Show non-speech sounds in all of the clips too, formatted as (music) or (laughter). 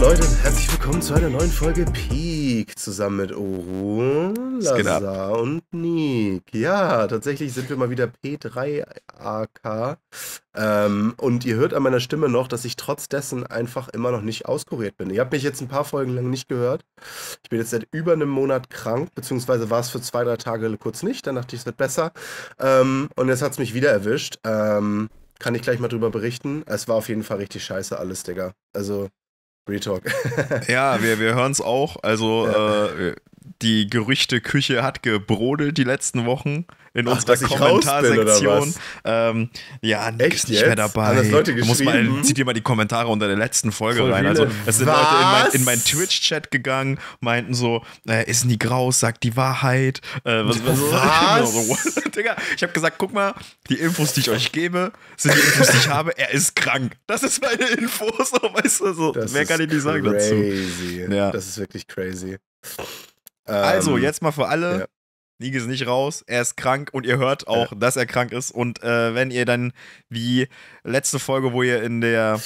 Leute, herzlich willkommen zu einer neuen Folge Peak zusammen mit Oru, Lazar und Nick. Ja, tatsächlich sind wir mal wieder P3AK. Ähm, und ihr hört an meiner Stimme noch, dass ich trotz dessen einfach immer noch nicht auskuriert bin. Ihr habt mich jetzt ein paar Folgen lang nicht gehört. Ich bin jetzt seit über einem Monat krank, beziehungsweise war es für zwei, drei Tage kurz nicht. Dann dachte ich, es wird besser. Ähm, und jetzt hat es mich wieder erwischt. Ähm, kann ich gleich mal drüber berichten. Es war auf jeden Fall richtig scheiße alles, Digga. Also Retalk. ja, wir, wir hören es auch. Also ja. äh, die Gerüchteküche hat gebrodelt die letzten Wochen in Ach, unserer Kommentarsektion. Ähm, ja, Nick Echt nicht jetzt? mehr dabei. Haben Leute geschrieben? Mal, zieht ihr mal die Kommentare unter der letzten Folge Voll rein. Viele. Also es sind Was? Leute in meinen mein Twitch-Chat gegangen, meinten so, äh, ist nie graus, sagt die Wahrheit. Äh, was? was? (laughs) Digga, ich habe gesagt, guck mal, die Infos, die ich euch gebe, sind die Infos, die ich habe. Er ist krank. Das ist meine Info. (laughs) So, weißt du, so. Mehr kann ich nicht sagen crazy. dazu. Ja. Das ist wirklich crazy also, ähm, jetzt mal für alle. Ja. Nick ist nicht raus, er ist krank und ihr hört auch, ja. dass er krank ist. Und äh, wenn ihr dann wie letzte Folge, wo ihr in der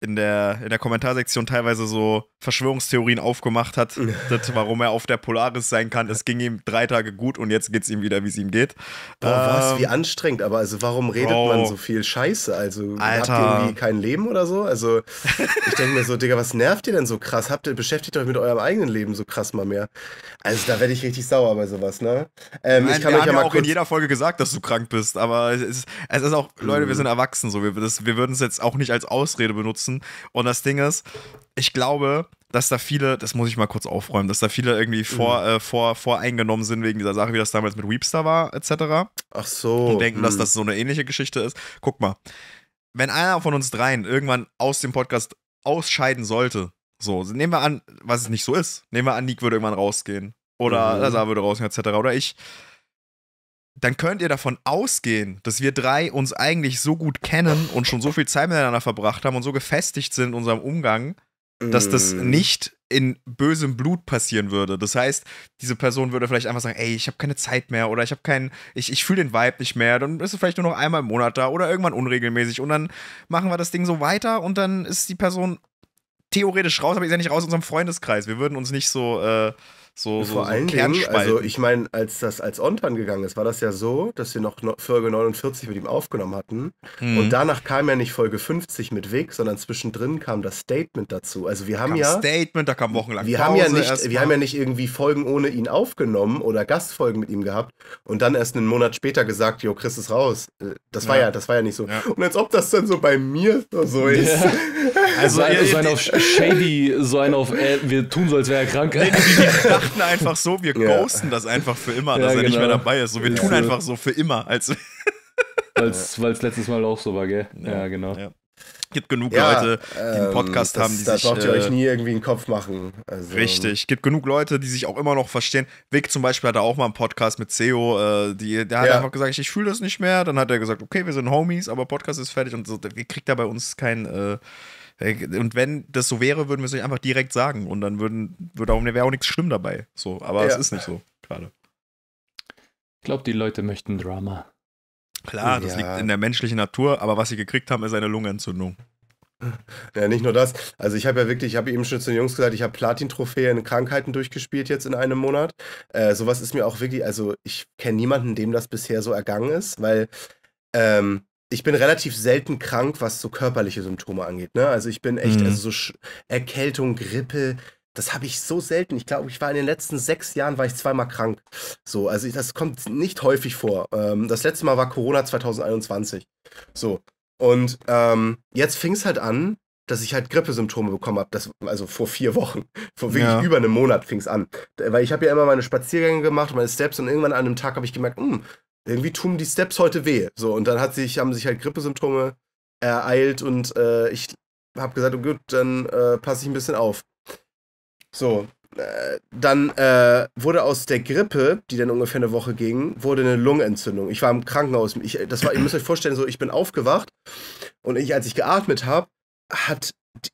in der, in der Kommentarsektion teilweise so Verschwörungstheorien aufgemacht hat, das, warum er auf der Polaris sein kann. Es ging ihm drei Tage gut und jetzt geht es ihm wieder, wie es ihm geht. Boah, ähm, was, wie anstrengend. Aber also warum redet Bro. man so viel Scheiße? Also Alter. habt ihr irgendwie kein Leben oder so? Also (laughs) ich denke mir so, Digga, was nervt ihr denn so krass? Habt ihr, beschäftigt euch mit eurem eigenen Leben so krass mal mehr. Also da werde ich richtig sauer bei sowas, ne? Ähm, Nein, ich kann wir haben ja auch in jeder Folge gesagt, dass du krank bist. Aber es ist, es ist auch, Leute, wir mhm. sind erwachsen so. Wir, wir würden es jetzt auch nicht als Ausrede benutzen, setzen. Und das Ding ist, ich glaube, dass da viele, das muss ich mal kurz aufräumen, dass da viele irgendwie mhm. vor, mhm. äh, vor, voreingenommen sind wegen dieser Sache, wie das damals mit Weepster war, etc. Ach so. Und denken, mhm. dass hm. das so eine ähnliche Geschichte ist. Guck mal, wenn einer von uns dreien irgendwann aus dem Podcast ausscheiden sollte, so, nehmen wir an, was es nicht so ist, nehmen wir an, Nick würde irgendwann rausgehen. Oder mhm. Lazar würde rausgehen, etc. Oder ich dann könnt ihr davon ausgehen, dass wir drei uns eigentlich so gut kennen und schon so viel Zeit miteinander verbracht haben und so gefestigt sind in unserem Umgang, dass das mm. nicht in bösem Blut passieren würde. Das heißt, diese Person würde vielleicht einfach sagen, ey, ich habe keine Zeit mehr oder ich habe keinen, ich, ich fühle den Vibe nicht mehr, dann ist es vielleicht nur noch einmal im Monat da oder irgendwann unregelmäßig und dann machen wir das Ding so weiter und dann ist die Person theoretisch raus, aber ist ja nicht raus aus unserem Freundeskreis. Wir würden uns nicht so äh, so, so, vor so allen Dingen, also ich meine, als das als Ontan gegangen ist, war das ja so, dass wir noch Folge 49 mit ihm aufgenommen hatten. Mhm. Und danach kam ja nicht Folge 50 mit Weg, sondern zwischendrin kam das Statement dazu. Also wir haben kam ja. Statement, da kam wochenlang. Wir, Pause haben ja, nicht, wir haben ja nicht irgendwie Folgen ohne ihn aufgenommen oder Gastfolgen mit ihm gehabt und dann erst einen Monat später gesagt, jo, Chris ist raus. Äh, das war ja, das war ja nicht so. Ja. Und als ob das dann so bei mir so ist. Ja. Also, so, ein, so ein auf Shady, so ein auf, äh, wir tun so, als wäre er krank machen einfach so, wir ja. ghosten das einfach für immer, dass er genau. nicht mehr genau. dabei ist. So, wir tun einfach so für immer, (laughs) weil es letztes Mal auch so war, gell? Ja, genau. Gibt genug Leute, die einen ähm, Podcast das, haben, die das sich. Da braucht ihr äh, euch nie irgendwie einen Kopf machen. Also, richtig. Gibt genug Leute, die sich auch immer noch verstehen. Vic zum Beispiel hatte auch mal einen Podcast mit CEO. Äh, die, der hat einfach gesagt, ich, ich fühle das nicht mehr. Dann hat er gesagt, okay, wir sind Homies, aber Podcast ist fertig. Und so, ihr kriegt da bei uns kein. Äh, äh, und wenn das so wäre, würden wir es euch einfach direkt sagen und dann würden, würde auch, wäre auch nichts schlimm dabei. So, aber ja. es ist nicht so, gerade. Ich glaube, die Leute möchten Drama. Klar, das ja. liegt in der menschlichen Natur, aber was sie gekriegt haben, ist eine Lungenentzündung. Ja, nicht nur das. Also ich habe ja wirklich, ich habe eben schon zu den Jungs gesagt, ich habe platin trophäen in Krankheiten durchgespielt jetzt in einem Monat. Äh, sowas ist mir auch wirklich, also ich kenne niemanden, dem das bisher so ergangen ist, weil ähm, ich bin relativ selten krank, was so körperliche Symptome angeht. Ne? Also ich bin echt, mhm. also so Sch Erkältung, Grippe, das habe ich so selten. Ich glaube, ich war in den letzten sechs Jahren war ich zweimal krank. So, also ich, das kommt nicht häufig vor. Ähm, das letzte Mal war Corona 2021. So und ähm, jetzt fing es halt an, dass ich halt Grippesymptome bekommen habe. Also vor vier Wochen, vor wirklich ja. über einem Monat fing es an. Weil ich habe ja immer meine Spaziergänge gemacht, meine Steps und irgendwann an einem Tag habe ich gemerkt, hm, irgendwie tun die Steps heute weh. So, und dann hat sich, haben sich halt Grippesymptome ereilt und äh, ich habe gesagt, oh gut, dann äh, passe ich ein bisschen auf. So, äh, dann äh, wurde aus der Grippe, die dann ungefähr eine Woche ging, wurde eine Lungenentzündung. Ich war im Krankenhaus. Ich, das war, ihr müsst euch vorstellen, so ich bin aufgewacht und ich, als ich geatmet habe, hat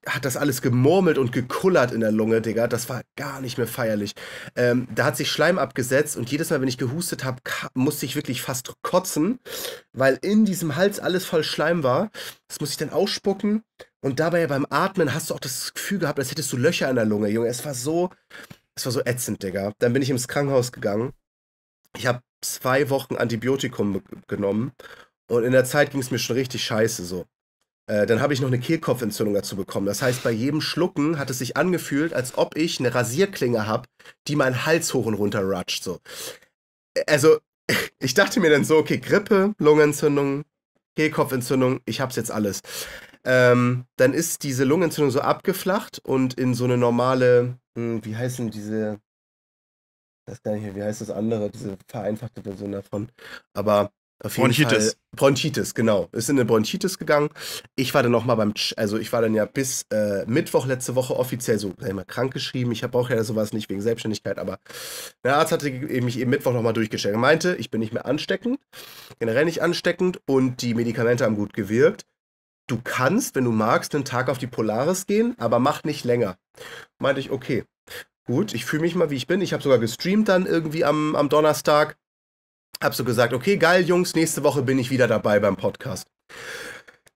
hat das alles gemurmelt und gekullert in der Lunge, Digga. Das war gar nicht mehr feierlich. Ähm, da hat sich Schleim abgesetzt und jedes Mal, wenn ich gehustet habe, musste ich wirklich fast kotzen, weil in diesem Hals alles voll Schleim war. Das musste ich dann ausspucken. Und dabei beim Atmen hast du auch das Gefühl gehabt, als hättest du Löcher in der Lunge, Junge. Es war so, es war so ätzend, Digga. Dann bin ich ins Krankenhaus gegangen. Ich habe zwei Wochen Antibiotikum genommen und in der Zeit ging es mir schon richtig scheiße so. Äh, dann habe ich noch eine Kehlkopfentzündung dazu bekommen. Das heißt, bei jedem Schlucken hat es sich angefühlt, als ob ich eine Rasierklinge habe, die meinen Hals hoch und runter rutscht. So. Also, (laughs) ich dachte mir dann so, okay, Grippe, Lungenentzündung, Kehlkopfentzündung, ich hab's jetzt alles. Ähm, dann ist diese Lungenentzündung so abgeflacht und in so eine normale, mh, hm, wie heißen diese, ich weiß gar nicht, wie heißt das andere, diese vereinfachte Version davon. Aber Bronchitis. Fall. Bronchitis, genau. Ist in eine Bronchitis gegangen. Ich war dann nochmal beim, also ich war dann ja bis äh, Mittwoch letzte Woche offiziell so immer krank geschrieben. Ich brauche ja sowas nicht wegen Selbstständigkeit, aber der Arzt hatte mich eben Mittwoch nochmal durchgestellt. Er meinte, ich bin nicht mehr ansteckend, generell nicht ansteckend und die Medikamente haben gut gewirkt. Du kannst, wenn du magst, einen Tag auf die Polaris gehen, aber mach nicht länger. Meinte ich, okay, gut, ich fühle mich mal, wie ich bin. Ich habe sogar gestreamt dann irgendwie am, am Donnerstag hab so gesagt, okay, geil, Jungs, nächste Woche bin ich wieder dabei beim Podcast.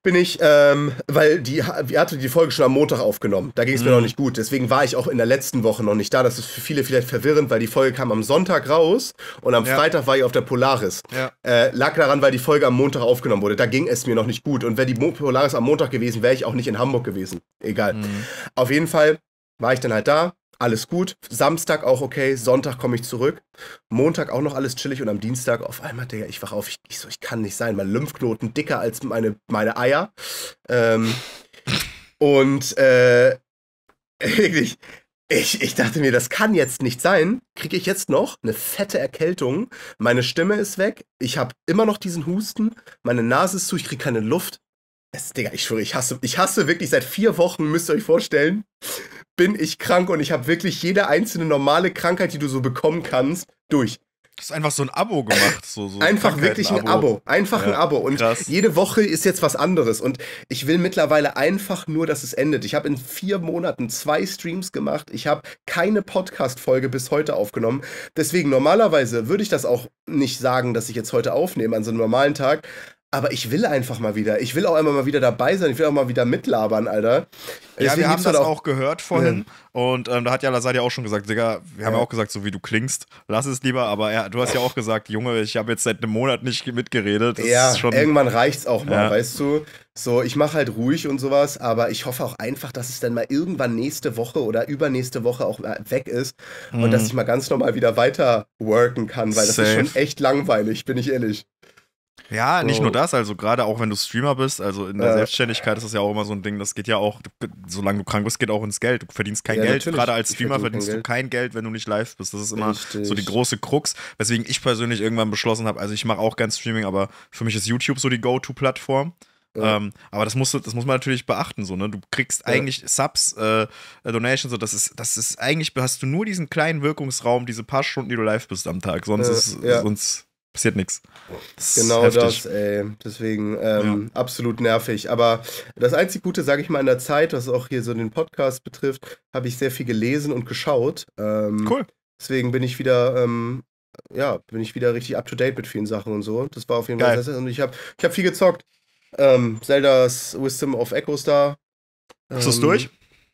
Bin ich, ähm, weil die, wir hatten die Folge schon am Montag aufgenommen. Da ging es mir mhm. noch nicht gut. Deswegen war ich auch in der letzten Woche noch nicht da. Das ist für viele vielleicht verwirrend, weil die Folge kam am Sonntag raus und am ja. Freitag war ich auf der Polaris. Ja. Äh, lag daran, weil die Folge am Montag aufgenommen wurde. Da ging es mir noch nicht gut. Und wäre die Polaris am Montag gewesen, wäre ich auch nicht in Hamburg gewesen. Egal. Mhm. Auf jeden Fall war ich dann halt da, alles gut. Samstag auch okay, Sonntag komme ich zurück. Montag auch noch alles chillig und am Dienstag auf einmal, Digga, ich wach auf, ich, ich so, ich kann nicht sein. Mein Lymphknoten dicker als meine, meine Eier. Ähm, und äh, (laughs) wirklich, ich, ich dachte mir, das kann jetzt nicht sein. Kriege ich jetzt noch eine fette Erkältung? Meine Stimme ist weg. Ich habe immer noch diesen Husten. Meine Nase ist zu. Ich kriege keine Luft. Es, Digga, ich schwöre, ich hasse, ich hasse wirklich seit vier Wochen, müsst ihr euch vorstellen, bin ich krank und ich habe wirklich jede einzelne normale Krankheit, die du so bekommen kannst, durch. Du hast einfach so ein Abo gemacht. So, so einfach wirklich ein Abo. Abo. Einfach ja, ein Abo. Und krass. jede Woche ist jetzt was anderes. Und ich will mittlerweile einfach nur, dass es endet. Ich habe in vier Monaten zwei Streams gemacht. Ich habe keine Podcast-Folge bis heute aufgenommen. Deswegen normalerweise würde ich das auch nicht sagen, dass ich jetzt heute aufnehme an so einem normalen Tag. Aber ich will einfach mal wieder. Ich will auch einmal mal wieder dabei sein. Ich will auch mal wieder mitlabern, Alter. Deswegen ja, wir haben das halt auch, auch gehört vorhin. Ja. Und ähm, da hat ja Lazar ja auch schon gesagt, Digga, wir haben ja. auch gesagt, so wie du klingst, lass es lieber. Aber er, du hast ja auch gesagt, Junge, ich habe jetzt seit einem Monat nicht mitgeredet. Das ja, schon, irgendwann reicht's auch mal, ja. weißt du? So, ich mache halt ruhig und sowas, aber ich hoffe auch einfach, dass es dann mal irgendwann nächste Woche oder übernächste Woche auch weg ist mhm. und dass mhm. ich mal ganz normal wieder weiter worken kann, weil das Safe. ist schon echt langweilig, bin ich ehrlich. Ja, so. nicht nur das, also gerade auch wenn du Streamer bist, also in der äh, Selbstständigkeit ist das ja auch immer so ein Ding, das geht ja auch, solange du krank bist, geht auch ins Geld. Du verdienst kein ja, Geld, gerade als Streamer verdienst du kein Geld, wenn du nicht live bist. Das ist immer Richtig. so die große Krux, weswegen ich persönlich irgendwann beschlossen habe, also ich mache auch gern Streaming, aber für mich ist YouTube so die Go-To-Plattform. Ja. Ähm, aber das, musst das muss man natürlich beachten. So, ne? Du kriegst ja. eigentlich Subs, äh, Donations, so, das ist, das ist eigentlich, hast du nur diesen kleinen Wirkungsraum, diese paar Stunden, die du live bist am Tag. Sonst ja. ist sonst passiert nichts. Genau heftig. das, ey. Deswegen ähm, ja. absolut nervig. Aber das einzig Gute, sage ich mal, in der Zeit, was auch hier so den Podcast betrifft, habe ich sehr viel gelesen und geschaut. Ähm, cool. Deswegen bin ich wieder ähm, ja, bin ich wieder richtig up to date mit vielen Sachen und so. Das war auf jeden Fall sehr, Und ich habe ich hab viel gezockt. Ähm, Zelda's Wisdom of Echo Star. Ähm, Hast du durch?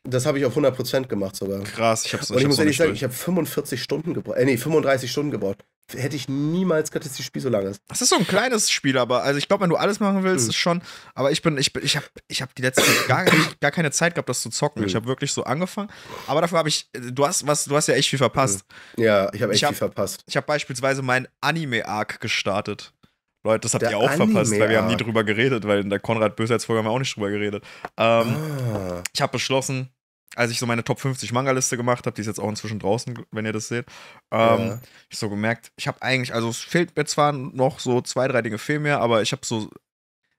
Das habe ich auf 100% gemacht sogar. Krass, ich habe es Und ich muss ehrlich sagen, ich habe 45 Stunden gebraucht. Äh, nee, 35 Stunden gebraucht hätte ich niemals gedacht, dass das Spiel so lang ist. Das ist so ein kleines Spiel, aber also ich glaube, wenn du alles machen willst, mhm. ist schon. Aber ich bin, ich bin, ich habe, ich habe die letzte (coughs) gar, gar keine Zeit gehabt, das zu zocken. Mhm. Ich hm. habe wirklich so angefangen. Aber dafür habe ich, du hast was, du hast ja echt viel verpasst. Mhm. Ja, ich habe echt hab, viel verpasst. Ich habe beispielsweise meinen Anime Arc gestartet. Leute, das habt der ihr auch Anime verpasst, weil wir haben nie drüber geredet, weil in der Konrad Böse als Folge haben wir auch nicht drüber geredet. Ähm, ah. Ich habe beschlossen, als ich so meine Top 50 Manga-Liste gemacht habe, die ist jetzt auch inzwischen draußen, wenn ihr das seht, ähm, ja. ich so gemerkt, ich habe eigentlich, also es fehlt mir zwar noch so zwei, drei Dinge fehlen mir, aber ich habe so,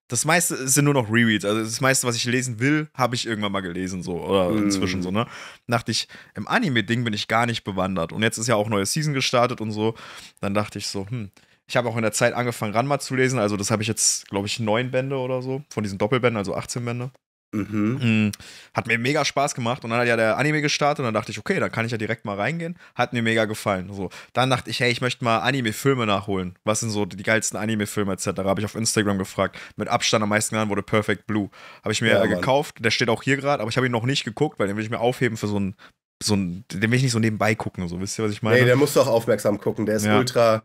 das meiste sind nur noch Rereads. Also das meiste, was ich lesen will, habe ich irgendwann mal gelesen, so, oder mm. inzwischen so, ne? Dachte ich, im Anime-Ding bin ich gar nicht bewandert. Und jetzt ist ja auch neue Season gestartet und so. Dann dachte ich so, hm, ich habe auch in der Zeit angefangen, Ranma zu lesen. Also das habe ich jetzt, glaube ich, neun Bände oder so. Von diesen Doppelbänden, also 18 Bände. Mhm. Mm, hat mir mega Spaß gemacht und dann hat ja der Anime gestartet und dann dachte ich, okay, dann kann ich ja direkt mal reingehen. Hat mir mega gefallen. So. Dann dachte ich, hey, ich möchte mal Anime-Filme nachholen. Was sind so die geilsten Anime-Filme etc.? Habe ich auf Instagram gefragt. Mit Abstand am meisten genannt wurde Perfect Blue. Habe ich mir ja, äh, gekauft. Der steht auch hier gerade, aber ich habe ihn noch nicht geguckt, weil den will ich mir aufheben für so einen, so einen, den will ich nicht so nebenbei gucken. So, wisst ihr, was ich meine? Nee, der muss doch aufmerksam gucken. Der ist ja. ultra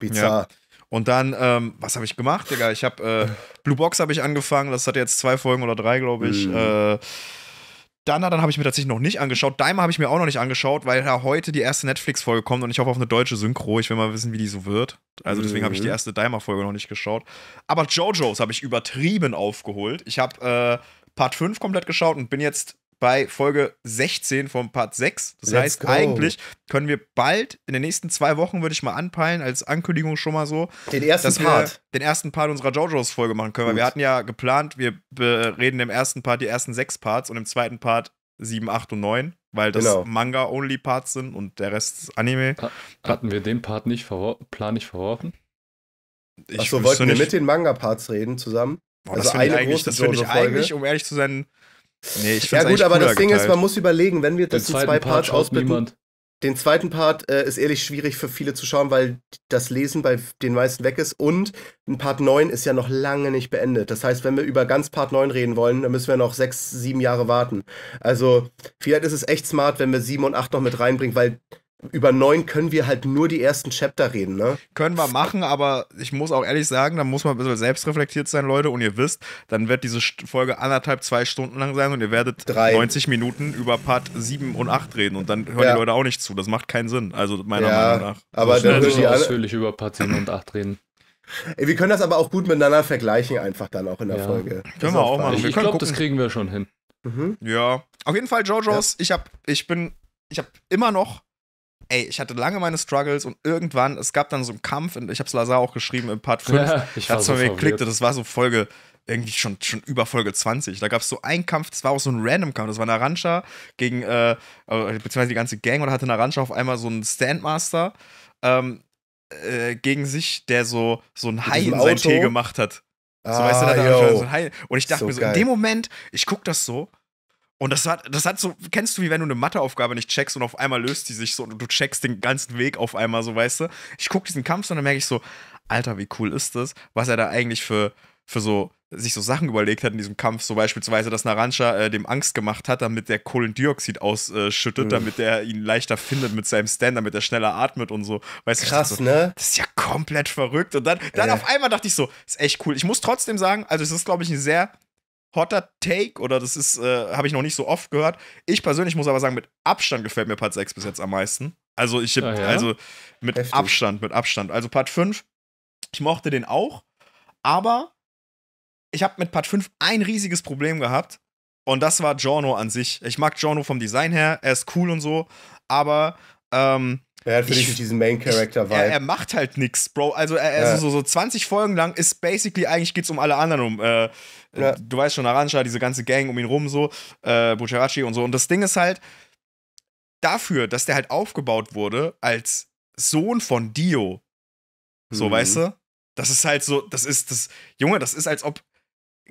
bizarr. Ja. Und dann, ähm, was habe ich gemacht, Digga? Ich habe äh, Blue Box habe ich angefangen. Das hat jetzt zwei Folgen oder drei, glaube ich. Mhm. Äh, dann habe ich mir tatsächlich noch nicht angeschaut. Daimler habe ich mir auch noch nicht angeschaut, weil ja heute die erste Netflix-Folge kommt und ich hoffe auf eine deutsche Synchro. Ich will mal wissen, wie die so wird. Also deswegen habe ich die mhm. erste daimler folge noch nicht geschaut. Aber JoJo's habe ich übertrieben aufgeholt. Ich habe äh, Part 5 komplett geschaut und bin jetzt bei Folge 16 vom Part 6. Das Let's heißt, go. eigentlich können wir bald in den nächsten zwei Wochen, würde ich mal anpeilen, als Ankündigung schon mal so, den ersten Part. den ersten Part unserer JoJo's-Folge machen können. Weil wir hatten ja geplant, wir reden im ersten Part die ersten sechs Parts und im zweiten Part sieben, acht und neun, weil das genau. Manga-Only-Parts sind und der Rest ist Anime. Hatten wir den Part nicht Plan nicht verworfen? Achso, wollten wir mit den Manga-Parts reden zusammen? Boah, also das finde ich, eigentlich, das find ich eigentlich, um ehrlich zu sein, Nee, ich ja gut, aber das Ding geteilt. ist, man muss überlegen, wenn wir das in zwei Parts ausbilden. Den zweiten Part äh, ist ehrlich schwierig für viele zu schauen, weil das Lesen bei den meisten weg ist. Und ein Part 9 ist ja noch lange nicht beendet. Das heißt, wenn wir über ganz Part 9 reden wollen, dann müssen wir noch sechs, sieben Jahre warten. Also, vielleicht ist es echt smart, wenn wir 7 und 8 noch mit reinbringen, weil über neun können wir halt nur die ersten Chapter reden, ne? Können wir machen, aber ich muss auch ehrlich sagen, da muss man ein bisschen selbstreflektiert sein, Leute. Und ihr wisst, dann wird diese Folge anderthalb, zwei Stunden lang sein und ihr werdet Drei. 90 Minuten über Part 7 und 8 reden. Und dann hören ja. die Leute auch nicht zu. Das macht keinen Sinn. Also meiner ja, Meinung nach. Aber dann dann wir ausführlich über Part 7 und 8 reden. Ey, wir können das aber auch gut miteinander vergleichen, einfach dann auch in der ja. Folge. Können wir auch machen. Ich, ich glaube, das kriegen wir schon hin. Mhm. Ja. Auf jeden Fall, Jojos, ich, hab, ich bin ich habe immer noch ey, ich hatte lange meine Struggles und irgendwann, es gab dann so einen Kampf, und ich es Lazar auch geschrieben im Part 5, (laughs) ja, ich als so mir geklickt und das war so Folge, irgendwie schon, schon über Folge 20. Da gab es so einen Kampf, das war auch so ein random Kampf. Das war Narancha gegen, äh, äh, beziehungsweise die ganze Gang und da hatte Narancha auf einmal so einen Standmaster ähm, äh, gegen sich, der so, so ein Hai in seinen Tee gemacht hat. So, ah, weißt du, ah, da so ein Hai. Und ich dachte so mir so, geil. in dem Moment, ich gucke das so und das hat, das hat so, kennst du, wie wenn du eine Matheaufgabe nicht checkst und auf einmal löst die sich so und du checkst den ganzen Weg auf einmal, so weißt du? Ich gucke diesen Kampf und dann merke ich so, Alter, wie cool ist das, was er da eigentlich für, für so, sich so Sachen überlegt hat in diesem Kampf, so beispielsweise, dass Narancia äh, dem Angst gemacht hat, damit der Kohlendioxid ausschüttet, mhm. damit er ihn leichter findet mit seinem Stand, damit er schneller atmet und so. Weißt Krass, du, so, ne? Das ist ja komplett verrückt. Und dann, dann äh. auf einmal dachte ich so, ist echt cool. Ich muss trotzdem sagen, also es ist, glaube ich, ein sehr hotter Take oder das ist, äh, habe ich noch nicht so oft gehört. Ich persönlich muss aber sagen, mit Abstand gefällt mir Part 6 bis jetzt am meisten. Also ich, ja, ah, ja. also mit Heftig. Abstand, mit Abstand. Also Part 5, ich mochte den auch, aber ich habe mit Part 5 ein riesiges Problem gehabt und das war Giorno an sich. Ich mag Giorno vom Design her, er ist cool und so, aber ähm, er hat für ich, dich diesen Main Character Vibe. Er, er, macht halt nichts, Bro. Also, er, ja. so, so 20 Folgen lang ist basically eigentlich geht es um alle anderen um. Äh, äh ja. Du weißt schon, Aranja, diese ganze Gang um ihn rum so, äh, Bucciaracci und so. Und das Ding ist halt dafür, dass der halt aufgebaut wurde als Sohn von Dio. So, mhm. weißt du? Das ist halt so, das ist das Junge, das ist als ob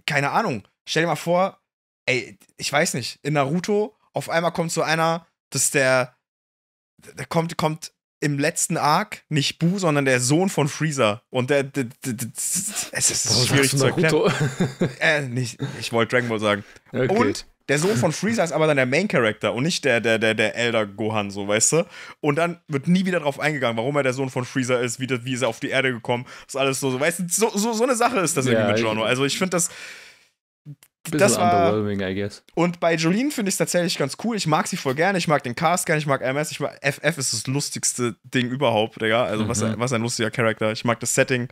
keine Ahnung. Stell dir mal vor, ey, ich weiß nicht, in Naruto auf einmal kommt so einer, dass der da kommt, kommt im letzten Arc nicht Bu, sondern der Sohn von Freezer. Und der, der, der, der es ist Boah, schwierig zu erklären. (laughs) äh, nicht, ich wollte Dragon Ball sagen. Okay. Und der Sohn von Freezer ist aber dann der Main Character und nicht der, der, der, der Elder Gohan, so weißt du. Und dann wird nie wieder drauf eingegangen, warum er der Sohn von Freezer ist, wie, wie ist er auf die Erde gekommen, ist alles so, so weißt du, so, so, so eine Sache ist das ja, irgendwie mit Jono. Also ich finde das das war I guess. Und bei Jolene finde ich es tatsächlich ganz cool. Ich mag sie voll gerne. Ich mag den Cast gerne. Ich mag MS. Ich mag FF ist das lustigste Ding überhaupt, Digga. Also, mhm. was, was ein lustiger Charakter. Ich mag das Setting.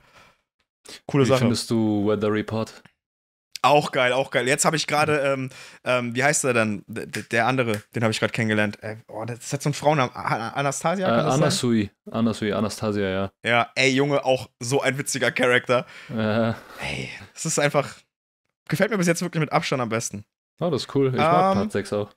Coole Wie Sache. findest du Weather Report? Auch geil, auch geil. Jetzt habe ich gerade, mhm. ähm, ähm, wie heißt er dann? Der, der andere, den habe ich gerade kennengelernt. Äh, oh, das hat so einen Frauennamen. Anastasia? Äh, kann äh, Anasui. Sein? Anasui, Anastasia, ja. Ja, ey, Junge, auch so ein witziger Charakter. Äh. Ey, es ist einfach, gefällt mir bis jetzt wirklich mit Abstand am besten. Oh, das ist cool. Ich ähm, mag Part 6 auch.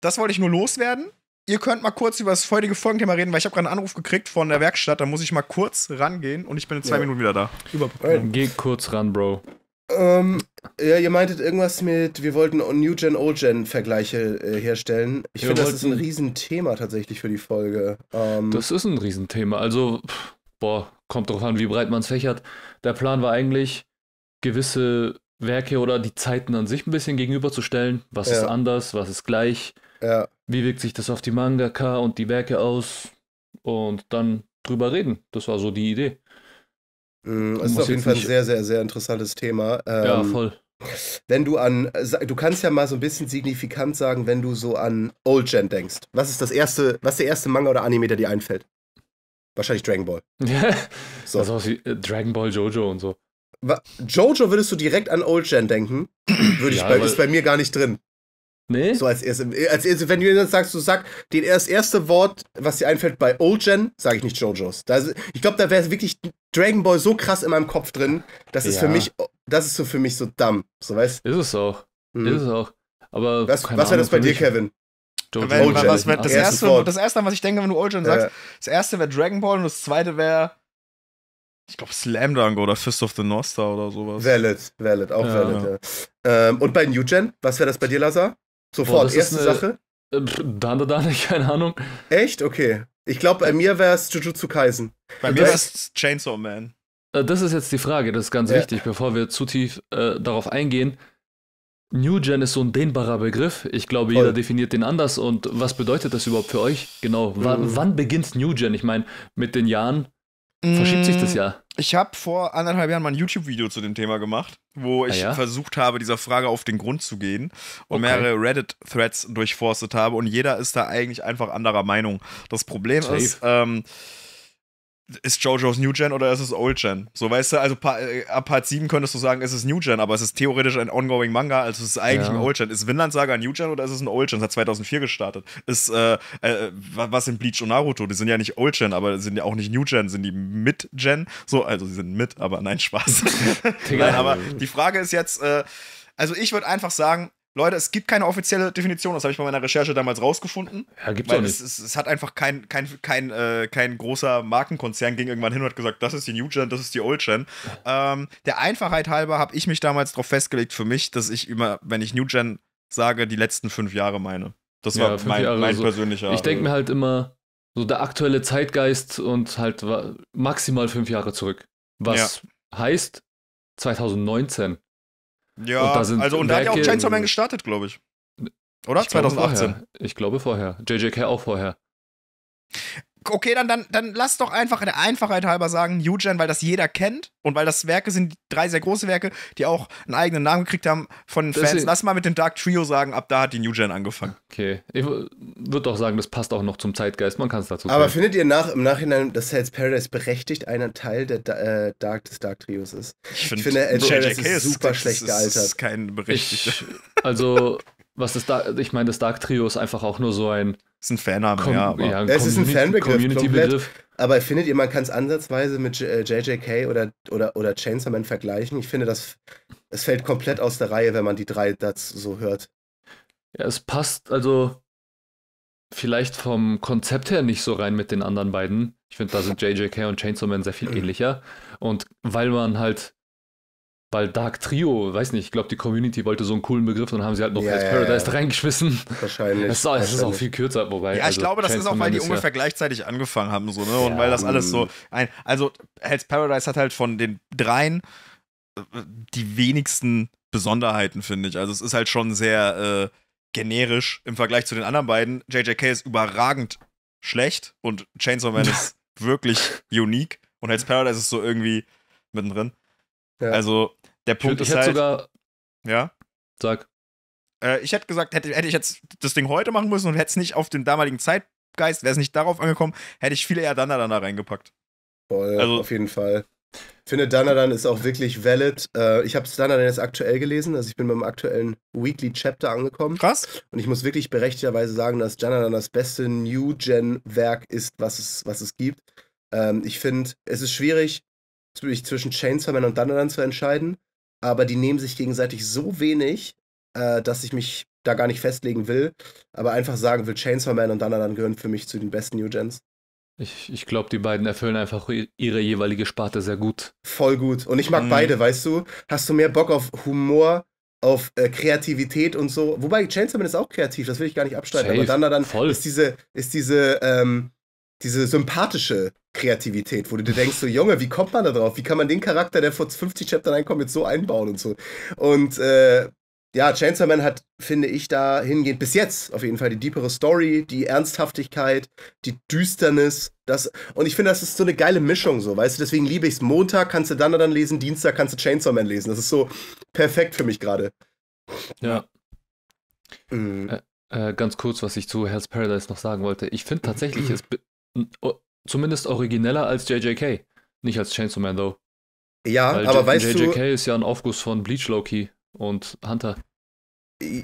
Das wollte ich nur loswerden. Ihr könnt mal kurz über das heutige Folgenthema reden, weil ich habe gerade einen Anruf gekriegt von der Werkstatt. Da muss ich mal kurz rangehen und ich bin in zwei ja. Minuten wieder da. Über Geh kurz ran, Bro. Ähm, ja, ihr meintet irgendwas mit, wir wollten New Gen, Old Gen Vergleiche äh, herstellen. Ich finde, das ist ein Riesenthema tatsächlich für die Folge. Ähm, das ist ein Riesenthema. Also, pff, boah, kommt drauf an, wie breit man es fächert. Der Plan war eigentlich, gewisse Werke oder die Zeiten an sich ein bisschen gegenüberzustellen. Was ja. ist anders, was ist gleich? Ja. Wie wirkt sich das auf die Mangaka und die Werke aus? Und dann drüber reden. Das war so die Idee. Mhm, es ist auf jeden Fall ein sehr, sehr, sehr interessantes Thema. Ähm, ja, voll. Wenn du an, du kannst ja mal so ein bisschen signifikant sagen, wenn du so an Old Gen denkst. Was ist das erste, was ist der erste Manga oder Anime, der dir einfällt? Wahrscheinlich Dragon Ball. (laughs) so. Das ist aus wie äh, Dragon Ball Jojo und so. Jojo würdest du direkt an Old Gen denken? Würde ich ja, bei, ist bei mir gar nicht drin. Nee? So als erste, als erste wenn du dann sagst, du sagst, den das erste Wort, was dir einfällt bei Old Gen, sage ich nicht Jojos. Das, ich glaube, da wäre wirklich Dragon Ball so krass in meinem Kopf drin, das ist ja. für mich, das ist so für mich so dumm, so weißt. Ist es auch, mhm. ist es auch. Aber was, was wäre das bei dir, Kevin? Wenn, was, das, erste, das erste, was ich denke, wenn du Old Gen sagst, ja. das erste wäre Dragon Ball und das zweite wäre ich glaube, Slam Dunk oder Fist of the North oder sowas. Valid, valid, auch ja. valid, ja. Ähm, und bei New Gen, was wäre das bei dir, Lazar? Sofort, Boah, erste eine, Sache? Äh, da, Dane, (laughs) keine Ahnung. Echt? Okay. Ich glaube, bei mir wäre es Jujutsu Kaisen. Bei äh, mir wäre es Chainsaw Man. Äh, das ist jetzt die Frage, das ist ganz ja. wichtig, bevor wir zu tief äh, darauf eingehen. New Gen ist so ein dehnbarer Begriff. Ich glaube, jeder definiert den anders. Und was bedeutet das überhaupt für euch? Genau. W mhm. Wann beginnt New Gen? Ich meine, mit den Jahren verschiebt sich das mm, ja. Ich habe vor anderthalb Jahren mal ein YouTube-Video zu dem Thema gemacht, wo ah, ich ah ja? versucht habe, dieser Frage auf den Grund zu gehen und okay. mehrere Reddit-Threads durchforstet habe und jeder ist da eigentlich einfach anderer Meinung. Das Problem Safe. ist, ähm, ist JoJo's New Gen oder ist es Old Gen? So, weißt du, also äh, ab Part 7 könntest du sagen, ist es New Gen, aber es ist theoretisch ein ongoing Manga, also es ist eigentlich ja. ein Old Gen. Ist Vinland Saga ein New Gen oder ist es ein Old Gen? Es hat 2004 gestartet. Ist, äh, äh, was sind Bleach und Naruto? Die sind ja nicht Old Gen, aber sind ja auch nicht New Gen, sind die Mid Gen? So, also sie sind Mid, aber nein, Spaß. (laughs) nein, aber die Frage ist jetzt, äh, also ich würde einfach sagen, Leute, es gibt keine offizielle Definition, das habe ich bei meiner Recherche damals rausgefunden. Ja, gibt's weil auch nicht. Es, es, es hat einfach kein, kein, kein, äh, kein großer Markenkonzern ging irgendwann hin und hat gesagt, das ist die New Gen, das ist die Old Gen. Ähm, der Einfachheit halber habe ich mich damals darauf festgelegt für mich, dass ich immer, wenn ich New Gen sage, die letzten fünf Jahre meine. Das war ja, mein, Jahre mein so. persönlicher. Ich denke äh, mir halt immer, so der aktuelle Zeitgeist und halt maximal fünf Jahre zurück. Was ja. heißt 2019. Ja, und also und da hat ja auch Chainsaw Man gestartet, glaube ich. Oder? Ich 2018. Glaube ich glaube vorher. JJK auch vorher. Okay, dann, dann, dann lass doch einfach der Einfachheit halber sagen, Newgen, weil das jeder kennt und weil das Werke sind, drei sehr große Werke, die auch einen eigenen Namen gekriegt haben von den Fans. Deswegen. Lass mal mit dem Dark Trio sagen, ab da hat die Newgen angefangen. Okay, ich würde doch sagen, das passt auch noch zum Zeitgeist, man kann es dazu sagen. Aber findet ihr nach, im Nachhinein, dass Hell's Paradise berechtigt einer Teil der, äh, Dark, des Dark Trios ist? Ich, find, ich finde, Hell's Paradise ist super schlecht gealtert. Das ist kein berechtigter. Also, was das da ich meine, das Dark Trio ist einfach auch nur so ein ist ein Fan Com ja, ja ein es ist ein Fanbegriff, komplett, Begriff. aber findet ihr, man kann es ansatzweise mit JJK äh, oder, oder, oder Chainsaw Man vergleichen? Ich finde, das, es fällt komplett aus der Reihe, wenn man die drei dazu so hört. Ja, es passt also vielleicht vom Konzept her nicht so rein mit den anderen beiden. Ich finde, da sind JJK und Chainsaw Man sehr viel mhm. ähnlicher. Und weil man halt weil Dark Trio, weiß nicht, ich glaube, die Community wollte so einen coolen Begriff und haben sie halt noch ja, Hell's ja, Paradise ja. reingeschmissen. Wahrscheinlich. Es ist, ist, auch viel kürzer, wobei. Ja, ich also, glaube, das ist auch, weil die ungefähr gleichzeitig angefangen haben, so, ne? Und weil das mm. alles so ein. Also, Hell's Paradise hat halt von den dreien äh, die wenigsten Besonderheiten, finde ich. Also, es ist halt schon sehr äh, generisch im Vergleich zu den anderen beiden. JJK ist überragend schlecht und Chainsaw (laughs) Man ist wirklich unique und Hell's Paradise ist so irgendwie mittendrin. Also, der Punkt ich, ich ist halt. Sogar, ja. Sag. Äh, ich hätte gesagt, hätte, hätte ich jetzt das Ding heute machen müssen und hätte es nicht auf den damaligen Zeitgeist, wäre es nicht darauf angekommen, hätte ich viel eher Danadan da reingepackt. Voll, also, auf jeden Fall. Ich finde, Danadan ist auch wirklich valid. Äh, ich habe Danadan jetzt aktuell gelesen, also ich bin beim aktuellen Weekly Chapter angekommen. Krass. Und ich muss wirklich berechtigterweise sagen, dass Danadan das beste New-Gen-Werk ist, was es, was es gibt. Ähm, ich finde, es ist schwierig, sich zwischen Chainsaw Man und Danadan zu entscheiden aber die nehmen sich gegenseitig so wenig, äh, dass ich mich da gar nicht festlegen will, aber einfach sagen will, Chainsaw Man und Danadan gehören für mich zu den besten New Gens. Ich, ich glaube, die beiden erfüllen einfach ihre jeweilige Sparte sehr gut. Voll gut. Und ich mag mhm. beide, weißt du? Hast du mehr Bock auf Humor, auf äh, Kreativität und so? Wobei Chainsaw Man ist auch kreativ, das will ich gar nicht abstreiten. Safe. Aber dann, dann voll. ist diese, ist diese ähm, diese sympathische Kreativität, wo du dir denkst, so Junge, wie kommt man da drauf? Wie kann man den Charakter, der vor 50 Chaptern reinkommt, jetzt so einbauen und so? Und äh, ja, Chainsaw Man hat, finde ich, da hingehend bis jetzt auf jeden Fall die deepere Story, die Ernsthaftigkeit, die Düsternis. Das, und ich finde, das ist so eine geile Mischung, so, weißt du? Deswegen liebe ich es. Montag kannst du dann dann lesen, Dienstag kannst du Chainsaw Man lesen. Das ist so perfekt für mich gerade. Ja. Mhm. Äh, äh, ganz kurz, was ich zu Hell's Paradise noch sagen wollte. Ich finde tatsächlich, mhm. (clears throat) es, zumindest origineller als JJK. Nicht als Chainsaw Man, though. Ja, Weil aber J weißt JJK du. JJK ist ja ein Aufguss von Bleach Loki und Hunter.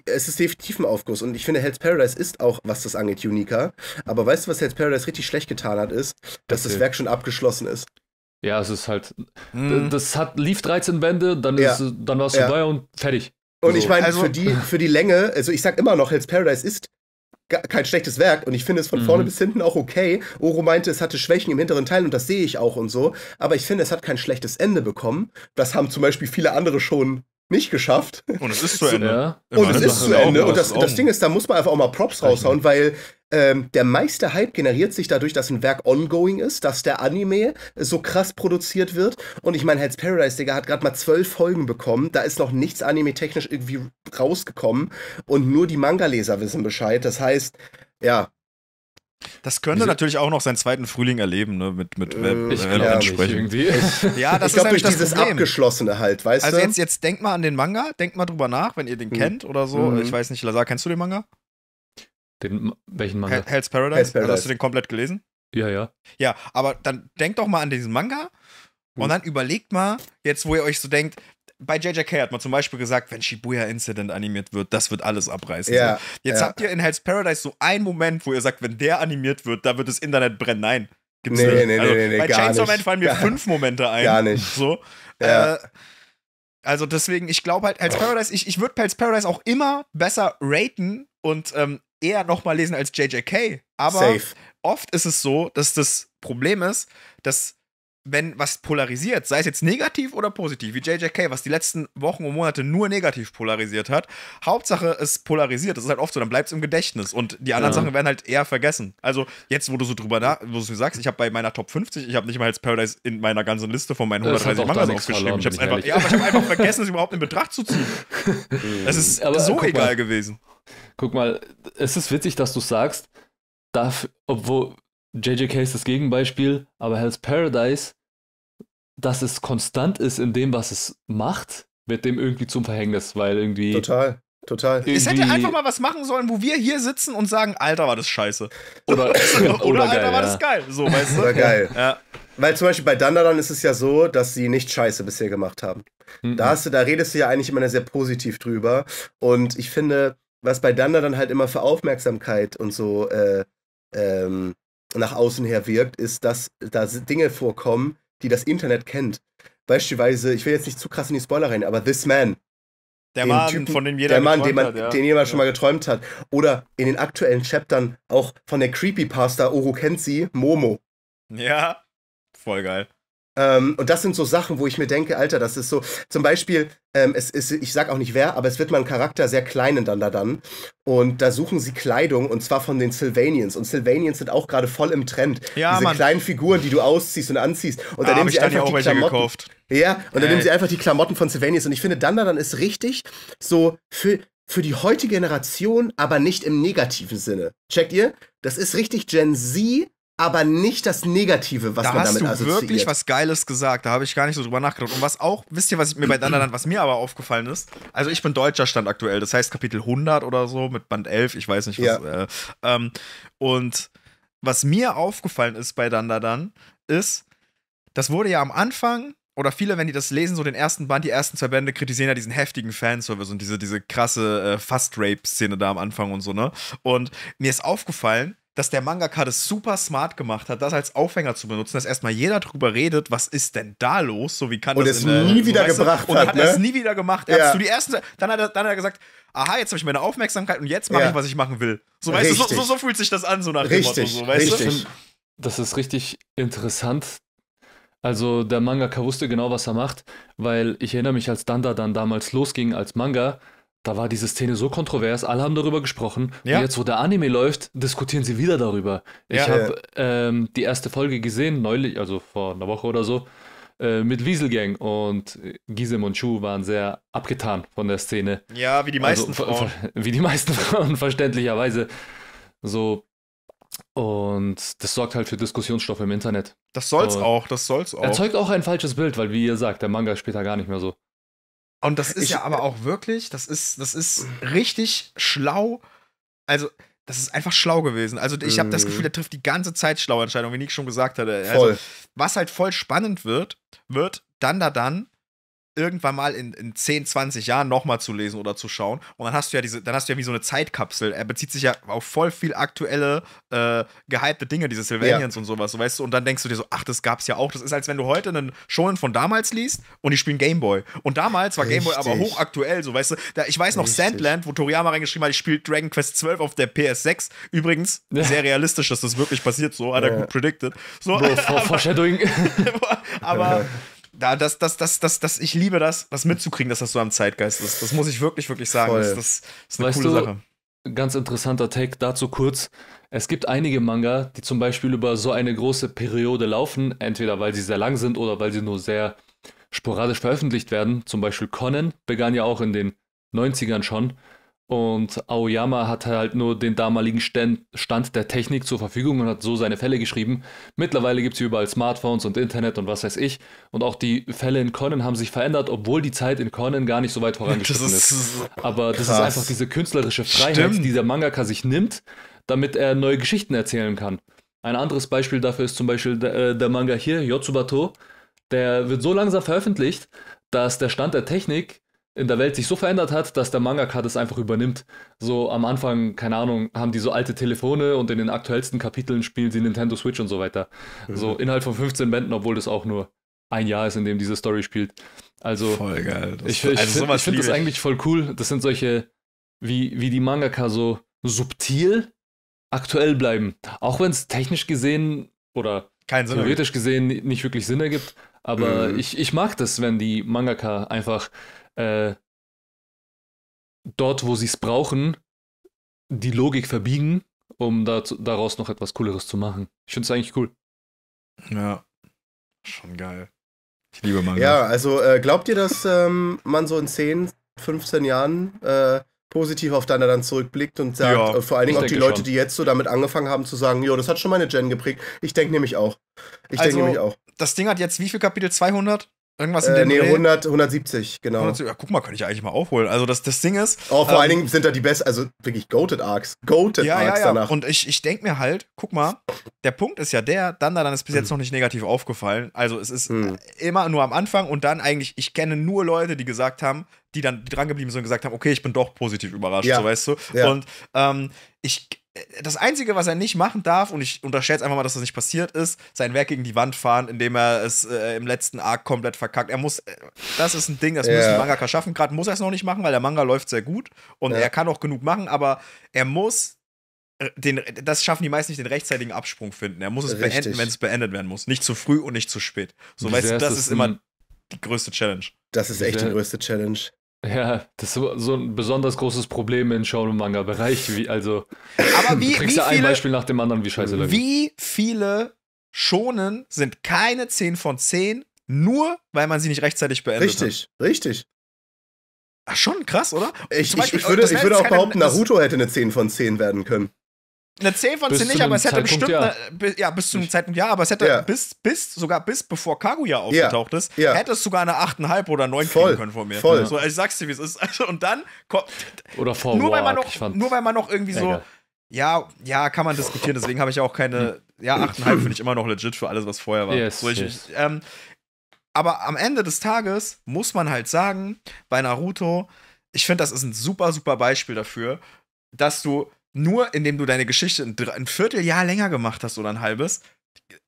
Es ist definitiv ein Aufguss und ich finde, Hell's Paradise ist auch, was das angeht, uniker. Aber weißt du, was Hell's Paradise richtig schlecht getan hat, ist, dass das, das Werk schon abgeschlossen ist. Ja, es ist halt. Hm. Das hat, lief 13 Bände, dann, ja. ist, dann war es vorbei ja. und fertig. Und so. ich meine, also, für, die, für die Länge, also ich sag immer noch, Hell's Paradise ist kein schlechtes Werk und ich finde es von mhm. vorne bis hinten auch okay. Oro meinte, es hatte Schwächen im hinteren Teil und das sehe ich auch und so, aber ich finde, es hat kein schlechtes Ende bekommen. Das haben zum Beispiel viele andere schon nicht geschafft. Und es ist zu Ende. Ja. Und es ist zu Ende. Und das, das Ding ist, da muss man einfach auch mal Props raushauen, weil ähm, der meiste Hype generiert sich dadurch, dass ein Werk ongoing ist, dass der Anime so krass produziert wird. Und ich meine, Hell's Paradise, Digga, hat gerade mal zwölf Folgen bekommen. Da ist noch nichts anime-technisch irgendwie rausgekommen. Und nur die Manga-Leser wissen Bescheid. Das heißt, ja, das könnte Wieso? natürlich auch noch seinen zweiten Frühling erleben, ne? Mit, mit äh, ich ja, entsprechend. (laughs) ja, das ich glaube, durch dieses Problem. Abgeschlossene halt, weißt also du? Also jetzt, jetzt denkt mal an den Manga, denkt mal drüber nach, wenn ihr den hm. kennt oder so. Hm. Ich weiß nicht, Lazar, kennst du den Manga? Den, welchen Manga? Hell's Paradise? Hell's Paradise. Also hast du den komplett gelesen? Ja, ja. Ja, aber dann denkt doch mal an diesen Manga und dann überlegt mal, jetzt wo ihr euch so denkt, bei JJK hat man zum Beispiel gesagt, wenn Shibuya Incident animiert wird, das wird alles abreißen. Ja, jetzt ja. habt ihr in Hell's Paradise so einen Moment, wo ihr sagt, wenn der animiert wird, da wird das Internet brennen. Nein. Gibt's nee, nicht. Nee, also, nee, nee, bei Chainsaw Man fallen mir gar, fünf Momente ein. Gar nicht. So. Ja. Äh, also deswegen, ich glaube halt, Hell's Paradise, ich, ich würde Hell's Paradise auch immer besser raten und ähm, eher nochmal lesen als JJK. Aber Safe. oft ist es so, dass das Problem ist, dass wenn was polarisiert, sei es jetzt negativ oder positiv, wie JJK, was die letzten Wochen und Monate nur negativ polarisiert hat, Hauptsache es polarisiert. Das ist halt oft so, dann bleibt es im Gedächtnis und die anderen ja. Sachen werden halt eher vergessen. Also jetzt, wo du so drüber da, wo du sagst, ich habe bei meiner Top 50, ich habe nicht mal jetzt Paradise in meiner ganzen Liste von meinen 130 Mangas aufgeschrieben. ich hab's einfach, ja, aber ich habe einfach vergessen, es überhaupt in Betracht zu ziehen. (laughs) es ist aber, so egal mal, gewesen. Guck mal, es ist witzig, dass du sagst, darf, obwohl JJK ist das Gegenbeispiel, aber Hell's Paradise, dass es konstant ist in dem, was es macht, wird dem irgendwie zum Verhängnis, weil irgendwie. Total. Total. es hätte einfach mal was machen sollen, wo wir hier sitzen und sagen, Alter, war das scheiße. (laughs) Oder, oder, oder Alter, war ja. das geil. So, weißt du? Oder geil. Ja. Weil zum Beispiel bei Dandadan ist es ja so, dass sie nicht scheiße bisher gemacht haben. Mhm. Da, hast du, da redest du ja eigentlich immer sehr positiv drüber. Und ich finde, was bei Dandadan halt immer für Aufmerksamkeit und so äh, ähm, nach außen her wirkt, ist, dass da Dinge vorkommen, die das Internet kennt. Beispielsweise, ich will jetzt nicht zu krass in die Spoiler rein, aber This Man. Der Mann, Typen, von dem jeder der Mann, den, man, hat, ja. den jemand schon mal geträumt hat. Oder in den aktuellen Chaptern auch von der Creepypasta Oru kennt sie, Momo. Ja, voll geil. Ähm, und das sind so Sachen, wo ich mir denke, Alter, das ist so, zum Beispiel, ähm, es ist, ich sag auch nicht wer, aber es wird mal ein Charakter sehr klein dann da dann. Und da suchen sie Kleidung und zwar von den Sylvanians. Und Sylvanians sind auch gerade voll im Trend. Ja, Diese Mann. kleinen Figuren, die du ausziehst und anziehst. Und da ah, nehmen sie einfach die Klamotten. Gekauft. Ja, und dann Ey. nehmen sie einfach die Klamotten von Sylvanians. Und ich finde, dann dann ist richtig so für, für die heutige Generation, aber nicht im negativen Sinne. Checkt ihr? Das ist richtig Gen Z, aber nicht das Negative, was da man damit assoziiert. Da hast du wirklich was Geiles gesagt, da habe ich gar nicht so drüber nachgedacht. Und was auch, wisst ihr, was mir bei Dandaland, was mir aber aufgefallen ist? Also ich bin deutscher Stand aktuell, das heißt Kapitel 100 oder so mit Band 11, ich weiß nicht was. Ja. Äh, ähm, und was mir aufgefallen ist bei Dandadan, ist, das wurde ja am Anfang oder viele, wenn die das lesen, so den ersten Band, die ersten zwei Bände, kritisieren ja diesen heftigen Fanservice und diese, diese krasse äh, Fast-Rape-Szene da am Anfang und so, ne? Und mir ist aufgefallen, dass der Mangaka das super smart gemacht hat, das als Aufhänger zu benutzen, dass erstmal jeder drüber redet, was ist denn da los? So wie kann und das es nie der, wieder gebracht und hat. hat ne? es nie wieder gemacht. Er ja. hat die ersten, dann hat er, dann hat er gesagt, aha, jetzt habe ich meine Aufmerksamkeit und jetzt mache ja. ich, was ich machen will. So, weißt du, so, so, so, fühlt sich das an, so nach Richtig. dem Motto. So, weißt Richtig. Du? Das ist richtig interessant, also der Mangaka wusste genau, was er macht, weil ich erinnere mich, als Danda dann damals losging als Manga, da war diese Szene so kontrovers, alle haben darüber gesprochen. Ja. Und jetzt, wo der Anime läuft, diskutieren sie wieder darüber. Ja. Ich habe ähm, die erste Folge gesehen, neulich, also vor einer Woche oder so, äh, mit Wieselgang und Gizem und Chu waren sehr abgetan von der Szene. Ja, wie die also, meisten also, Frauen. Wie die meisten (laughs) Frauen, verständlicherweise. So. Und das sorgt halt für Diskussionsstoff im Internet. Das soll's und auch, das soll's auch. Erzeugt auch ein falsches Bild, weil, wie ihr sagt, der Manga spielt da gar nicht mehr so. Und das ist ich, ja aber äh, auch wirklich, das ist, das ist richtig schlau. Also, das ist einfach schlau gewesen. Also, ich habe das Gefühl, mhm. der trifft die ganze Zeit schlaue Entscheidungen, wie Nick schon gesagt hatte. Also, voll. was halt voll spannend wird, wird dann da dann, irgendwann mal in, in 10, 20 Jahren nochmal zu lesen oder zu schauen. Und dann hast du ja diese, dann hast du ja wie so eine Zeitkapsel. Er bezieht sich ja auf voll viel aktuelle, äh, gehypte Dinge, diese Sylvanians ja. und sowas, weißt du, und dann denkst du dir so, ach, das gab's ja auch. Das ist, als wenn du heute einen Shonen von damals liest und die spielen Gameboy. Und damals war Gameboy aber hochaktuell, so weißt du. Da, ich weiß noch Richtig. Sandland, wo Toriyama reingeschrieben hat, ich spiele Dragon Quest 12 auf der PS6. Übrigens, ja. sehr realistisch, dass das wirklich passiert, so, hat er gut predicted. So, Bro, (laughs) aber, foreshadowing. aber da, das, das, das, das, das, ich liebe das, das mitzukriegen, dass das so am Zeitgeist ist. Das muss ich wirklich, wirklich sagen. Das, das, ist eine weißt coole du, Sache. Ganz interessanter Tag dazu kurz. Es gibt einige Manga, die zum Beispiel über so eine große Periode laufen, entweder weil sie sehr lang sind oder weil sie nur sehr sporadisch veröffentlicht werden. Zum Beispiel Conan begann ja auch in den 90ern schon und Aoyama hatte halt nur den damaligen Stand der Technik zur Verfügung und hat so seine Fälle geschrieben. Mittlerweile gibt es überall Smartphones und Internet und was weiß ich. Und auch die Fälle in Conan haben sich verändert, obwohl die Zeit in Conan gar nicht so weit vorangeschritten ist, ist. Aber krass. das ist einfach diese künstlerische Freiheit, Stimmt. die der Mangaka sich nimmt, damit er neue Geschichten erzählen kann. Ein anderes Beispiel dafür ist zum Beispiel der, äh, der Manga hier, Yotsubato. Der wird so langsam veröffentlicht, dass der Stand der Technik in der Welt sich so verändert hat, dass der Mangaka das einfach übernimmt. So am Anfang, keine Ahnung, haben die so alte Telefone und in den aktuellsten Kapiteln spielen sie Nintendo Switch und so weiter. Mhm. So innerhalb von 15 Bänden, obwohl das auch nur ein Jahr ist, in dem diese Story spielt. Also voll geil. Das ich, ich, also finde find das eigentlich voll cool. Das sind solche, wie, wie die Mangaka so subtil aktuell bleiben. Auch wenn es technisch gesehen oder theoretisch gesehen nicht wirklich Sinn ergibt. Aber mhm. ich, ich mag das, wenn die Mangaka einfach äh, dort, wo sie es brauchen, die Logik verbiegen, um dazu, daraus noch etwas Cooleres zu machen. Ich finde es eigentlich cool. Ja, schon geil. Ich liebe Manga. Ja, also äh, glaubt ihr, dass ähm, man so in 10, 15 Jahren äh, positiv auf deiner dann zurückblickt und sagt, ja, äh, vor allen Dingen auch die Leute, schon. die jetzt so damit angefangen haben zu sagen, jo, das hat schon meine Gen geprägt. Ich denke nämlich auch. Ich also, denke nämlich auch. Das Ding hat jetzt wie viel Kapitel? 200? Irgendwas in äh, dem nee, 100, 170, genau. 170, ja, guck mal, könnte ich eigentlich mal aufholen. Also das, das Ding ist. Oh, vor ähm, allen Dingen sind da die besten, also wirklich Goated Arcs. Goated ja, Arcs ja, ja. danach. Und ich, ich denke mir halt, guck mal, der Punkt ist ja der, dann dann ist bis jetzt hm. noch nicht negativ aufgefallen. Also es ist hm. immer nur am Anfang und dann eigentlich, ich kenne nur Leute, die gesagt haben, die dann die dran geblieben sind und gesagt haben, okay, ich bin doch positiv überrascht, ja. so weißt du. Ja. Und ähm, ich das Einzige, was er nicht machen darf, und ich unterstelle jetzt einfach mal, dass das nicht passiert ist, sein Werk gegen die Wand fahren, indem er es äh, im letzten Arc komplett verkackt. Er muss, äh, das ist ein Ding, das yeah. müssen Mangaka schaffen. Gerade muss er es noch nicht machen, weil der Manga läuft sehr gut und ja. er kann auch genug machen, aber er muss äh, den, das schaffen die meisten nicht, den rechtzeitigen Absprung finden. Er muss es Richtig. beenden, wenn es beendet werden muss. Nicht zu früh und nicht zu spät. So, weißt du, das ist immer die größte Challenge. Das ist echt die größte Challenge. Ja, das ist so ein besonders großes Problem im Shonen-Manga-Bereich. Also, Aber wie, du kriegst wie ja ein viele, Beispiel nach dem anderen, wie scheiße läuft. Wie viele Schonen sind keine 10 von 10, nur weil man sie nicht rechtzeitig beendet richtig, hat? Richtig, Ach, schon krass, oder? Ich, Beispiel, ich, würde, ich würde auch behaupten, Naruto hätte eine 10 von 10 werden können. Eine 10 von 10 nicht, aber es hätte Zeitpunkt, bestimmt, ja. ja. bis zu einem Zeitpunkt, ja, aber es hätte ja. bis, bis, sogar bis bevor Kaguya aufgetaucht ja. ist, hätte es sogar eine 8,5 oder 9 voll, kriegen können von mir. Voll. So, ich sag's dir, wie es ist. Also, und dann kommt. Oder vor nur, weil man noch, nur weil man noch irgendwie so. Ja, ja, kann man diskutieren, deswegen habe ich auch keine. Ja, 8,5 finde ich immer noch legit für alles, was vorher war. Yes, so, ich, yes. Ähm, aber am Ende des Tages muss man halt sagen, bei Naruto, ich finde, das ist ein super, super Beispiel dafür, dass du nur indem du deine Geschichte ein, Vierteljahr länger gemacht hast oder ein halbes,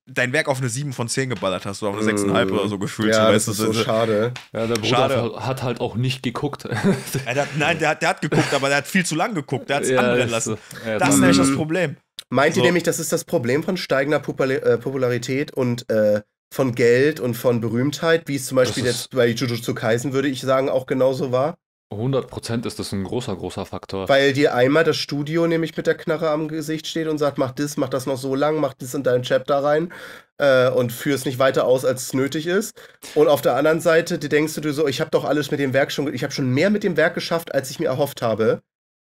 dein Werk auf eine 7 von 10 geballert hast, oder auf eine 6,5 oder so gefühlt. Ja, so, das ist so schade. Ja, der Bruder schade. hat halt auch nicht geguckt. Ja, der, nein, der hat, der hat geguckt, aber der hat viel zu lang geguckt. Der hat es ja, anbrennen lassen. Ja, das ist nämlich das Problem. Meint so. ihr nämlich, das ist das Problem von steigender äh, Popularität und äh, von Geld und von Berühmtheit, wie es zum Beispiel jetzt bei Jujutsu Kaisen, würde ich sagen, auch genauso war? 100% ist das ein großer, großer Faktor. Weil dir einmal das Studio nämlich mit der Knarre am Gesicht steht und sagt, mach das, mach das noch so lang, mach das in deinen Chapter rein äh, und führ es nicht weiter aus, als es nötig ist. Und auf der anderen Seite, dir denkst du dir so, ich habe doch alles mit dem Werk schon, ich habe schon mehr mit dem Werk geschafft, als ich mir erhofft habe.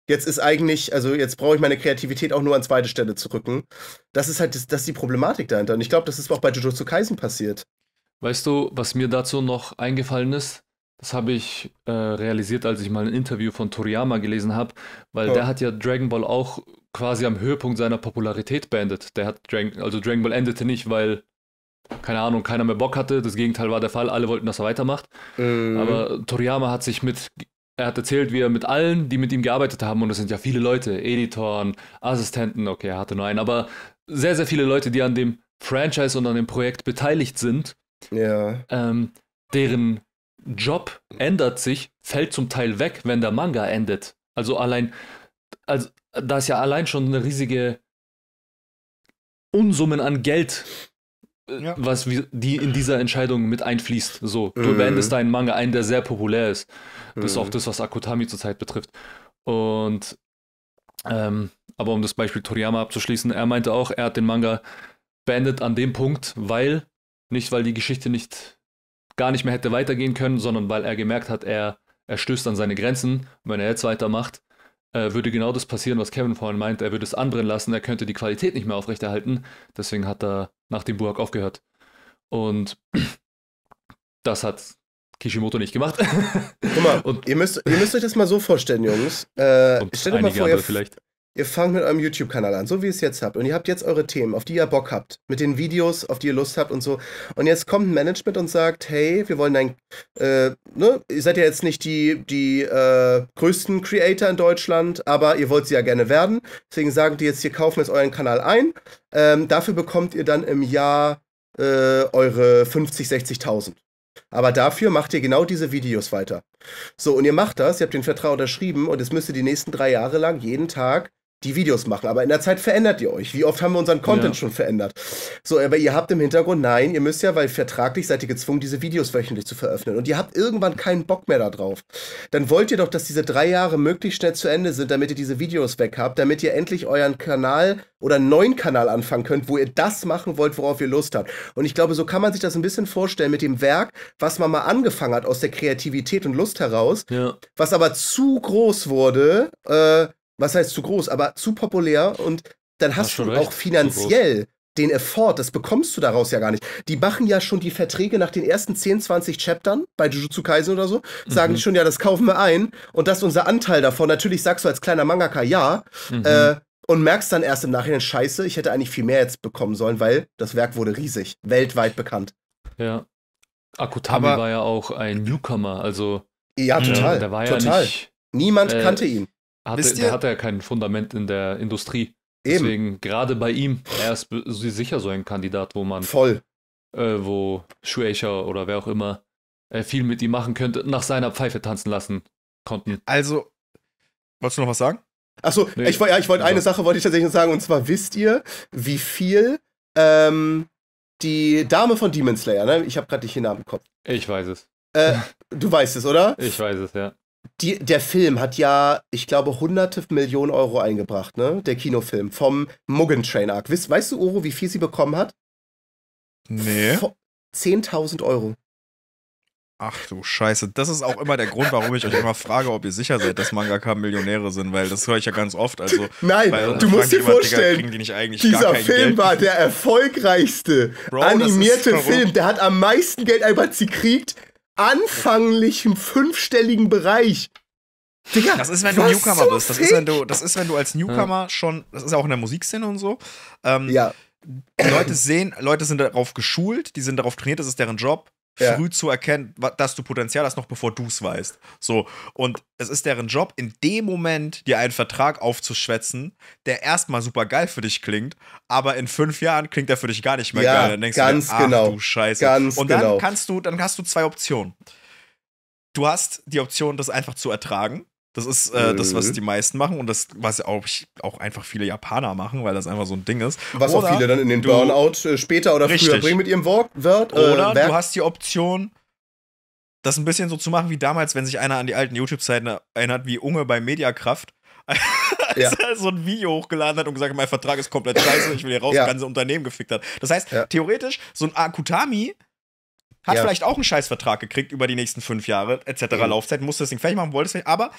Jetzt ist eigentlich, also jetzt brauche ich meine Kreativität auch nur an zweite Stelle zu rücken. Das ist halt, das, das ist die Problematik dahinter. Und ich glaube, das ist auch bei Jujutsu Kaisen passiert. Weißt du, was mir dazu noch eingefallen ist? Das habe ich äh, realisiert, als ich mal ein Interview von Toriyama gelesen habe, weil ja. der hat ja Dragon Ball auch quasi am Höhepunkt seiner Popularität beendet. Der hat Dragon, also Dragon Ball endete nicht, weil keine Ahnung, keiner mehr Bock hatte. Das Gegenteil war der Fall, alle wollten, dass er weitermacht. Mhm. Aber Toriyama hat sich mit, er hat erzählt, wie er mit allen, die mit ihm gearbeitet haben, und das sind ja viele Leute, Editoren, Assistenten, okay, er hatte nur einen, aber sehr, sehr viele Leute, die an dem Franchise und an dem Projekt beteiligt sind, ja. ähm, deren Job ändert sich, fällt zum Teil weg, wenn der Manga endet. Also allein, also da ist ja allein schon eine riesige Unsummen an Geld, äh, ja. was die in dieser Entscheidung mit einfließt. So, du mhm. beendest deinen Manga, einen, der sehr populär ist. Das ist auch mhm. das, was Akutami zurzeit betrifft. Und ähm, aber um das Beispiel Toriyama abzuschließen, er meinte auch, er hat den Manga beendet an dem Punkt, weil, nicht weil die Geschichte nicht gar nicht mehr hätte weitergehen können, sondern weil er gemerkt hat, er, er stößt an seine Grenzen. Und wenn er jetzt weitermacht, äh, würde genau das passieren, was Kevin vorhin meint. Er würde es anderen lassen, er könnte die Qualität nicht mehr aufrechterhalten. Deswegen hat er nach dem Buhak aufgehört. Und (clears throat) das hat Kishimoto nicht gemacht. Guck mal, (laughs) und, ihr, müsst, ihr müsst euch das mal so vorstellen, Jungs. Äh, stellt euch mal vor, ihr, vielleicht. Ihr fangt mit eurem YouTube-Kanal an, so wie ihr es jetzt habt. Und ihr habt jetzt eure Themen, auf die ihr Bock habt. Mit den Videos, auf die ihr Lust habt und so. Und jetzt kommt ein Management und sagt, hey, wir wollen dein, äh, ne? Ihr seid ja jetzt nicht die, die äh, größten Creator in Deutschland, aber ihr wollt sie ja gerne werden. Deswegen sagen die jetzt, hier kaufen jetzt euren Kanal ein. Ähm, dafür bekommt ihr dann im Jahr äh, eure 50, 60.000. Aber dafür macht ihr genau diese Videos weiter. So, und ihr macht das, ihr habt den Vertrag unterschrieben und jetzt müsst ihr die nächsten drei Jahre lang jeden Tag die Videos machen. Aber in der Zeit verändert ihr euch. Wie oft haben wir unseren Content ja. schon verändert? So, aber ihr habt im Hintergrund, nein, ihr müsst ja, weil vertraglich seid ihr gezwungen, diese Videos wöchentlich zu veröffentlichen. Und ihr habt irgendwann keinen Bock mehr darauf. Dann wollt ihr doch, dass diese drei Jahre möglichst schnell zu Ende sind, damit ihr diese Videos weg habt, damit ihr endlich euren Kanal oder einen neuen Kanal anfangen könnt, wo ihr das machen wollt, worauf ihr Lust habt. Und ich glaube, so kann man sich das ein bisschen vorstellen mit dem Werk, was man mal angefangen hat aus der Kreativität und Lust heraus, ja. was aber zu groß wurde, äh, was heißt zu groß, aber zu populär und dann hast, hast du auch finanziell den Effort, das bekommst du daraus ja gar nicht. Die machen ja schon die Verträge nach den ersten 10, 20 Chaptern bei Jujutsu Kaisen oder so, sagen mhm. schon, ja, das kaufen wir ein und das ist unser Anteil davon. Natürlich sagst du als kleiner Mangaka ja mhm. äh, und merkst dann erst im Nachhinein, scheiße, ich hätte eigentlich viel mehr jetzt bekommen sollen, weil das Werk wurde riesig, weltweit bekannt. Ja. Akutami Aber, war ja auch ein Newcomer, also. Ja, ne, total. Ja, der war total. Ja nicht, Niemand äh, kannte ihn hatte, der hatte ja kein Fundament in der Industrie. Eben. Deswegen, gerade bei ihm, er ist sicher so ein Kandidat, wo man. Voll. Äh, wo Schuecher oder wer auch immer äh, viel mit ihm machen könnte, nach seiner Pfeife tanzen lassen konnten. Also. Wolltest du noch was sagen? Achso, nee, ich, ja, ich wollte also. eine Sache wollte ich tatsächlich sagen, und zwar wisst ihr, wie viel ähm, die Dame von Demon Slayer, ne? Ich habe gerade nicht den Namen im Kopf. Ich weiß es. Äh, du weißt es, oder? Ich weiß es, ja die, der Film hat ja, ich glaube, hunderte Millionen Euro eingebracht, ne? Der Kinofilm vom Mugen Train Arc. Weißt, weißt du, Uro, wie viel sie bekommen hat? Nee. 10.000 Euro. Ach du Scheiße, das ist auch immer der Grund, warum ich euch immer frage, ob ihr sicher seid, dass Mangaka Millionäre sind, weil das höre ich ja ganz oft. Also, (laughs) Nein, du musst dir immer, vorstellen, Digga, die dieser Film Geld. war der (laughs) erfolgreichste Bro, animierte Film, der hat am meisten Geld einfach gekriegt, anfanglichen fünfstelligen Bereich. Digga, das ist, wenn du Newcomer so bist. Das ist, wenn du, das ist, wenn du als Newcomer ja. schon, das ist ja auch in der Musikszene und so. Ähm, ja. Leute sehen, Leute sind darauf geschult, die sind darauf trainiert, das ist deren Job ja. früh zu erkennen, dass du Potenzial hast, noch bevor du es weißt. So, und es ist deren Job, in dem Moment dir einen Vertrag aufzuschwätzen, der erstmal super geil für dich klingt, aber in fünf Jahren klingt er für dich gar nicht mehr ja, geil. Dann denkst ganz du, dir, genau. du Scheiße. Ganz und dann genau. kannst du, dann hast du zwei Optionen. Du hast die Option, das einfach zu ertragen das ist äh, das, was mhm. die meisten machen und das, was auch, auch einfach viele Japaner machen, weil das einfach so ein Ding ist. Was oder auch viele dann in den Burnout äh, später oder richtig. früher bringen mit ihrem Wort. Word, äh, oder du hast die Option, das ein bisschen so zu machen wie damals, wenn sich einer an die alten YouTube-Seiten erinnert, wie Unge bei Mediakraft. (laughs) als ja. er so ein Video hochgeladen hat und gesagt hat, mein Vertrag ist komplett scheiße, ich will hier raus, ja. das ganze Unternehmen gefickt hat. Das heißt, ja. theoretisch, so ein Akutami hat ja. vielleicht auch einen Scheißvertrag gekriegt über die nächsten fünf Jahre, etc. Mhm. Laufzeit, musste das Ding fertig machen, wollte es nicht, aber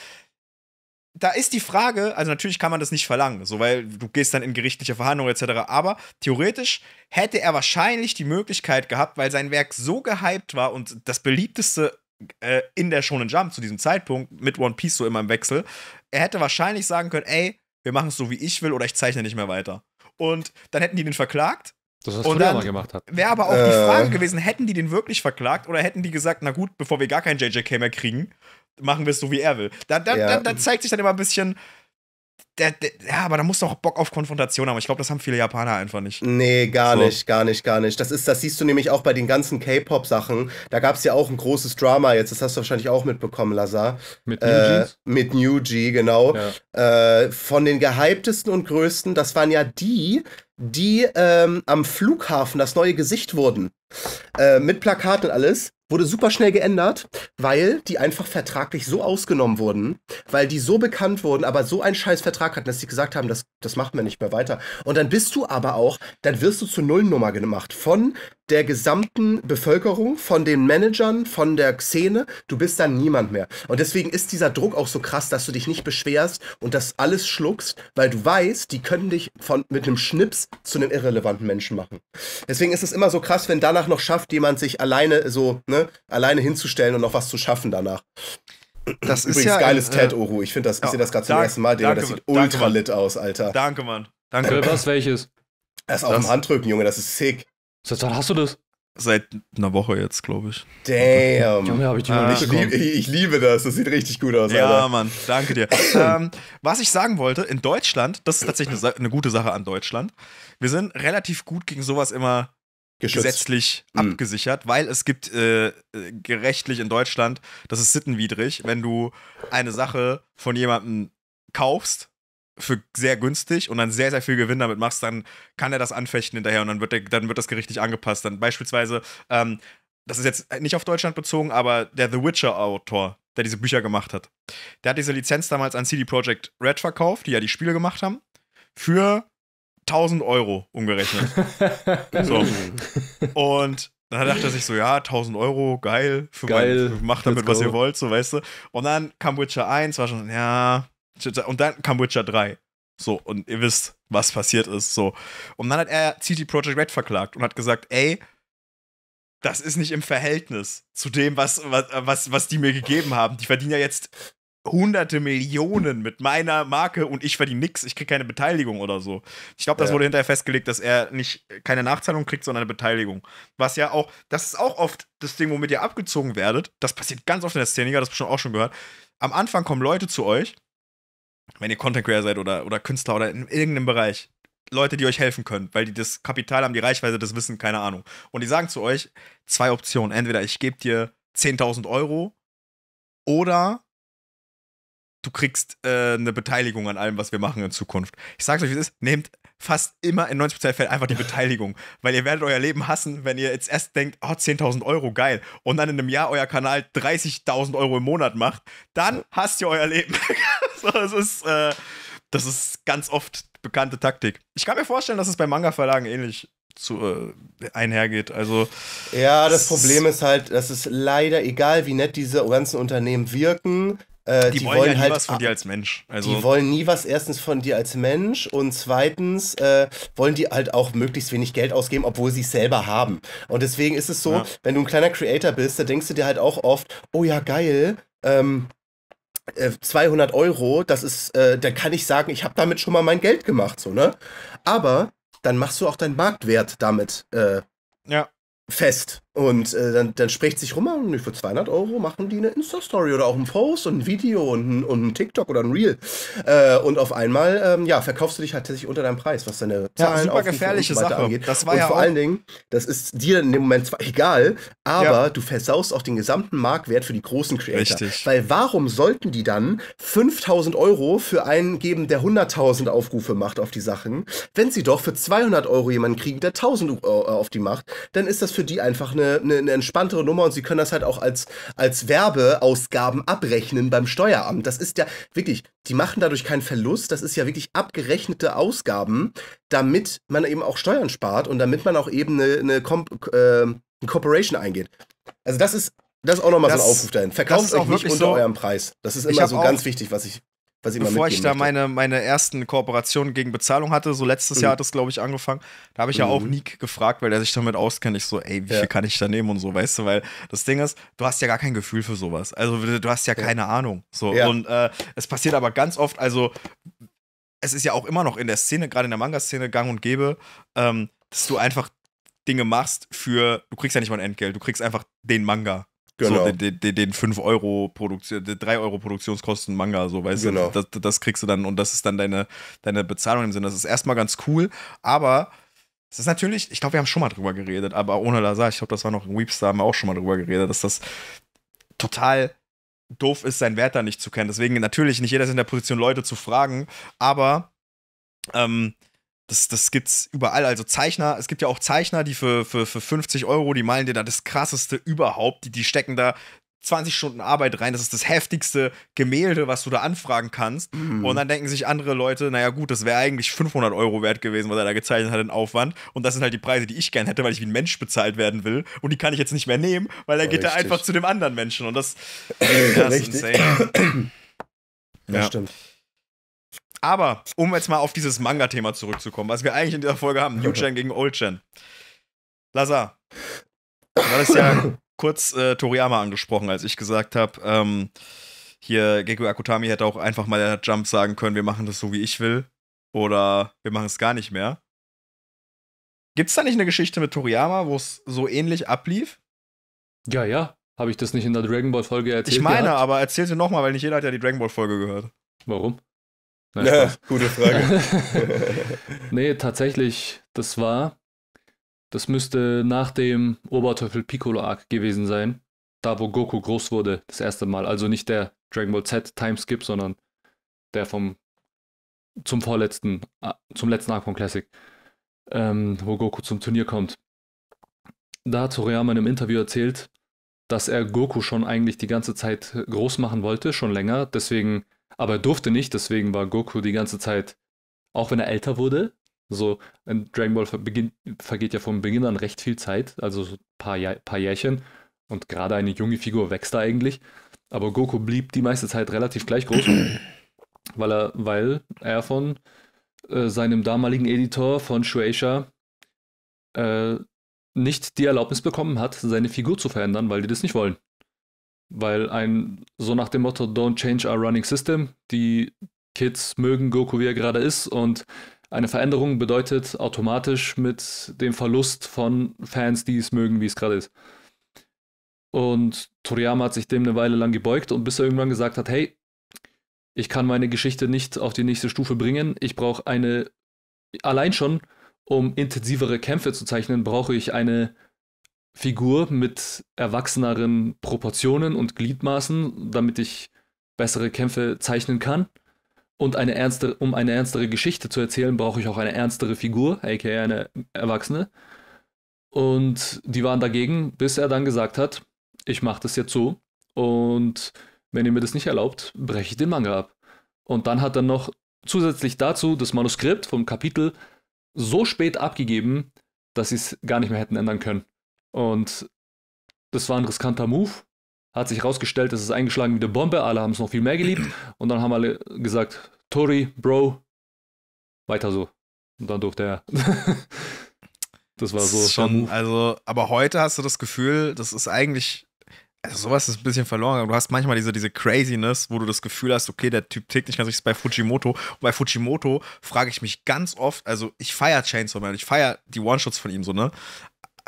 da ist die Frage, also natürlich kann man das nicht verlangen, so weil du gehst dann in gerichtliche Verhandlungen etc. Aber theoretisch hätte er wahrscheinlich die Möglichkeit gehabt, weil sein Werk so gehypt war und das beliebteste äh, in der Shonen Jump zu diesem Zeitpunkt mit One Piece so immer im Wechsel, er hätte wahrscheinlich sagen können, ey, wir machen es so wie ich will oder ich zeichne nicht mehr weiter. Und dann hätten die den verklagt. Das was und dann mal gemacht hat. Wäre aber auch äh. die Frage gewesen, hätten die den wirklich verklagt oder hätten die gesagt, na gut, bevor wir gar keinen JJK mehr kriegen, machen wir es so wie er will. Da, da, ja. da, da zeigt sich dann immer ein bisschen, ja, aber da muss doch Bock auf Konfrontation haben. Ich glaube, das haben viele Japaner einfach nicht. Nee, gar so. nicht, gar nicht, gar nicht. Das ist, das siehst du nämlich auch bei den ganzen K-Pop-Sachen. Da gab es ja auch ein großes Drama jetzt, das hast du wahrscheinlich auch mitbekommen, Lazar. Mit äh, New G. Mit New G, genau. Ja. Äh, von den gehyptesten und größten, das waren ja die, die ähm, am Flughafen das neue Gesicht wurden. Äh, mit Plakaten alles wurde super schnell geändert, weil die einfach vertraglich so ausgenommen wurden, weil die so bekannt wurden, aber so einen scheiß Vertrag hatten, dass die gesagt haben, das, das machen wir nicht mehr weiter. Und dann bist du aber auch, dann wirst du zur Nullnummer gemacht von der gesamten Bevölkerung, von den Managern, von der Szene. Du bist dann niemand mehr. Und deswegen ist dieser Druck auch so krass, dass du dich nicht beschwerst und das alles schluckst, weil du weißt, die können dich von, mit einem Schnips zu einem irrelevanten Menschen machen. Deswegen ist es immer so krass, wenn danach noch schafft, jemand sich alleine so, ne, alleine hinzustellen und noch was zu schaffen danach. Das Übrigens, ist ja geiles äh, Ted Oru. Ich finde das, ich sehe das gerade zum ersten Mal, Digga. Das sieht ultra lit aus, Alter. Danke, Mann. Danke. Äh, was welches? Er ist auf dem Handrücken, Junge, das ist sick. Seit wann hast du das? Seit einer Woche jetzt, glaube ich. Damn. Junge, hab ich die ah, ich, lieb, ich, liebe das. Das sieht richtig gut aus. Ja, Alter. Mann. Danke dir. (laughs) ähm, was ich sagen wollte, in Deutschland, das ist tatsächlich eine, eine, gute Sache an Deutschland. Wir sind relativ gut gegen sowas immer Geschützt. gesetzlich mhm. abgesichert, weil es gibt äh, äh gerechtlich in Deutschland, das ist sittenwidrig, wenn du eine Sache von jemandem kaufst für sehr günstig und dann sehr, sehr viel Gewinn damit machst, dann kann er das anfechten hinterher und dann wird, der, dann wird das Gericht nicht angepasst. Dann beispielsweise, ähm, das ist jetzt nicht auf Deutschland bezogen, aber der The Witcher-Autor, der diese Bücher gemacht hat, der hat diese Lizenz damals an CD Projekt Red verkauft, die ja die Spiele gemacht haben, für 1000 Euro umgerechnet. (laughs) so. Und dann dachte er sich so, ja, 1000 Euro, geil, geil mein, macht damit, was ihr wollt, so weißt du. Und dann kam Witcher 1, war schon, ja, und dann kam Witcher 3. So, und ihr wisst, was passiert ist. So. Und dann hat er CD Projekt Red verklagt und hat gesagt, ey, das ist nicht im Verhältnis zu dem, was, was, was, was die mir gegeben haben. Die verdienen ja jetzt hunderte Millionen mit meiner Marke und ich verdiene nichts, ich kriege keine Beteiligung oder so. Ich glaube, das ja. wurde hinterher festgelegt, dass er nicht keine Nachzahlung kriegt, sondern eine Beteiligung. Was ja auch, das ist auch oft das Ding, womit ihr abgezogen werdet. Das passiert ganz oft in der Szene, ihr habt das bestimmt auch schon gehört. Am Anfang kommen Leute zu euch wenn ihr Content Creator seid oder, oder Künstler oder in irgendeinem Bereich, Leute, die euch helfen können, weil die das Kapital haben, die Reichweite, das Wissen, keine Ahnung. Und die sagen zu euch, zwei Optionen. Entweder ich gebe dir 10.000 Euro oder du kriegst äh, eine Beteiligung an allem, was wir machen in Zukunft. Ich sag's euch, wie es ist, nehmt fast immer in 90% der Fälle einfach die Beteiligung, (laughs) weil ihr werdet euer Leben hassen, wenn ihr jetzt erst denkt, oh, 10.000 Euro, geil, und dann in einem Jahr euer Kanal 30.000 Euro im Monat macht, dann hasst ihr euer Leben. (laughs) (laughs) so, das, ist, äh, das ist ganz oft bekannte Taktik. Ich kann mir vorstellen, dass es bei Manga-Verlagen ähnlich zu, äh, einhergeht. Also ja, das Problem ist halt, dass es leider egal, wie nett diese ganzen Unternehmen wirken. Äh, die, die, wollen, wollen ja nie halt was von dir als Mensch. Also, die wollen nie was erstens von dir als Mensch und zweitens äh, wollen die halt auch möglichst wenig Geld ausgeben, obwohl sie es selber haben. Und deswegen ist es so, ja. wenn du ein kleiner Creator bist, da denkst du dir halt auch oft, oh ja, geil, ähm, 200 äh, Euro, das ist, äh, dann kann ich sagen, ich habe damit schon mal mein Geld gemacht, so, ne? Aber dann machst du auch deinen Marktwert damit äh, ja. fest. Und äh, dann, dann spricht sich rum, und für 200 Euro machen die eine Insta-Story oder auch einen Post und ein Video und ein, und ein TikTok oder ein Reel. Äh, und auf einmal, ähm, ja, verkaufst du dich halt tatsächlich unter deinem Preis, was deine Zahlen ja, super gefährliche Sache. angeht. Das war und ja vor auch allen Dingen, das ist dir in dem Moment zwar egal, aber ja. du versaust auch den gesamten Marktwert für die großen Creator. Richtig. Weil warum sollten die dann 5000 Euro für einen geben, der 100.000 Aufrufe macht auf die Sachen, wenn sie doch für 200 Euro jemanden kriegen, der 1000 äh, auf die macht, dann ist das für die einfach eine eine, eine, eine, entspanntere Nummer und sie können das halt auch als, als Werbeausgaben abrechnen beim Steueramt. Das ist ja wirklich, die machen dadurch keinen Verlust, das ist ja wirklich abgerechnete Ausgaben, damit man eben auch Steuern spart und damit man auch eben eine, eine, Comp äh, eine Corporation eingeht. Also das ist das ist auch nochmal so ein Aufruf dahin. Verkauft euch nicht unter so, eurem Preis. Das ist immer so ganz wichtig, was ich was ich Bevor ich da meine, meine ersten Kooperationen gegen Bezahlung hatte, so letztes mhm. Jahr hat es, glaube ich, angefangen, da habe ich mhm. ja auch mhm. Nick gefragt, weil der sich damit auskennt. Ich so, ey, wie ja. viel kann ich da nehmen und so, weißt du, weil das Ding ist, du hast ja gar kein Gefühl für sowas. Also du hast ja, ja. keine Ahnung. So. Ja. Und äh, es passiert aber ganz oft, also es ist ja auch immer noch in der Szene, gerade in der Manga-Szene, gang und gäbe, ähm, dass du einfach Dinge machst für, du kriegst ja nicht mal ein Entgelt, du kriegst einfach den Manga. Genau. So, den, den, den 5 Euro Produktion, 3 Euro Produktionskosten Manga, so weißt genau. du. Das, das kriegst du dann und das ist dann deine, deine Bezahlung im Sinne. Das ist erstmal ganz cool, aber es ist natürlich, ich glaube, wir haben schon mal drüber geredet, aber ohne Lazar, ich glaube, das war noch in Weepstar, haben wir auch schon mal drüber geredet, dass das total doof ist, seinen Wert da nicht zu kennen. Deswegen natürlich nicht jeder ist in der Position, Leute zu fragen, aber ähm, das, das gibt's überall. Also Zeichner, es gibt ja auch Zeichner, die für, für, für 50 Euro, die malen dir da das krasseste überhaupt. Die, die stecken da 20 Stunden Arbeit rein. Das ist das heftigste Gemälde, was du da anfragen kannst. Mhm. Und dann denken sich andere Leute, naja, gut, das wäre eigentlich 500 Euro wert gewesen, was er da gezeichnet hat, den Aufwand. Und das sind halt die Preise, die ich gern hätte, weil ich wie ein Mensch bezahlt werden will. Und die kann ich jetzt nicht mehr nehmen, weil er ja, geht da einfach zu dem anderen Menschen. Und das, (clears throat) das ist insane. Das (clears throat) ja. stimmt. Aber, um jetzt mal auf dieses Manga-Thema zurückzukommen, was wir eigentlich in dieser Folge haben: New Gen gegen Old Gen. Lazar, du hattest ja kurz äh, Toriyama angesprochen, als ich gesagt habe, ähm, hier, Geko Akutami hätte auch einfach mal der Jump sagen können: Wir machen das so, wie ich will. Oder wir machen es gar nicht mehr. Gibt es da nicht eine Geschichte mit Toriyama, wo es so ähnlich ablief? Ja, ja. Habe ich das nicht in der Dragon Ball Folge erzählt? Ich meine, gehabt? aber erzähl sie nochmal, weil nicht jeder hat ja die Dragon Ball Folge gehört. Warum? Nein, ja, gute Frage. (laughs) nee, tatsächlich, das war, das müsste nach dem Oberteufel Piccolo Arc gewesen sein, da wo Goku groß wurde, das erste Mal. Also nicht der Dragon Ball Z Timeskip, sondern der vom zum vorletzten, äh, zum letzten Arc von Classic, ähm, wo Goku zum Turnier kommt. Da hat Toriyama in einem Interview erzählt, dass er Goku schon eigentlich die ganze Zeit groß machen wollte, schon länger. Deswegen aber er durfte nicht, deswegen war Goku die ganze Zeit, auch wenn er älter wurde, so in ähm, Dragon Ball beginnt, vergeht ja vom Beginn an recht viel Zeit, also so ein paar, paar Jährchen und gerade eine junge Figur wächst da eigentlich, aber Goku blieb die meiste Zeit relativ gleich groß, (clears throat) weil er, weil er von äh, seinem damaligen Editor von Shueisha äh, nicht die Erlaubnis bekommen hat, seine Figur zu verändern, weil die das nicht wollen. Weil ein, so nach dem Motto, don't change our running system, die Kids mögen Goku, wie er gerade ist und eine Veränderung bedeutet automatisch mit dem Verlust von Fans, die es mögen, wie es gerade ist. Und Toriyama hat sich dem eine Weile lang gebeugt und bis er irgendwann gesagt hat, hey, ich kann meine Geschichte nicht auf die nächste Stufe bringen. Ich brauche eine, allein schon, um intensivere Kämpfe zu zeichnen, brauche ich eine Figur mit erwachseneren Proportionen und Gliedmaßen, damit ich bessere Kämpfe zeichnen kann. Und eine ernste, um eine ernstere Geschichte zu erzählen, brauche ich auch eine ernstere Figur, aka eine Erwachsene. Und die waren dagegen, bis er dann gesagt hat, ich mache das jetzt so und wenn ihr mir das nicht erlaubt, breche ich den Manga ab. Und dann hat er noch zusätzlich dazu das Manuskript vom Kapitel so spät abgegeben, dass sie es gar nicht mehr hätten ändern können. Und das war ein riskanter Move. Hat sich herausgestellt, es ist eingeschlagen wie eine Bombe. Alle haben es noch viel mehr geliebt. (clears throat) Und dann haben alle gesagt: Tori, Bro, weiter so. Und dann durfte er. (laughs) das war so. Das schon, also, aber heute hast du das Gefühl, das ist eigentlich also sowas ist ein bisschen verloren. Du hast manchmal diese, diese Craziness, wo du das Gefühl hast, okay, der Typ tickt nicht ganz richtig bei Fujimoto. Und bei Fujimoto frage ich mich ganz oft, also ich feiere Chainsaw Man, ich feiere die One-Shots von ihm so, ne?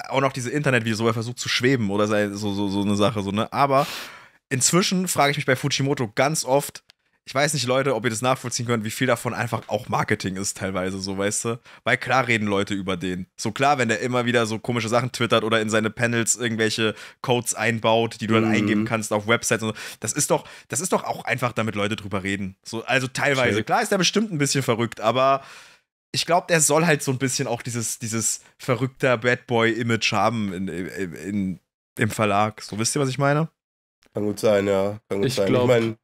auch noch diese Internetvideos, wo er versucht zu schweben oder so, so, so eine Sache, so, ne? Aber inzwischen frage ich mich bei Fujimoto ganz oft, ich weiß nicht, Leute, ob ihr das nachvollziehen könnt, wie viel davon einfach auch Marketing ist, teilweise so, weißt du? Weil klar reden Leute über den. So klar, wenn der immer wieder so komische Sachen twittert oder in seine Panels irgendwelche Codes einbaut, die du dann mhm. eingeben kannst auf Websites und so. Das ist doch, das ist doch auch einfach, damit Leute drüber reden. So, also teilweise. Schick. Klar ist der bestimmt ein bisschen verrückt, aber ich glaube, der soll halt so ein bisschen auch dieses, dieses verrückter Bad Boy-Image haben in, in, in, im Verlag. So wisst ihr, was ich meine? Kann gut sein, ja. Kann gut ich sein. Glaub, ich meine,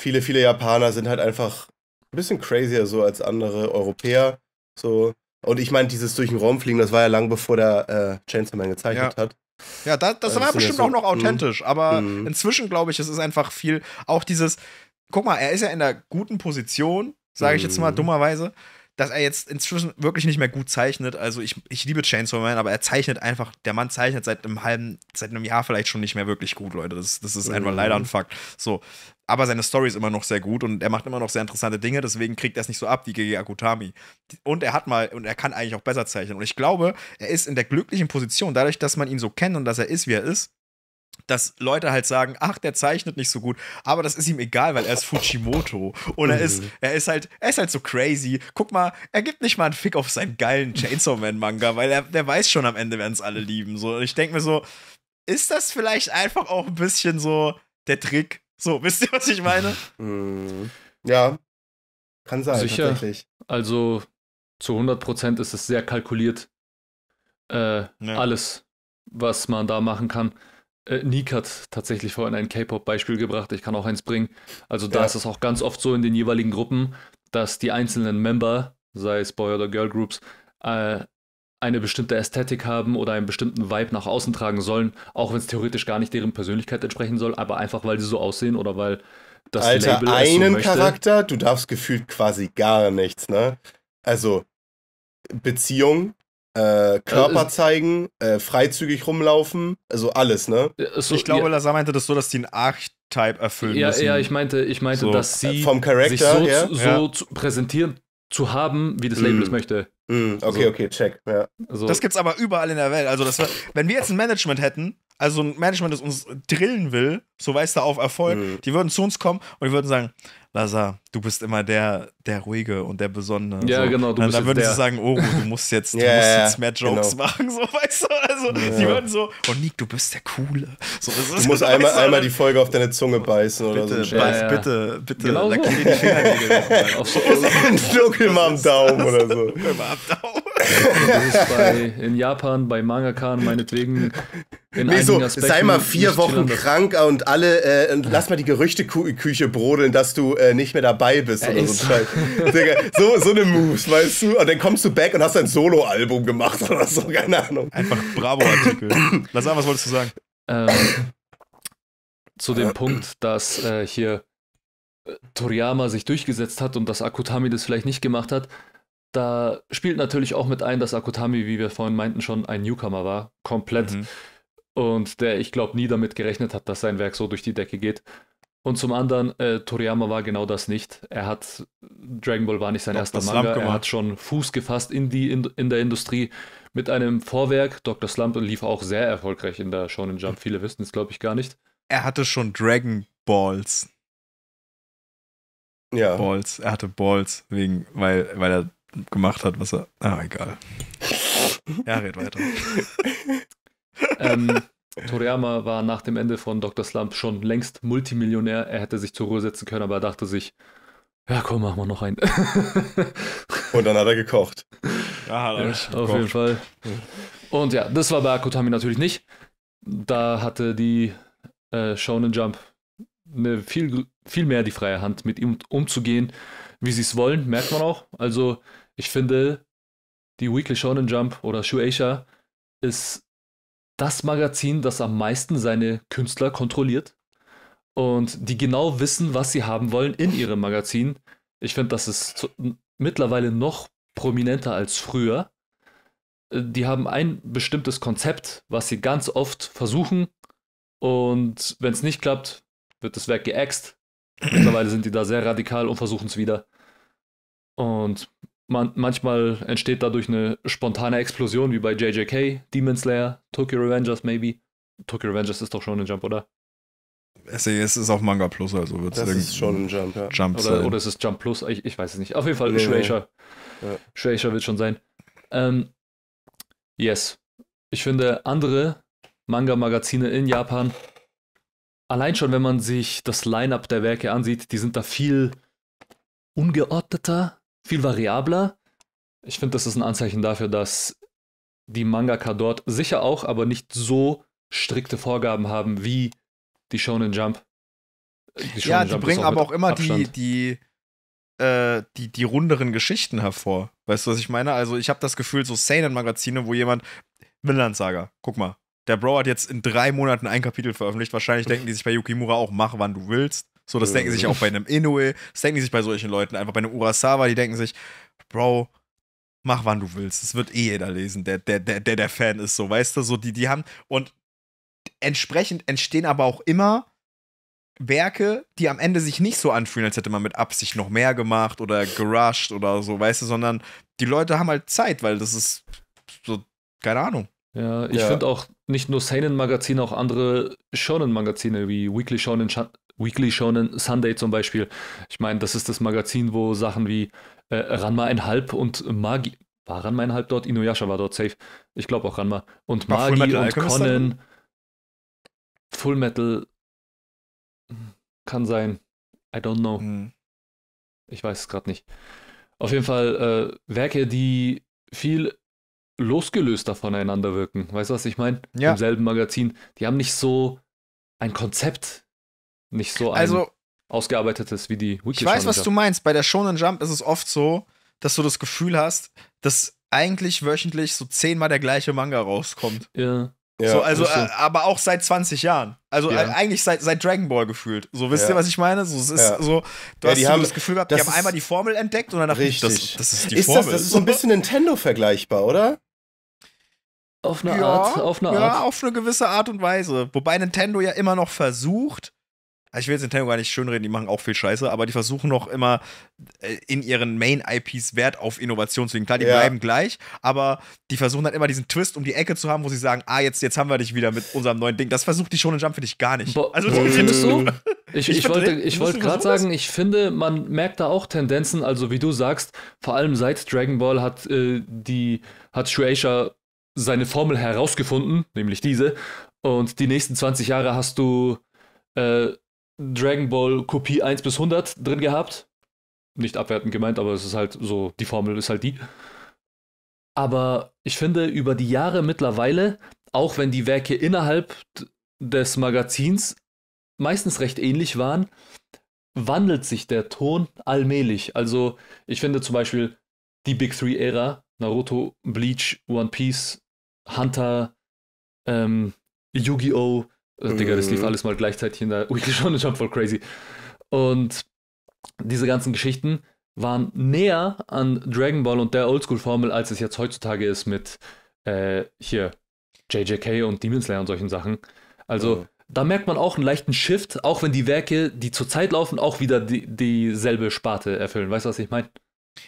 viele, viele Japaner sind halt einfach ein bisschen crazier so als andere Europäer. So. Und ich meine, dieses durch den Raum fliegen, das war ja lang bevor der äh, Chainsaw Man gezeichnet ja. hat. Ja, das, das, das war bestimmt so, auch noch mhm. authentisch, mh. aber mh. inzwischen glaube ich, es ist einfach viel, auch dieses, guck mal, er ist ja in der guten Position, sage ich jetzt mal mhm. dummerweise, dass er jetzt inzwischen wirklich nicht mehr gut zeichnet. Also ich, ich liebe Chainsaw Man, aber er zeichnet einfach, der Mann zeichnet seit einem halben, seit einem Jahr vielleicht schon nicht mehr wirklich gut, Leute. Das, das ist einfach mhm. leider ein Fakt. So. Aber seine Story ist immer noch sehr gut und er macht immer noch sehr interessante Dinge, deswegen kriegt er es nicht so ab wie Gigi Akutami. Und er hat mal, und er kann eigentlich auch besser zeichnen. Und ich glaube, er ist in der glücklichen Position, dadurch, dass man ihn so kennt und dass er ist, wie er ist, dass Leute halt sagen, ach, der zeichnet nicht so gut, aber das ist ihm egal, weil er ist Fujimoto und er ist, er ist halt, er ist halt so crazy. Guck mal, er gibt nicht mal einen Fick auf seinen geilen Chainsaw Man Manga, weil er, der weiß schon, am Ende werden es alle lieben. So, und ich denke mir so, ist das vielleicht einfach auch ein bisschen so der Trick? So, (laughs) wisst ihr, was ich meine? Mm. Ja, kann sein. Sicher. Tatsächlich. Also zu 100 ist es sehr kalkuliert, äh, ja. alles, was man da machen kann. Äh, Nick hat tatsächlich vorhin ein K-Pop-Beispiel gebracht, ich kann auch eins bringen. Also da ja. ist es auch ganz oft so in den jeweiligen Gruppen, dass die einzelnen Member, sei es Boy- oder Girl-Groups, äh, eine bestimmte Ästhetik haben oder einen bestimmten Vibe nach außen tragen sollen, auch wenn es theoretisch gar nicht deren Persönlichkeit entsprechen soll, aber einfach weil sie so aussehen oder weil das Alter, Label einen so Charakter, du darfst gefühlt quasi gar nichts, ne? Also Beziehung, äh, Körper äh, zeigen, äh, freizügig rumlaufen, also alles, ne? Äh, so, ich glaube, ja. Lazar meinte das so, dass die einen Archetype erfüllen ja, müssen. Ja, ich meinte, ich meinte, so. dass sie vom Charakter sich so, her? so ja. zu präsentieren zu haben, wie das mm. Label mm. es möchte. Mm. Okay, also, okay, check. Ja. Also, das gibt's aber überall in der Welt. Also, das, wenn wir jetzt ein Management hätten, also ein Management, das uns drillen will, so weiß da auf Erfolg, mm. die würden zu uns kommen und die würden sagen, Lazar, du bist immer der, der ruhige und der besonnene. Ja, so. genau. Du dann, bist dann würden der. sie sagen, oh, du musst jetzt, du yeah, (laughs) musst jetzt mehr genau. Jokes genau. machen, so weißt du. Also yeah. die würden so, oh Nick, du bist der coole. So, du musst einmal, einmal die Folge auf deine Zunge beißen bitte, oder so. Beiß, ja, ja. Bitte, bitte, genau da so. die Fingernägel (laughs) auf (laughs) mal am Daumen oder so. Schnuckel mal am Daumen. in Japan bei Mangakan meinetwegen in nee, so, Aspekten sei mal vier Wochen krank und alle, äh, und ja. lass mal die Gerüchteküche brodeln, dass du äh, nicht mehr dabei bist. Ja, oder so, so, so eine Moves, weißt du? Und dann kommst du back und hast ein Solo-Album gemacht oder so, keine Ahnung. Einfach Bravo-Artikel. lass an, was wolltest du sagen? Ähm, zu dem Punkt, dass äh, hier äh, Toriyama sich durchgesetzt hat und dass Akutami das vielleicht nicht gemacht hat, da spielt natürlich auch mit ein, dass Akutami, wie wir vorhin meinten, schon ein Newcomer war. Komplett. Mhm und der, ich glaube, nie damit gerechnet hat, dass sein Werk so durch die Decke geht. Und zum anderen, äh, Toriyama war genau das nicht. Er hat, Dragon Ball war nicht sein Dr. erster Slump Manga, gemacht. er hat schon Fuß gefasst in, die, in, in der Industrie mit einem Vorwerk, Dr. Slump, lief auch sehr erfolgreich in der Shonen Jump. Viele wissen es, glaube ich, gar nicht. Er hatte schon Dragon Balls. Ja. Balls. Er hatte Balls, wegen, weil, weil er gemacht hat, was er. Ah, egal. (laughs) Er redet weiter. (laughs) Ähm, Toriyama war nach dem Ende von Dr. Slump schon längst Multimillionär. Er hätte sich zur Ruhe setzen können, aber er dachte sich, ja komm, machen wir noch einen. Und dann hat er gekocht. Ah, ja, auf gekocht. jeden Fall. Und ja, das war bei Akutami natürlich nicht. Da hatte die äh, Shonen Jump eine viel, viel mehr die freie Hand, mit ihm umzugehen, wie sie es wollen, merkt man auch. Also ich finde, die Weekly Shonen Jump oder Shueisha ist das Magazin, das am meisten seine Künstler kontrolliert und die genau wissen, was sie haben wollen in ihrem Magazin. Ich finde, das ist zu, mittlerweile noch prominenter als früher. Äh, die haben ein bestimmtes Konzept, was sie ganz oft versuchen und wenn es nicht klappt, wird das Werk geäxt. Mittlerweile sind die da sehr radikal und versuchen es wieder. Und man manchmal entsteht dadurch eine spontane Explosion, wie bei JJK, Demon Slayer, Tokyo Revengers maybe. Tokyo Revengers ist doch schon ein Jump, oder? Es ist auch Manga Plus, also wird es Das ist schon ein Jump, ja. Jump oder, oder ist es Jump Plus? Ich, ich weiß es nicht. Auf jeden Fall nee, Shueisha. Ja. Shueisha wird schon sein. Ähm, yes. Ich finde, andere Manga-Magazine in Japan, allein schon, wenn man sich das Line-Up der Werke ansieht, die sind da viel ungeordneter, viel variabler. Ich finde, das ist ein Anzeichen dafür, dass die Mangaka dort sicher auch, aber nicht so strikte Vorgaben haben wie die Shonen Jump. Äh, die Shonen ja, die Jump bringen auch aber auch immer die, die, äh, die, die runderen Geschichten hervor. Weißt du, was ich meine? Also ich habe das Gefühl, so Seinen-Magazine, wo jemand, Vinland-Saga, guck mal, der Bro hat jetzt in drei Monaten ein Kapitel veröffentlicht. Wahrscheinlich (laughs) denken die sich bei Yukimura auch, mach wann du willst. So, das mhm. denken sich auch bei mhm. einem Inoue, das denken sich bei solchen Leuten, einfach bei einem Urasawa, die denken sich, Bro, mach wann du willst. Das wird eh jeder lesen, der, der, der, der, der Fan ist, so, weißt du, so, die, die haben. Und entsprechend entstehen aber auch immer Werke, die am Ende sich nicht so anfühlen, als hätte man mit Absicht noch mehr gemacht oder gerusht oder so, weißt du, sondern die Leute haben halt Zeit, weil das ist so, keine Ahnung. Ja, ich ja. finde auch nicht nur Seinen-Magazine, auch andere Shonen-Magazine wie Weekly Shonen Weekly Shonen Sunday zum Beispiel. Ich meine, das ist das Magazin, wo Sachen wie äh, Ranma Halb und Magi. War Ranma ein Halb dort? Inuyasha war dort safe. Ich glaube auch Ranma. Und war Magi und Conan. Full Metal kann sein. I don't know. Hm. Ich weiß es gerade nicht. Auf jeden Fall äh, Werke, die viel losgelöster voneinander wirken. Weißt du, was ich meine? Ja. Im selben Magazin. Die haben nicht so ein Konzept nicht so ein also, ausgearbeitetes wie die Wiki Ich weiß, was du meinst. Bei der Shonen Jump ist es oft so, dass du das Gefühl hast, dass eigentlich wöchentlich so zehnmal der gleiche Manga rauskommt. Ja. ja so, also, äh, aber auch seit 20 Jahren. Also ja. Äh, eigentlich seit, seit Dragon Ball gefühlt. So, wisst ja. ihr, was ich meine? So, es ist so, du hast haben, das Gefühl gehabt, die haben einmal die Formel entdeckt und danach richtig. Das, das ist die ist Formel. Das, das ist so ein bisschen Nintendo vergleichbar, oder? Auf eine Art, auf eine Art. Ja, auf eine gewisse Art und Weise. Wobei Nintendo ja immer noch versucht, also ich will jetzt Nintendo gar nicht schönreden, die machen auch viel Scheiße, aber die versuchen noch immer äh, in ihren Main-IPs Wert auf Innovation zu legen. Klar, die ja. bleiben gleich, aber die versuchen dann immer diesen Twist um die Ecke zu haben, wo sie sagen, ah, jetzt, jetzt haben wir dich wieder mit unserem neuen Ding. Das versucht die Shonen Jump, finde ich, gar nicht. Bo also, findest du? (laughs) Ich, ich, ich wollte, wollte gerade sagen, ich finde, man merkt da auch Tendenzen, also wie du sagst, vor allem seit Dragon Ball hat äh, die, hat Shueisha seine Formel herausgefunden, nämlich diese, und die nächsten 20 Jahre hast du äh, Dragon Ball Kopie 1 bis 100 drin gehabt. Nicht abwertend gemeint, aber es ist halt so, die Formel ist halt die. Aber ich finde, über die Jahre mittlerweile, auch wenn die Werke innerhalb des Magazins meistens recht ähnlich waren, wandelt sich der Ton allmählich. Also ich finde zum Beispiel die Big Three-Ära, Naruto, Bleach, One Piece, Hunter, ähm, Yu-Gi-Oh! Äh, mhm. Digga, das lief mhm. alles mal gleichzeitig in der Weekly Shonen Jump voll crazy. Und diese ganzen Geschichten waren näher an Dragon Ball und der Oldschool-Formel, als es jetzt heutzutage ist mit äh, hier JJK und Demon Slayer und solchen Sachen. Also mhm. da merkt man auch einen leichten Shift, auch wenn die Werke, die zurzeit laufen, auch wieder die, dieselbe Sparte erfüllen. Weißt du, was ich meine?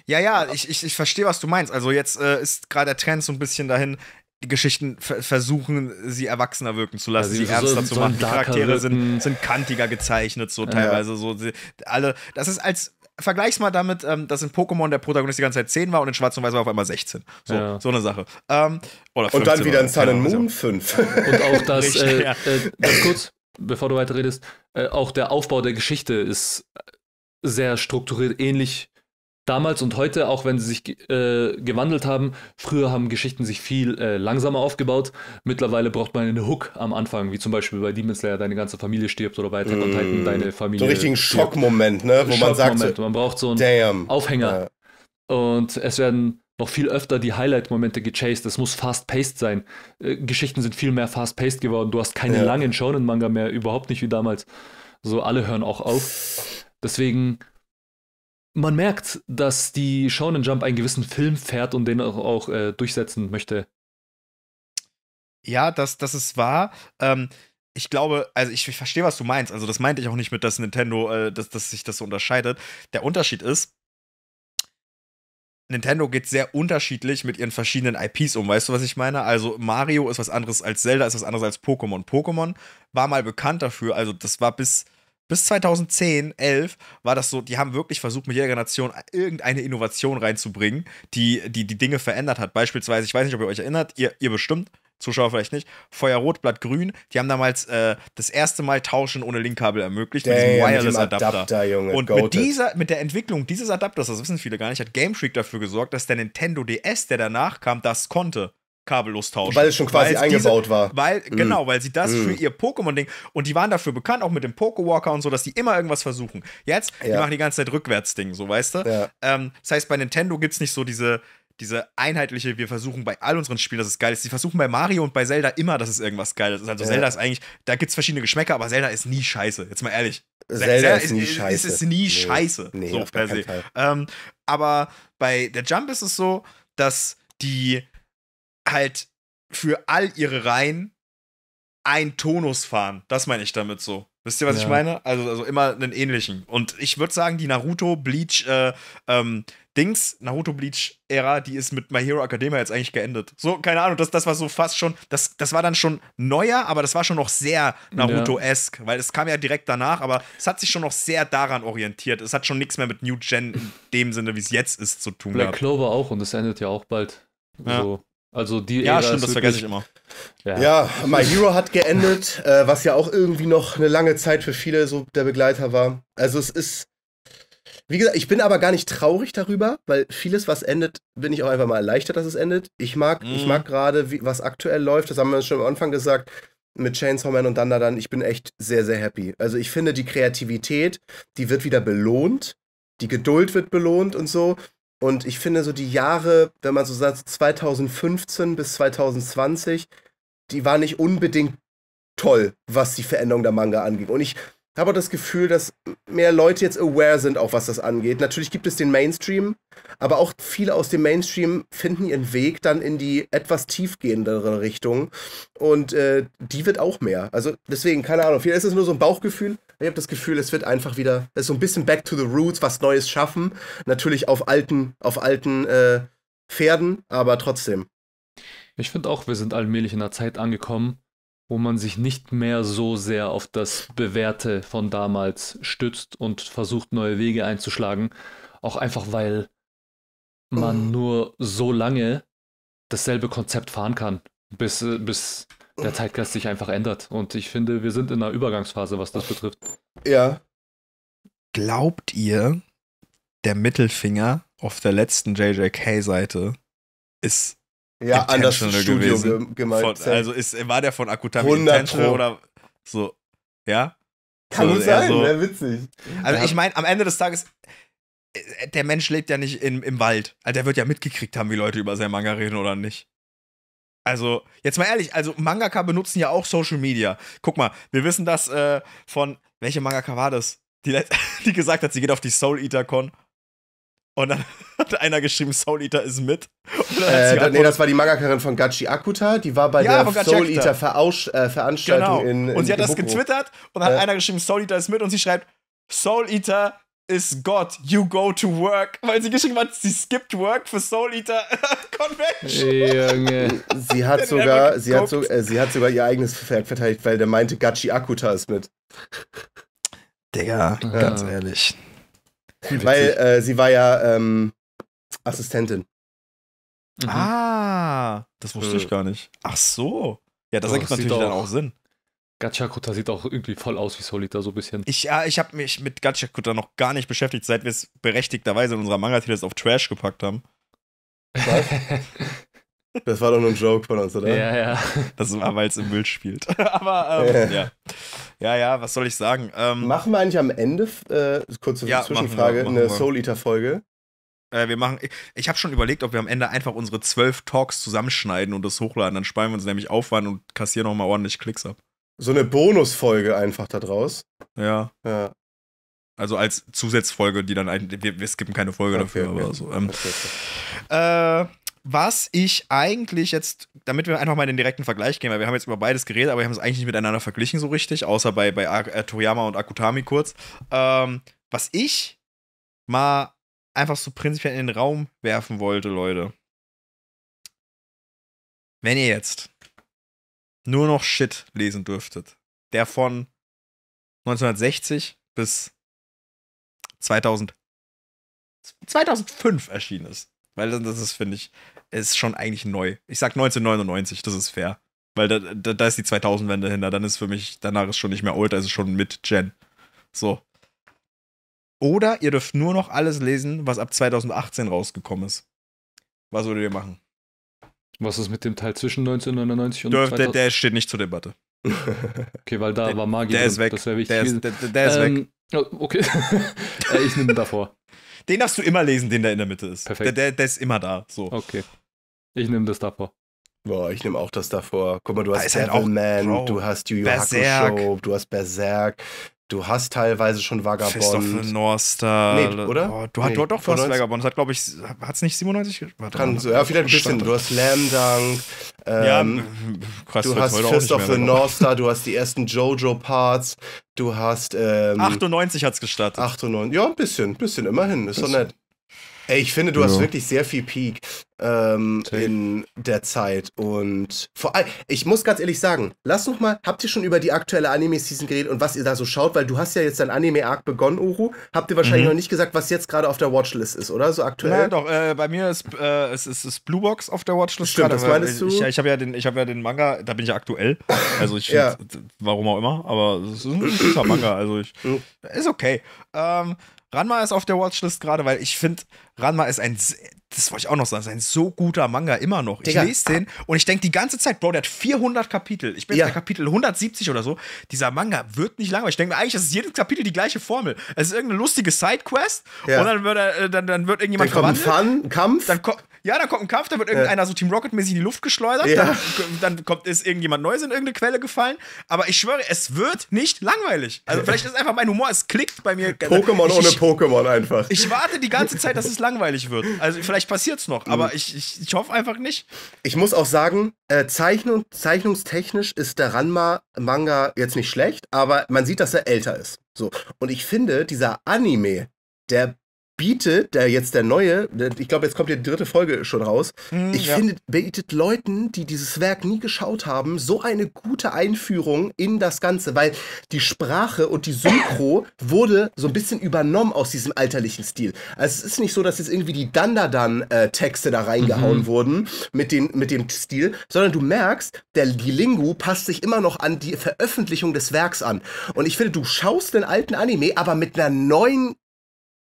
Ja, ja, ich, ich, ich verstehe, was du meinst. Also jetzt äh, ist gerade der Trend so ein bisschen dahin, Geschichten versuchen, sie erwachsener wirken zu lassen, also sie ernster so, zu machen. So die Charaktere sind, sind kantiger gezeichnet, so teilweise. Ja. So, sie, alle, das ist als vergleich's mal damit, ähm, dass in Pokémon der Protagonist die ganze Zeit 10 war und in Schwarz und Weiß war auf einmal 16. So, ja. so eine Sache. Ähm, oder und dann wieder in Sun and Moon 5. Und auch (laughs) das, Richtig, äh, äh, das kurz, bevor du weiterredest, äh, auch der Aufbau der Geschichte ist äh, sehr strukturiert ähnlich damals und heute, auch wenn sie sich äh, gewandelt haben, früher haben Geschichten sich viel äh, langsamer aufgebaut. Mittlerweile braucht man einen Hook am Anfang, wie zum Beispiel bei Demon Slayer deine ganze Familie stirbt oder bei Attack on Titan deine Familie. So einen richtigen Schockmoment, ne? Wo man sagt, so, man braucht so einen damn. Aufhänger. Ja. Und es werden noch viel öfter die Highlight-Momente gechased. Es muss fast-paced sein. Äh, Geschichten sind viel mehr fast-paced geworden. Du hast keine ja. langen Shonen-Manga mehr, überhaupt nicht wie damals. So, alle hören auch auf. Deswegen man merkt, dass die Shonen Jump einen gewissen Film fährt und den auch, auch äh, durchsetzen möchte. Ja, das, das ist wahr. Ähm, ich glaube, also ich, ich verstehe, was du meinst. Also, das meinte ich auch nicht mit, dass Nintendo, äh, dass, dass sich das so unterscheidet. Der Unterschied ist, Nintendo geht sehr unterschiedlich mit ihren verschiedenen IPs um, weißt du, was ich meine? Also Mario ist was anderes als Zelda, ist was anderes als Pokémon. Pokémon war mal bekannt dafür, also das war bis bis 2010, 11 war das so, die haben wirklich versucht, mit jeder Generation irgendeine Innovation reinzubringen, die die, die Dinge verändert hat. Beispielsweise, ich weiß nicht, ob ihr euch erinnert, ihr, ihr bestimmt, Zuschauer vielleicht nicht, Feuerrot, Blatt Grün, die haben damals äh, das erste Mal Tauschen ohne Linkkabel ermöglicht Damn, mit diesem Wireless-Adapter. Adapter, und mit, dieser, mit der Entwicklung dieses Adapters, das wissen viele gar nicht, hat Game Freak dafür gesorgt, dass der Nintendo DS, der danach kam, das konnte kabellos tauschen. Weil es schon quasi eingebaut diese, war. Weil, mm. genau, weil sie das mm. für ihr Pokémon-Ding und die waren dafür bekannt, auch mit dem Pokewalker und so, dass die immer irgendwas versuchen. Jetzt, ja. die machen die ganze Zeit Rückwärts-Ding, so weißt du? Ja. Ähm, das heißt, bei Nintendo gibt es nicht so diese, diese einheitliche, wir versuchen bei all unseren Spielen, dass es geil ist. Die versuchen bei Mario und bei Zelda immer, dass es irgendwas geil ist. Also ja. Zelda ist eigentlich, da gibt es verschiedene Geschmäcker, aber Zelda ist nie scheiße. Jetzt mal ehrlich. Zelda, Zelda ist, ist nie scheiße. Ist, ist nie nee. scheiße. Nee, so per se. Ähm, aber bei der Jump ist es so, dass die halt für all ihre Reihen ein Tonus fahren. Das meine ich damit so. Wisst ihr, was ja. ich meine? Also, also immer einen ähnlichen. Und ich würde sagen, die Naruto Bleach äh, ähm, Dings, Naruto Bleach Ära, die ist mit My Hero Academia jetzt eigentlich geendet. So, keine Ahnung, das, das war so fast schon, das, das war dann schon neuer, aber das war schon noch sehr Naruto-esque, weil es kam ja direkt danach, aber es hat sich schon noch sehr daran orientiert. Es hat schon nichts mehr mit New Gen in dem Sinne, wie es jetzt ist, zu tun. Black gehabt. Clover auch und es endet ja auch bald. Ja. So. Also die Ja, Ära stimmt, das vergesse ich immer. Ja. ja. My Hero hat geendet, äh, was ja auch irgendwie noch eine lange Zeit für viele so der Begleiter war. Also es ist, wie gesagt, ich bin aber gar nicht traurig darüber, weil vieles, was endet, bin ich auch einfach mal erleichtert, dass es endet. Ich mag, mm. ich mhm. mag gerade, was aktuell läuft, das haben wir schon am Anfang gesagt, mit Chainsaw Man und Thunder dann, ich bin echt sehr, sehr happy. Also ich finde, die Kreativität, die wird wieder belohnt, die Geduld wird belohnt und so. Und ich finde so die Jahre, wenn man so sagt, 2015 bis 2020, die waren nicht unbedingt toll, was die Veränderung der Manga angeht. Und ich habe auch das Gefühl, dass mehr Leute jetzt aware sind, auch was das angeht. Natürlich gibt es den Mainstream, aber auch viele aus dem Mainstream finden ihren Weg dann in die etwas tiefgehendere Richtung. Und äh, die wird auch mehr. Also deswegen, keine Ahnung, vielleicht ist es nur so ein Bauchgefühl, ich habe das Gefühl, es wird einfach wieder so ein bisschen back to the roots, was Neues schaffen. Natürlich auf alten, auf alten äh, Pferden, aber trotzdem. Ich finde auch, wir sind allmählich in einer Zeit angekommen, wo man sich nicht mehr so sehr auf das Bewährte von damals stützt und versucht, neue Wege einzuschlagen. Auch einfach, weil man mhm. nur so lange dasselbe Konzept fahren kann, bis, äh, bis der Zeitgeist sich einfach ändert. Und ich finde, wir sind in einer Übergangsphase, was das betrifft. Ja. Glaubt ihr, der Mittelfinger auf der letzten JJK-Seite ist ja, anders Studio ge gemeint. Von, also ist, war der von Akutami intentional oder so? Ja? Kann so, sein, so, wäre witzig. Also ja. ich meine, am Ende des Tages, äh, der Mensch lebt ja nicht in, im Wald. Also der wird ja mitgekriegt haben, wie Leute über sein Manga reden oder nicht. Also, jetzt mal ehrlich, also Mangaka benutzen ja auch Social Media. Guck mal, wir wissen das äh, von, welche Mangaka war das? Die, (laughs) die gesagt hat, sie geht auf die Soul Eater Con. Und dann (laughs) hat einer geschrieben, Soul Eater ist mit. Äh, da, nee, das war die Mangakarin von Gachi Akuta. Die war bei ja, der Soul Eater Veraus äh, Veranstaltung genau. in, in. Und sie hat Geboko. das getwittert und dann hat einer geschrieben, Soul Eater ist mit und sie schreibt, Soul Eater ist Gott, you go to work. Weil sie geschrieben hat, sie skippt work für Soul Eater (laughs) Convention. Junge. Sie hat, (laughs) sogar, sie, hat so, äh, sie hat sogar ihr eigenes Pferd verteidigt, weil der meinte, Gachi Akuta ist mit. Digga, ganz ja. ehrlich. Weil äh, sie war ja ähm, Assistentin. Mhm. Ah, das wusste ich gar nicht. Ach so. Ja, das ergibt natürlich dann auch Sinn. Gachakuta sieht auch irgendwie voll aus wie Solita, so ein bisschen. Ich, ja, äh, ich habe mich mit Gachakuta noch gar nicht beschäftigt, seit wir es berechtigterweise in unserer Manga-Titel auf Trash gepackt haben. Was? das war doch nur ein Joke von uns, oder? Ja, ja. Das war, weil es im Müll spielt. (laughs) Aber, ähm, ja. ja. Ja, ja, was soll ich sagen? Ähm, machen wir eigentlich am Ende, äh, kurze ja, Zwischenfrage, wir, eine Soul-Eater-Folge? Äh, wir machen. Ich, ich habe schon überlegt, ob wir am Ende einfach unsere zwölf Talks zusammenschneiden und das hochladen. Dann sparen wir uns nämlich Aufwand und kassieren nochmal ordentlich Klicks ab so eine Bonusfolge einfach da draus. Ja. ja. Also als Zusatzfolge, die dann eigentlich. wir, wir skippen keine Folge okay, dafür, okay. aber so. Ähm, äh, was ich eigentlich jetzt, damit wir einfach mal in den direkten Vergleich gehen, weil wir haben jetzt über beides geredet, aber wir haben es eigentlich nicht miteinander verglichen so richtig, außer bei, bei äh, Toyama und Akutami kurz. Ähm, was ich mal einfach so prinzipiell in den Raum werfen wollte, Leute. Wenn ihr jetzt nur noch Shit lesen dürftet, der von 1960 bis 2000, 2005 erschienen ist. Weil das ist, finde ich, ist schon eigentlich neu. Ich sag 1999, das ist fair. Weil da, da, da ist die 2000-Wende hinter. Dann ist für mich, danach ist schon nicht mehr old, also schon mit Gen. So. Oder ihr dürft nur noch alles lesen, was ab 2018 rausgekommen ist. Was würdet ihr machen? Was ist mit dem Teil zwischen 1999 und der, der, der steht nicht zur Debatte. (laughs) Okay, weil da der, war Magie. Der drin. ist weg. Das wäre wichtig. Der ist, der, der ist ähm, weg. Oh, okay. (laughs) Äh, ich nehme davor. Den darfst du immer lesen, den da in der Mitte ist. Perfekt. Der, der, ist immer da. So. Okay. Ich nehme das davor. Boah, ich nehme auch das davor. Guck mal, du hast Seven halt Man, du hast Yu Yu Hakusho, du hast Berserk, Du hast teilweise schon Vagabond. Christopher Norster. Nee, oder? Oh, du, nee, du, doch, du hast Vagabond. Hat, glaube ich, hat es nicht 97? Warte, Kann so, ja, vielleicht ein bisschen. Du hast Slam Dunk. Ähm, ja, krass, du hast Fist of the North Star, du hast die ersten JoJo-Parts, du hast. Ähm, 98 es gestartet. 98, ja, ein bisschen, bisschen, immerhin, ist doch nett. Ey, Ich finde, du ja. hast wirklich sehr viel Peak ähm, in der Zeit. Und vor allem, ich muss ganz ehrlich sagen, lass noch mal, habt ihr schon über die aktuelle Anime-Season geredet und was ihr da so schaut? Weil du hast ja jetzt dein Anime-Arc begonnen, Uru. Habt ihr wahrscheinlich mhm. noch nicht gesagt, was jetzt gerade auf der Watchlist ist, oder? So aktuell? Nein, doch. Äh, bei mir ist äh, ist, ist Blue Box auf der Watchlist. Stimmt, grade, das meinst du? Ich, ich habe ja, den, hab ja den Manga, da bin ich aktuell. Also ich, (laughs) ja. warum auch immer, aber es ist ein guter Manga. Also ich, mhm. ist okay. Ähm, Ranma ist auf der Watchlist gerade, weil ich finde, Ranma ist ein, das wollte ich auch noch sagen, ist ein so guter Manga immer noch. Digga. Ich lese den und ich denke die ganze Zeit, Bro, der hat 400 Kapitel. Ich bin ja. bei Kapitel 170 oder so. Dieser Manga wird nicht langweilig. Ich denke mir eigentlich, das ist jedes Kapitel die gleiche Formel. Es ist irgendeine lustige Sidequest ja. und dann wird, er, äh, dann, dann wird irgendjemand dann kommt ein Fun, Kampf. Dann kommt ja, da kommt ein Kampf, da wird äh. irgendeiner so Team Rocket-mäßig in die Luft geschleudert, ja. dann, dann, kommt, ist irgendjemand Neues in irgendeine Quelle gefallen. Aber ich schwöre, es wird nicht langweilig. Also vielleicht ist einfach mein Humor, es klickt bei mir. Pokémon ohne Pokémon einfach. Ich warte die ganze Zeit, dass es langweilig wird. Also vielleicht passiert es noch, mhm. aber ich, ich, ich hoffe einfach nicht. Ich muss auch sagen, äh, Zeichnung, zeichnungstechnisch ist der Ranma-Manga jetzt nicht schlecht, aber man sieht, dass er älter ist. So. Und ich finde, dieser Anime, der bietet, der jetzt der neue, ich glaube, jetzt kommt die dritte Folge schon raus, hm, ich ja. finde, bietet Leuten, die dieses Werk nie geschaut haben, so eine gute Einführung in das Ganze, weil die Sprache und die Synchro (coughs) wurde so ein bisschen übernommen aus diesem alterlichen Stil. Also es ist nicht so, dass jetzt irgendwie die Dandadan-Texte äh, da reingehauen mhm. wurden mit, den, mit dem Stil, sondern du merkst, der, die Lingu passt sich immer noch an die Veröffentlichung des Werks an. Und ich finde, du schaust den alten Anime, aber mit einer neuen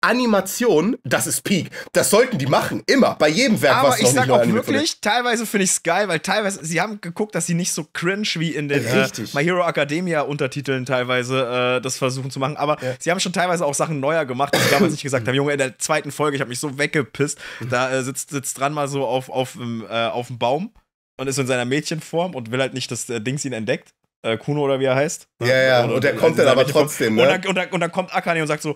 Animation, das ist Peak. Das sollten die machen, immer, bei jedem Werk, Aber was ich sag auch wirklich, teilweise finde ich es geil, weil teilweise, sie haben geguckt, dass sie nicht so cringe wie in den äh, My Hero Academia Untertiteln teilweise äh, das versuchen zu machen. Aber ja. sie haben schon teilweise auch Sachen neuer gemacht, die ich damals nicht gesagt haben, Junge, in der zweiten Folge, ich habe mich so weggepisst. Da äh, sitzt, sitzt dran mal so auf, auf, ähm, äh, auf dem Baum und ist in seiner Mädchenform und will halt nicht, dass äh, Dings ihn entdeckt. Äh, Kuno oder wie er heißt. Ja, ja, und, und, der äh, kommt also dann aber trotzdem. Ne? Dann, und, dann, und dann kommt Akane und sagt so,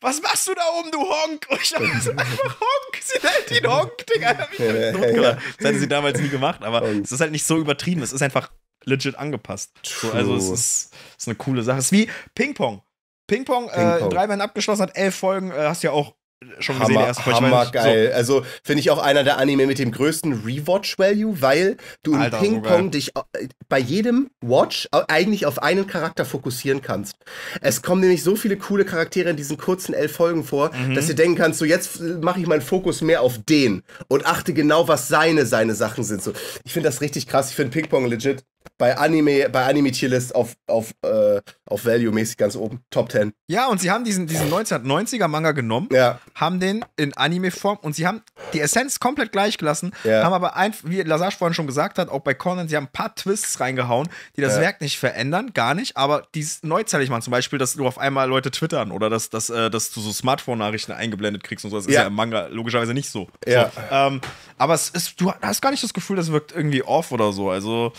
was machst du da oben, du Honk? Und ich dachte so, einfach Honk, sie nennt ihn Honk, Digga. Hab ich ja, Das hätte sie damals nie gemacht, aber es ist halt nicht so übertrieben, es ist einfach legit angepasst. So, also es ist, ist, eine coole Sache. Es ist wie Ping-Pong. Ping-Pong, Ping äh, drei Wellen abgeschlossen hat, elf Folgen, äh, hast ja auch schon gesehen hammer, erst. Hammer ich geil. So. Also finde ich auch einer der Anime mit dem größten Rewatch-Value, weil du Alter, in Ping Pong so dich äh, bei jedem Watch eigentlich auf einen Charakter fokussieren kannst. Es kommen nämlich so viele coole Charaktere in diesen kurzen elf Folgen vor, mhm. dass du denken kannst, so jetzt äh, mache ich meinen Fokus mehr auf den und achte genau, was seine seine Sachen sind. So, ich finde das richtig krass. Ich finde Ping Pong legit bei Anime, bei Anime-Tierlist auf, auf, äh, auf Value-mäßig ganz oben. Top 10. Ja, und sie haben diesen, diesen 1990er-Manga genommen, ja. haben den in Anime-Form und sie haben die Essenz komplett gleich gelassen, ja. haben aber, ein, wie Lasage vorhin schon gesagt hat, auch bei Conan, sie haben ein paar Twists reingehauen, die das ja. Werk nicht verändern, gar nicht, aber die neuzeitig machen. Zum Beispiel, dass du auf einmal Leute twittern oder dass, dass, äh, dass du so Smartphone-Nachrichten eingeblendet kriegst und so. Das ist ja im Manga logischerweise nicht so. Ja. So, ähm, aber es ist, du hast gar nicht das Gefühl, das wirkt irgendwie off oder so. Also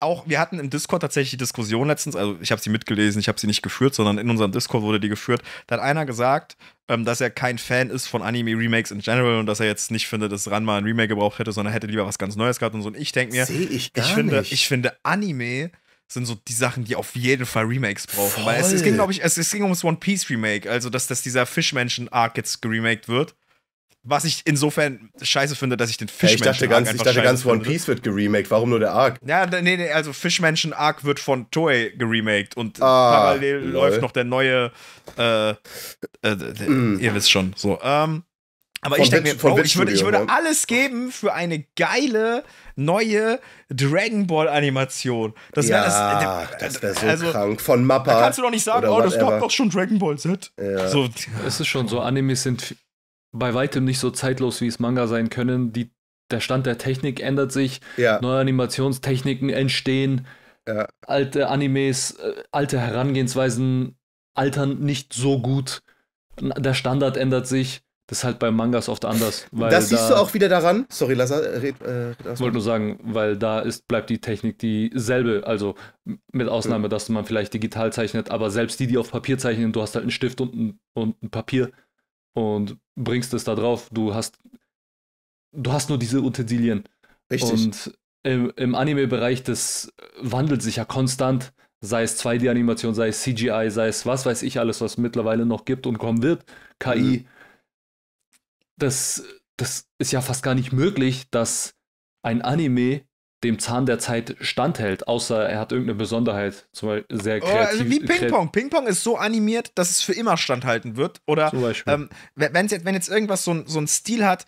auch, wir hatten im Discord tatsächlich die Diskussion letztens, also ich habe sie mitgelesen, ich habe sie nicht geführt, sondern in unserem Discord wurde die geführt. Da hat einer gesagt, ähm, dass er kein Fan ist von Anime-Remakes in general und dass er jetzt nicht findet, dass Ranma ein Remake gebraucht hätte, sondern hätte lieber was ganz Neues gehabt und so. Und ich denke mir, Seh ich, ich, finde, nicht. ich finde Anime sind so die Sachen, die auf jeden Fall Remakes brauchen. Voll. Weil es, es ging, glaube ich, es, es ging ums One Piece Remake, also dass, dass dieser Fischmenschen-Arc jetzt geremaked wird. Was ich insofern scheiße finde, dass ich den Fischmenschen. Ja, ich dachte ganz, ich dachte ganz One Piece wird geremaked. Warum nur der Arc? Ja, nee, nee, also Fischmenschen Arc wird von Toei geremaked und ah, parallel lol. läuft noch der neue. Äh, äh, mm. Ihr wisst schon. So. Ähm, aber von ich denke mir, Bro, oh, ich, würde, ich würde ne? alles geben für eine geile neue Dragon Ball Animation. Das wäre ja, das, äh, das wär so äh, also, krank von Mappa. Da kannst du doch nicht sagen, oh, das gab doch schon Dragon Ball Z. Ja. So, es ist schon so, Animes sind bei weitem nicht so zeitlos, wie es Manga sein können. Die, der Stand der Technik ändert sich, ja. neue Animationstechniken entstehen, ja. alte Animes, äh, alte Herangehensweisen altern nicht so gut. Der Standard ändert sich. Das ist halt bei Mangas oft anders. das siehst da, du auch wieder daran. Sorry, lass red, äh, Ich wollte nur sagen, weil da ist, bleibt die Technik dieselbe. Also mit Ausnahme, mhm. dass man vielleicht digital zeichnet, aber selbst die, die auf Papier zeichnen, du hast halt einen Stift und ein, und ein Papier. Und bringst es da drauf. Du hast, du hast nur diese Utensilien. Richtig. Und im, im Anime-Bereich, das wandelt sich ja konstant. Sei es 2D-Animation, sei es CGI, sei es was weiß ich alles, was mittlerweile noch gibt und kommen wird. KI. Mhm. Das, das ist ja fast gar nicht möglich, dass ein Anime dem Zahn der Zeit standhält, außer er hat irgendeine Besonderheit, zum Beispiel sehr oh, kreativ. Oder also wie äh, Ping-Pong. Ping-Pong ist so animiert, dass es für immer standhalten wird. Oder ähm, wenn jetzt, wenn jetzt irgendwas so, so einen Stil hat,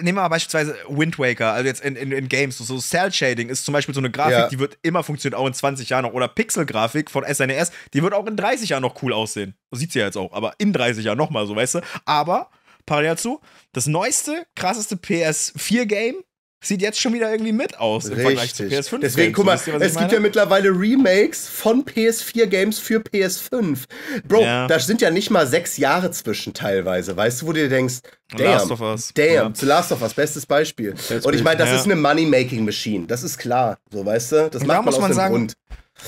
nehmen wir mal beispielsweise Wind Waker, also jetzt in, in, in Games, so Cell Shading ist zum Beispiel so eine Grafik, ja. die wird immer funktionieren, auch in 20 Jahren noch. Oder Pixel-Grafik von SNES, e die wird auch in 30 Jahren noch cool aussehen. Sieht sie ja jetzt auch, aber in 30 Jahren nochmal so, weißt du. Aber, parallel dazu, das neueste, krasseste PS4-Game sieht jetzt schon wieder irgendwie mit aus im Richtig. Vergleich zu PS5. Deswegen, guck mal, es gibt ja mittlerweile Remakes von PS4-Games für PS5. Bro, ja. da sind ja nicht mal sechs Jahre zwischen teilweise, weißt du, wo du dir denkst, damn, Last of Us. damn, ja. zu Last of Us, bestes Beispiel. Und ich meine, das ja. ist eine Money-Making-Machine, das ist klar, so weißt du, das Und macht da man muss aus man sagen, Grund.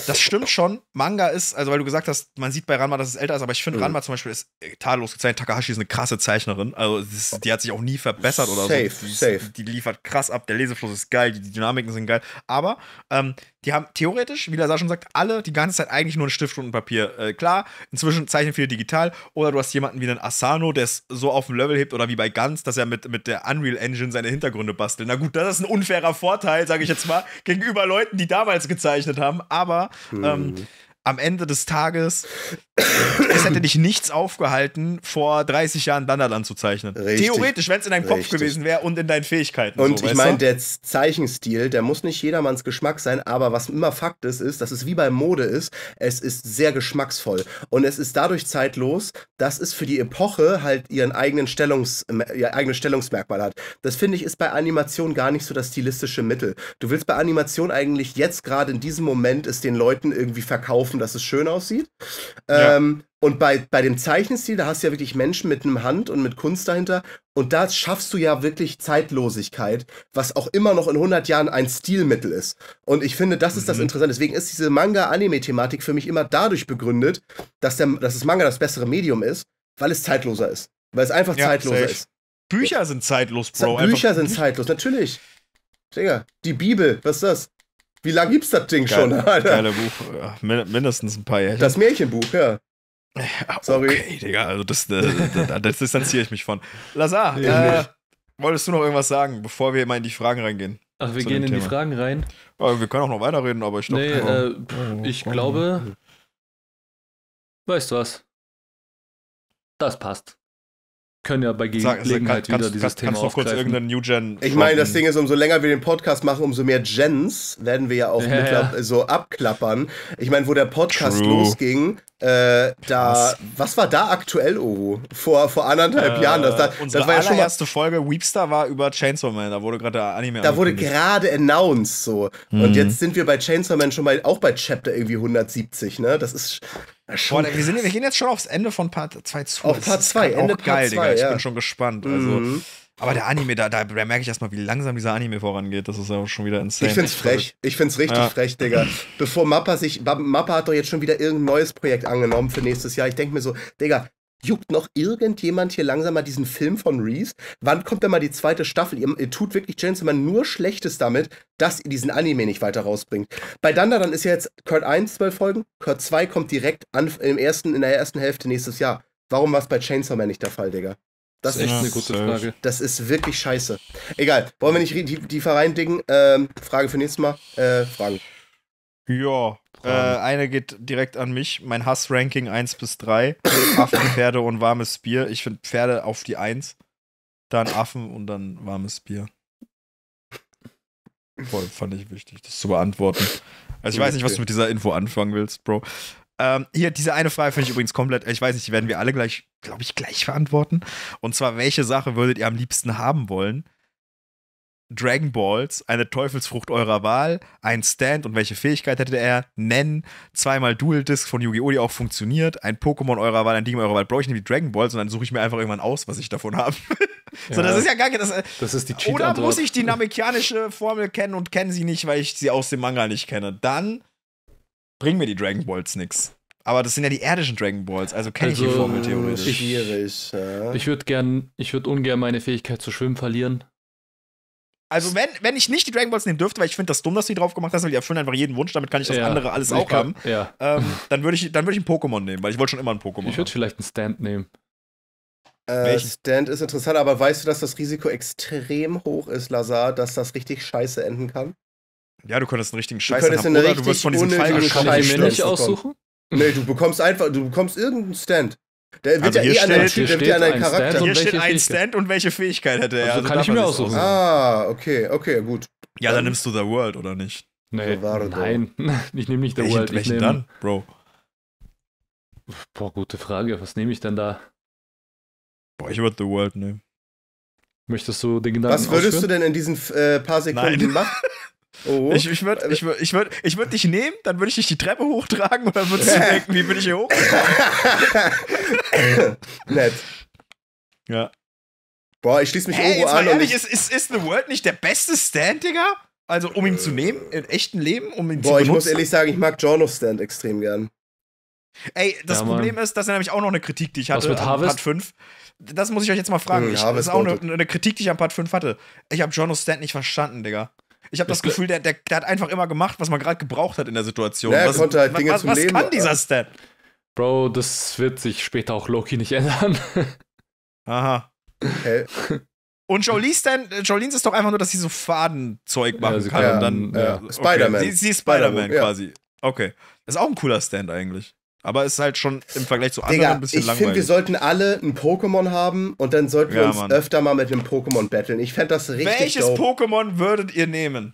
Das stimmt schon. Manga ist, also weil du gesagt hast, man sieht bei Ranma, dass es älter ist, aber ich finde mhm. Ranma zum Beispiel ist äh, tadellos gezeichnet. Takahashi ist eine krasse Zeichnerin. Also das, die hat sich auch nie verbessert oder safe, so. Safe, safe. die liefert krass ab, der Lesefluss ist geil, die Dynamiken sind geil. Aber ähm, die haben theoretisch, wie Lazar schon sagt, alle die ganze Zeit eigentlich nur einen Stift und ein Papier. Äh, klar, inzwischen zeichnen viele digital oder du hast jemanden wie einen Asano, der es so auf dem Level hebt oder wie bei Guns, dass er mit, mit der Unreal Engine seine Hintergründe bastelt. Na gut, das ist ein unfairer Vorteil, sage ich jetzt mal, (laughs) gegenüber Leuten, die damals gezeichnet haben, aber. Hm. Ähm, am Ende des Tages es hätte dich nichts aufgehalten, vor 30 Jahren Dandaland zu zeichnen. Richtig. Theoretisch, wenn es in deinem Kopf Richtig. gewesen wäre und in deinen Fähigkeiten. Und so, ich meine, der Zeichenstil, der muss nicht jedermanns Geschmack sein, aber was immer Fakt ist, ist, dass es wie bei Mode ist, es ist sehr geschmacksvoll. Und es ist dadurch zeitlos, dass es für die Epoche halt ihren eigenen Stellungs, ihr eigenes Stellungsmerkmal hat. Das finde ich ist bei Animation gar nicht so das stilistische Mittel. Du willst bei Animation eigentlich jetzt gerade in diesem Moment es den Leuten irgendwie verkaufen, dass es schön aussieht. Ja. Äh, ähm, und bei, bei dem Zeichenstil, da hast du ja wirklich Menschen mit einem Hand und mit Kunst dahinter. Und da schaffst du ja wirklich Zeitlosigkeit, was auch immer noch in 100 Jahren ein Stilmittel ist. Und ich finde, das ist das mhm. Interessante. Deswegen ist diese Manga-Anime-Thematik für mich immer dadurch begründet, dass, der, dass das Manga das bessere Medium ist, weil es zeitloser ist. Weil es einfach ja, zeitloser safe. ist. Bücher sind zeitlos, Bro. Bücher einfach. sind zeitlos, natürlich. Digga, die Bibel, was ist das? Wie lange gibt's das Ding Geil, schon, Alter? Geiler Buch. Mindestens ein paar Jahre. Das Märchenbuch, ja. Sorry. Okay, Digga, also das, das, äh, das, das distanziere ich mich von. Lazar, nee, äh, wolltest du noch irgendwas sagen, bevor wir mal in die Fragen reingehen? Ach, wir gehen in Thema. die Fragen rein. Ja, wir können auch noch weiterreden, aber ich, glaube. nee, äh, ich glaube. Weißt du was? Das passt können ja bei Gelegenheit sag, sag, wieder kannst, dieses kannst, Thema aufgreifen. Kurz Gen ich meine, das Ding ist, umso länger wir den Podcast machen, umso mehr Gens werden wir ja auch (laughs) ja, ja. so abklappern. Ich meine, wo der Podcast True. losging, äh, da, was war da aktuell, Oru? Vor, vor anderthalb äh, Jahren. Das, da, unsere das war ja schon mal, erste Folge Weepstar war über Chainsaw Man, da wurde gerade der Anime Da wurde gerade announced so. Mhm. Und jetzt sind wir bei Chainsaw Man schon mal auch bei Chapter irgendwie 170, ne? Das ist Boah, wir, sind, wir, gehen jetzt schon aufs Ende von Part 2 zu. Auf Part 2, Ende Part geil, 2, Digga. Ich ja. bin schon gespannt. Also, mhm. Aber der Anime, da, da, da, merke ich erstmal, wie langsam dieser Anime vorangeht. Das ist ja schon wieder insane. Ich find's frech. Ich find's richtig ja. frech, Digga. Bevor Mappa sich. Mappa hat doch jetzt schon wieder irgendein neues Projekt angenommen für nächstes Jahr. Ich denke mir so, Digga, Juckt noch irgendjemand hier langsam mal diesen Film von Reese? Wann kommt denn mal die zweite Staffel? Ihr, ihr tut wirklich Gentleman nur Schlechtes damit, dass ihr diesen Anime nicht weiter rausbringt. Bei Dandadan ist ja jetzt Kurt 1 zwölf Folgen, Kurt 2 kommt direkt an, im ersten, in der ersten Hälfte nächstes Jahr. Warum war es bei Chainsaw Man nicht der Fall, Digga? Das ist echt eine gute Frage. Das ist wirklich scheiße. Egal, wollen wir nicht die, die Verein dingen? Ähm, Frage für nächstes Mal. Äh, Fragen. Ja, äh, eine geht direkt an mich. Mein Hass-Ranking 1 bis 3. (laughs) Affen, Pferde und warmes Bier. Ich finde Pferde auf die 1. Dann Affen und dann warmes Bier. Voll, fand ich wichtig, das zu beantworten. Also ich weiß nicht, was du mit dieser Info anfangen willst, Bro. Ähm, hier, diese eine Frage finde ich übrigens komplett, ich weiß nicht, die werden wir alle gleich, glaube ich, gleich beantworten. Und zwar, welche Sache würdet ihr am liebsten haben wollen? Dragon Balls, eine Teufelsfrucht eurer Wahl, ein Stand und welche Fähigkeit hätte er? Nennen, zweimal Dual Disc von Yu-Gi-Oh! die auch funktioniert, ein Pokémon eurer Wahl, ein Ding eurer Wahl, brauche ich nicht wie Dragon Balls und dann suche ich mir einfach irgendwann aus, was ich davon habe. (laughs) Ja, so, das ist ja gar nicht. Das, äh, das ist die cheat Oder muss ich die namekianische Formel kennen und kenne sie nicht, weil ich sie aus dem Manga nicht kenne? Dann bringen mir die Dragon Balls nichts. Aber das sind ja die irdischen Dragon Balls, also kenne also, ich die also, Formel theoretisch. Schwierig. Ja. Ich würde gern, ich würde ungern meine Fähigkeit zu schwimmen verlieren. Also, wenn, wenn ich nicht die Dragon Balls nehmen dürfte, weil ich finde das dumm, dass du die drauf gemacht hast, weil die erfüllen einfach jeden Wunsch, damit kann ich das ja, andere alles auch haben, ja. ähm, dann würde ich, dann würd ich ein Pokémon nehmen, weil ich wollte schon immer ein Pokémon. Ich würde vielleicht einen Stand nehmen. Äh, Stand ist interessant, aber weißt du, dass das Risiko extrem hoch ist, Lazar, dass das richtig scheiße enden kann? Ja, du könntest einen richtigen Scheiß haben, einen oder du wirst von diesem Fall Kann ich mir nicht aussuchen? Nee, du bekommst einfach, du bekommst irgendeinen Stand. Der wird also ja eh steht, anderen Typ, der Charakter. Stand hier steht ein Stand und welche Fähigkeit hätte er. Also, also kann ich mir aussuchen. Ah, okay, okay, gut. Ja, dann, dann ähm, nimmst du The World, oder nicht? Nee, nein, (laughs) ich nehme nicht The welchen, World. Ich welchen nehm, dann, Bro? Boah, gute Frage. Was nehme ich denn da? Boah, ich würde The World nehmen. Möchtest du den Gedanken Was würdest ausführen? du denn in diesen äh, paar Sekunden nein. machen? (laughs) Oh. Ich, ich würde ich würd, ich würd, ich würd dich nehmen, dann würde ich dich die Treppe hochtragen und dann würdest du (laughs) denken, wie bin ich hier hoch? (laughs) Nett. Ja. Boah, ich schließe mich hey, irgendwo an. Ehrlich, ist, ist, ist The World nicht der beste Stand, Digga? Also, um ihn zu nehmen, im echten Leben, um ihn Boah, zu benutzen. Boah, ich muss ehrlich sagen, ich mag John of Stand extrem gern. Ey, das ja, Problem ist, das ist nämlich auch noch eine Kritik, die ich hatte an Part 5. Das muss ich euch jetzt mal fragen. Hm, ich, das ist auch eine, eine, Kritik, die ich an Part 5 hatte. Ich habe John of Stand nicht verstanden, Digga. Ich habe das Gefühl, der, der, der, hat einfach immer gemacht, was man gerade gebraucht hat in der Situation. Ja, er was, konnte halt Dinge was, zum was Leben. Was kann dieser äh, Stand? Bro, das wird sich später auch Loki nicht (laughs) ändern. Aha. Okay. Und Jolies Stan, Jolene ist doch einfach nur, dass sie so Fadenzeug machen ja, kann. Ja, und dann, ja. okay. Spider-Man. Sie, sie, ist Spider-Man Spider quasi. Okay. Das ist auch ein cooler Stand eigentlich. Aber ist halt schon im Vergleich zu anderen Digga, ein bisschen ich langweilig. Ich finde, wir sollten alle ein Pokémon haben und dann sollten wir uns Mann. öfter mal mit einem Pokémon battlen. Ich fände das richtig Welches dope. Pokémon würdet ihr nehmen?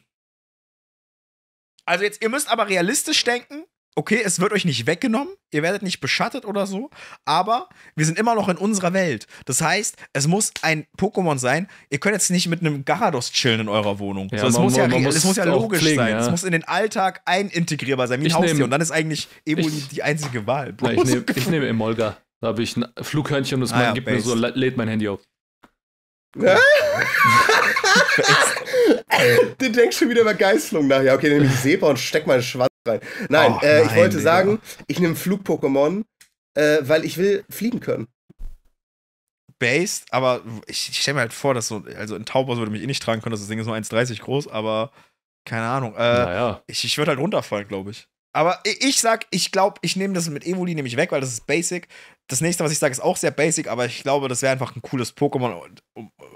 Also jetzt, ihr müsst aber realistisch denken okay, es wird euch nicht weggenommen, ihr werdet nicht beschattet oder so, aber wir sind immer noch in unserer Welt. Das heißt, es muss ein Pokémon sein. Ihr könnt jetzt nicht mit einem Garados chillen in eurer Wohnung. Ja, so, es, man, muss man, ja, muss es, muss ja, logisch pflegen, sein. Ja. Es muss in den Alltag einintegrierbar sein, wie ein Haustier. Nehm, und dann ist eigentlich Eboli die einzige Wahl. Bro, ich nehme nehm (laughs) Emolga. Genau. Da habe ich ein Flughörnchen, und das ah, ja, gibt based. mir so, lädt mein Handy auf. (laughs) du denkst schon wieder über Geißelung nach. Ja, okay, nehme ich Seba und steck meinen Schwanz rein. Nein, oh, äh, nein ich wollte Digga. sagen, ich nehme Flug-Pokémon, äh, weil ich will fliegen können. Based, aber ich, ich stelle mir halt vor, dass so, also ein Taubos würde mich eh nicht tragen können, dass das Ding ist nur 1,30 groß, aber keine Ahnung. Äh, naja. Ich, ich würde halt runterfallen, glaube ich. Aber ich, ich sag, ich glaube, ich nehme das mit Evoli nämlich weg, weil das ist basic. Das nächste, was ich sage, ist auch sehr basic, aber ich glaube, das wäre einfach ein cooles Pokémon und,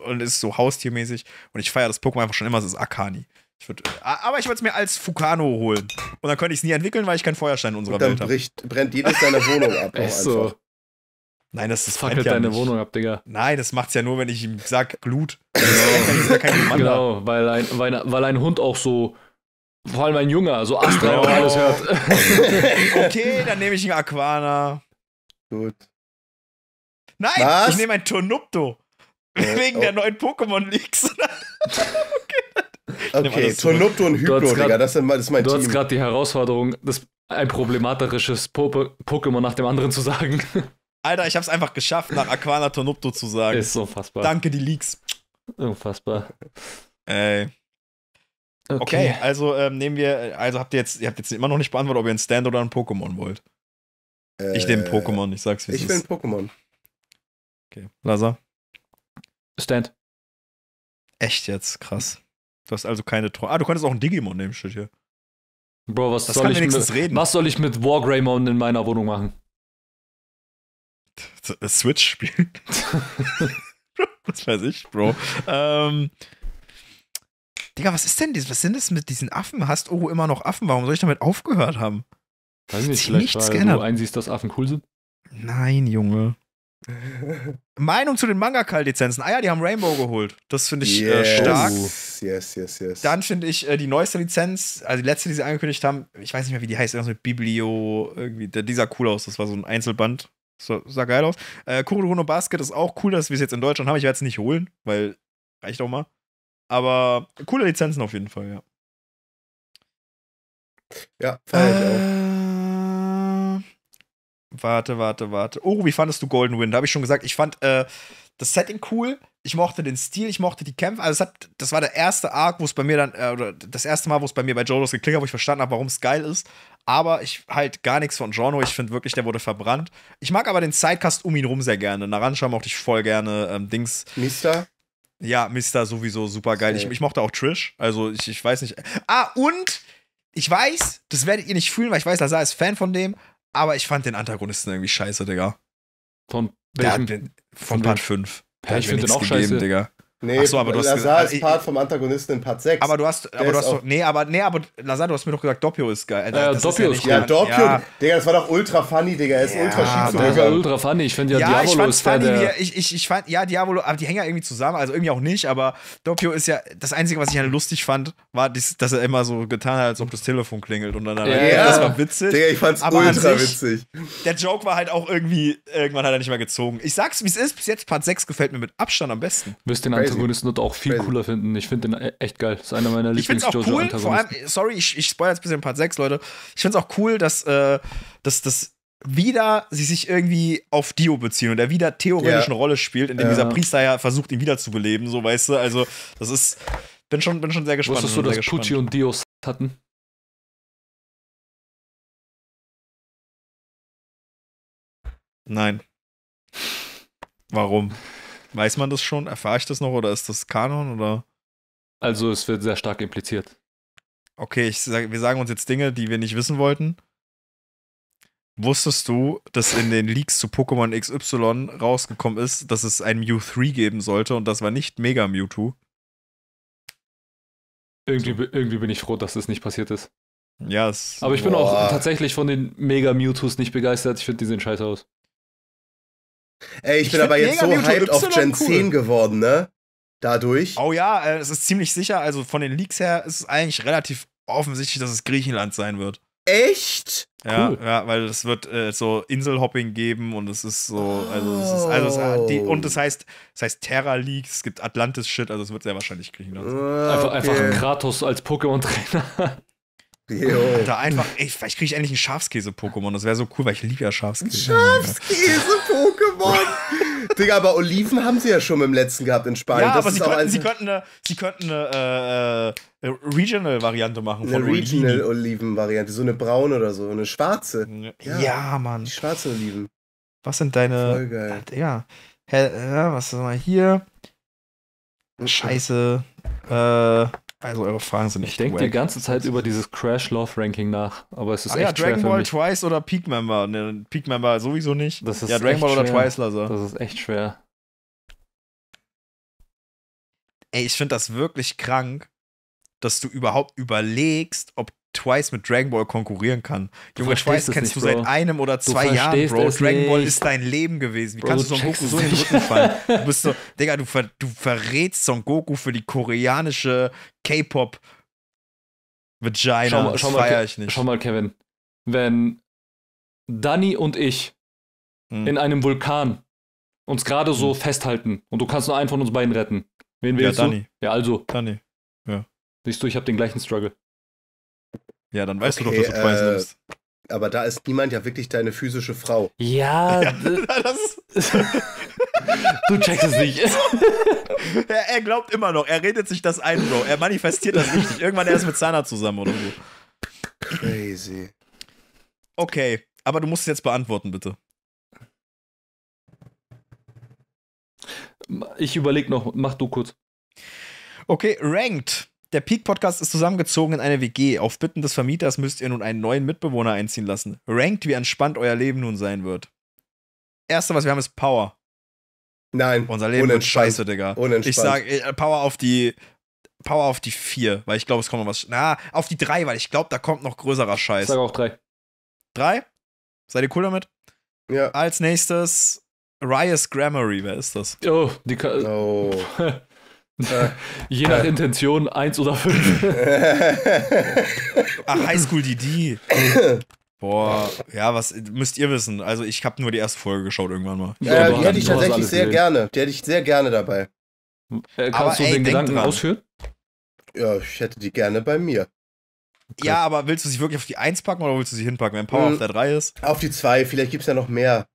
und, ist so haustiermäßig. Und ich feiere das Pokémon einfach schon immer, es ist Akani. Ich würd, äh, aber ich würde es mir als Fukano holen. Und dann könnte ich es nie entwickeln, weil ich keinen Feuerstein in unserer Und dann Welt bricht, brennt jedes deine Wohnung ab. Echt (laughs) so. Nein, das, das fackelt halt ja deine nicht. Wohnung ab, Digga. Nein, das macht's ja nur, wenn ich ihm sag, Glut. Genau, (laughs) ja genau weil, ein, weil, weil ein Hund auch so vor allem ein Junger, so Astra oh. alles hört. (laughs) okay, dann nehme ich einen Aquana. Gut. Nein, Was? ich nehme ein Turnupto. Äh, wegen oh. der neuen Pokémon Leaks. okay. Okay, Tonupto und Hypno, grad, Digga, das ist mein, das ist mein du Team. Du hast gerade die Herausforderung, das, ein problematisches Pokémon nach dem anderen zu sagen. (laughs) Alter, ich hab's einfach geschafft, nach Aquana Tonupto zu sagen. Ist unfassbar. Danke, die Leaks. Unfassbar. Ey. Okay, okay also ähm, nehmen wir, also habt ihr jetzt, ihr habt jetzt immer noch nicht beantwortet, ob ihr einen Stand oder ein Pokémon wollt. Äh, ich nehme äh, Pokémon, ich sag's wie Ich will ein Pokémon. Okay, Lazar. Stand. Echt jetzt, krass. Du hast also keine Tro Ah, du konntest auch ein Digimon nehmen, steht hier. Bro, was das soll ich mit, reden. Was soll ich mit Wargreymon in meiner Wohnung machen? Switch spielen. (laughs) (laughs) was weiß ich, Bro. ähm, Digga, was ist denn das? Was sind das mit diesen Affen? Hast oh immer noch Affen? Warum soll ich damit aufgehört haben? Weiß nicht, vielleicht nichts weil geändert. du einsiehst, dass Affen cool sind? Nein, Junge. (laughs) Meinung zu den Mangaka-Lizenzen. Ah ja, die haben Rainbow geholt. Das finde ich äh, yes. äh, stark. Yes, yes, yes. Dann finde ich äh, die neueste Lizenz, also die letzte, die sie angekündigt haben, ich weiß nicht mehr, wie die heißt, irgendwas mit Biblio, irgendwie, die sah cool aus. Das war so ein Einzelband. So, sah geil aus. Äh, Kuruno Basket ist auch cool, dass wir es jetzt in Deutschland haben. Ich werde es nicht holen, weil reicht auch mal. Aber coole Lizenzen auf jeden Fall, ja. Ja, feier ich auch. Äh, Warte, warte, warte. Oh, wie fandest du Golden Wind? Da habe ich schon gesagt, ich fand äh, das Setting cool. Ich mochte den Stil, ich mochte die Kämpfe. Also, hat, das war der erste Arc, wo es bei mir dann, äh, oder das erste Mal, wo es bei mir bei Jodos geklickt hat, wo ich verstanden habe, warum es geil ist. Aber ich halt gar nichts von Jono. Ich finde wirklich, der wurde verbrannt. Ich mag aber den Sidecast um ihn rum sehr gerne. Narancia mochte ich voll gerne. Ähm, Dings. Mister? Ja, Mister sowieso super geil. Ich, ich, mochte auch Trish. Also, ich, ich weiß nicht. Ah, und ich weiß, das werdet ihr nicht fühlen, weil ich weiß, Lazar ist Fan von dem, aber ich fand den Antagonisten irgendwie scheiße, Digga. Von welchem? Den, von, von Part 5. Ja, ich finde den auch gegeben, scheiße. Digga. Nee, so, aber du Lazar hast Lazar ist also Part vom Antagonisten in Part 6. Aber du hast, aber du hast doch, nee, aber, nee, aber Lazar, du hast mir doch gesagt, Doppio ist geil. Äh, äh das Doppio ist, ja, nicht, ja Doppio, ja. Digga, das war doch ultra funny, Digga, er ist ja, ultra schief Das ist also- ultra funny, ich finde ja, ja Diabolo ist funny, der, der ich, ich, ich fand, ja, Diabolo, aber die hängen ja irgendwie zusammen, also irgendwie auch nicht, aber Doppio ist ja, das Einzige, was ich halt lustig fand, war, dass er immer so getan hat, als ob das Telefon klingelt und dann, ja. Dann, das war witzig. Digga, ich fand's aber ultra sich, witzig. Der Joke war halt auch irgendwie, irgendwann hat er nicht mehr gezogen. Ich sag's, wie es ist, bis jetzt Part 6 gefällt mir mit Abstand am besten. Müsst den Antagonisten dort auch viel Crazy. cooler finden. Ich finde den e- echt geil. Das ist einer meiner Lieblings-Jojo-Antagonisten. Cool, vor allem, sorry, ich, ich spoilere jetzt ein bisschen Part 6, Leute. Ich finde es auch cool, dass, äh, dass, dass wieder sie sich irgendwie auf Dio beziehen und er wieder theoretisch eine Rolle spielt, indem ja. dieser Priester ja versucht, ihn wiederzubeleben, so weißt du. Also, das ist. Bin schon, bin schon sehr gespannt. Wusstest du, dass Pucci und Dio hatten? Nein. Warum? Weiß man das schon? Erfahre ich das noch oder ist das Kanon oder? Also es wird sehr stark impliziert. Okay, sag, wir sagen uns jetzt Dinge, die wir nicht wissen wollten. Wusstest du, dass in den Leaks zu Pokémon XY rausgekommen ist, dass es ein Mew 3 geben sollte und das war nicht Mega Mewtwo? Irgendwie, irgendwie bin ich froh, dass das nicht passiert ist. Ja, yes. Aber ich bin Boah. auch tatsächlich von den Mega Mewtwo's nicht begeistert. Ich finde, die sehen scheiße aus. Ey, ich, ich bin aber jetzt so hyped auf Gen cool. 10 geworden, ne? Dadurch. Oh ja, äh, es ist ziemlich sicher. Also von den Leaks her ist es eigentlich relativ offensichtlich, dass es Griechenland sein wird. Echt? Ja, cool. ja weil es wird äh, so Inselhopping geben und es ist so, also es ist, also es, die, oh. und es heißt, es heißt Terra Leaks, es gibt Atlantis-Shit, also es wird sehr wahrscheinlich Griechenland sein. Okay. Ah, einfach, einfach Kratos als Pokémon-Trainer. Da einfach, ey, vielleicht kriege ich endlich ein Schafskäse-Pokémon. Das wäre so cool, weil ich liebe ja Schafskäse. Schafskäse-Pokémon! (laughs) Digga, aber Oliven haben sie ja schon im letzten gehabt in Spanien. Ja, das aber sie könnten, sie könnten eine, sie könnten eine, äh, äh Regional-Variante machen. Eine Regional-Oliven-Variante, so eine braune oder so, eine schwarze. Ja, ja Mann. Die schwarzen Oliven. Was sind deine. Voll geil. Ah, ja. Hä, äh, was ist mal hier? Scheiße. Äh. Also eure Fragen sind nicht. Ich denke die ganze Zeit über dieses Crash Love Ranking nach, aber es ist ah, echt ja, Dragon Ball Twice oder Peak Member. Ne, Peak Member sowieso nicht. Das ist ja, Dragon Ball oder schwer. Twice Laser. Das ist echt schwer. Ey, ich finde das wirklich krank, dass du überhaupt überlegst, ob Twice mit Dragon Ball konkurrieren kann. Du Junge, Twice kennst nicht, du seit Bro. einem oder zwei Jahren, Bro. Dragon nicht. Ball ist dein Leben gewesen. Wie Bro, kannst du Son Goku so in den Rücken fallen? (laughs) Du bist so, Digga, du, ver, du verrätst Son Goku für die koreanische K-Pop Vagina. Schau mal, schau, ich nicht. schau mal, Kevin. Wenn Danny und ich hm. in einem Vulkan uns gerade so hm. festhalten und du kannst nur einen von uns beiden retten. Wen willst ja, Danny. Ja, also. Danny. Ja. Siehst du, ich habe den gleichen Struggle. Ja, dann weißt okay, du doch, dass du Twice äh, nimmst. Aber da ist niemand ja wirklich deine physische Frau. Ja, (laughs) ja (laughs) das. (laughs) du checkst es nicht. er, er, glaubt immer noch, er redet sich das ein, Bro. Er manifestiert das richtig. Irgendwann erst mit Sana zusammen oder so. Crazy. Okay, aber du musst es jetzt beantworten, bitte. Ich überlege noch, mach du kurz. Okay, ranked. Der Peak-Podcast ist zusammengezogen in eine WG. Auf Bitten des Vermieters müsst ihr nun einen neuen Mitbewohner einziehen lassen. Rankt, wie entspannt euer Leben nun sein wird. Erste, was wir haben, ist Power. Nein. Unser Leben wird scheiße, Digga. Unentspannt. Ich sage äh, Power auf die Power auf die 4, weil ich glaube, es kommt noch was. Na, auf die 3, weil ich glaube, da kommt noch größerer Scheiß. Ich sage auch 3. 3? Seid ihr cool damit? Ja. Als nächstes Rias Grammary, wer ist das? Oh, die Ka oh. (laughs) Äh, je nach äh. Intention eins oder fünf. (laughs) Ach, Highschool DD. Boah, ja, was müsst ihr wissen? Also, ich habe nur die erste Folge geschaut irgendwann mal. Ja, ja die hätte ich tatsächlich sehr gesehen. gerne. Die hätte ich sehr gerne dabei. Äh, kannst aber, du ey, den Gedanken dran. ausführen? Ja, ich hätte die gerne bei mir. Okay. Ja, aber willst du sie wirklich auf die 1 packen oder willst du sie hinpacken, wenn Power mhm. auf der 3 ist? Auf die 2, vielleicht gibt's ja noch mehr.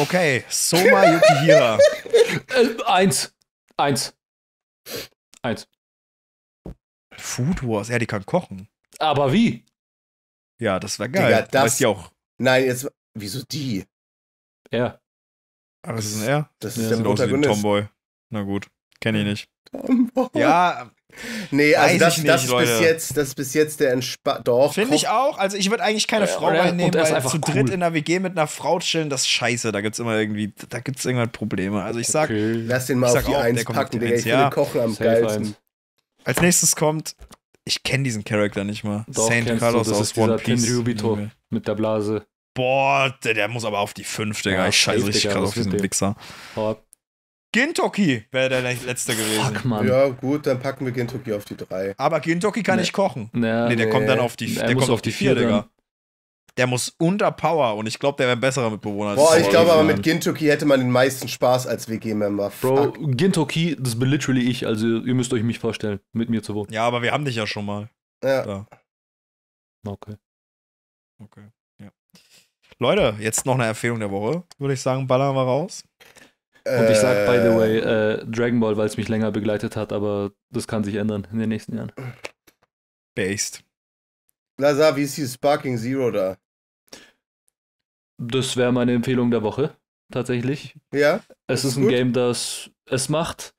Okay, Soma Yukihira. (laughs) äh, eins. Eins. Eins. Food Wars, ja, die kann kochen. Aber wie? Ja, das war geil. Digga, das, weißt du auch. Nein, jetzt, wieso die? Er. Aber das ist ein R. Das ist ja. der Tomboy. Na gut, kenne ich nicht. Tomboy. Ja, Nee, also das, nicht, das, ist bis jetzt, das ist bis jetzt der entspannt. Doch. Finde ich auch. Also ich würde eigentlich keine Frau reinnehmen, weil zu cool. dritt in der WG mit einer Frau chillen, das ist scheiße. Da gibt es immer irgendwie, da gibt's irgendwann Probleme. Also ich sag. Okay. Lass den mal auf die auch, Eins packen, Digga. Ich ja. kochen am Safe geilsten. Ein. Als nächstes kommt, ich kenne diesen Charakter nicht mal. Doch, Saint Carlos du, aus One Piece. Ryubito ja. mit der Blase. Boah, der, der, muss aber auf die 5, Digga. Ja, ich scheiße richtig krass auf diesen Wichser. Hot. Gintoki wäre der letzte gewesen. Fuck, Mann. Ja, gut, dann packen wir Gintoki auf die drei. Aber Gintoki kann nee. nicht kochen. Nee, nee der kommt dann auf die, der, der auf die vier, Digga. Der muss unter Power und ich glaube, der wäre ein besserer Mitbewohner. Boah, ich glaube aber mit Gintoki hätte man den meisten Spaß als WG-Member. Bro, Gintoki, das bin literally ich, also ihr müsst euch mich vorstellen, mit mir zu wohnen. Ja, aber wir haben dich ja schon mal. Ja. Da. Okay. Okay, ja. Leute, jetzt noch eine Empfehlung der Woche. Würde ich sagen, ballern wir raus. Und ich sag, by the äh. way, äh, Dragon Ball, weil es mich länger begleitet hat, aber das kann sich ändern in den nächsten Jahren. Based. Lazar, wie ist die Sparking Zero da? Das wäre meine Empfehlung der Woche, tatsächlich. Ja. Es ist, ist ein gut. Game, das es macht.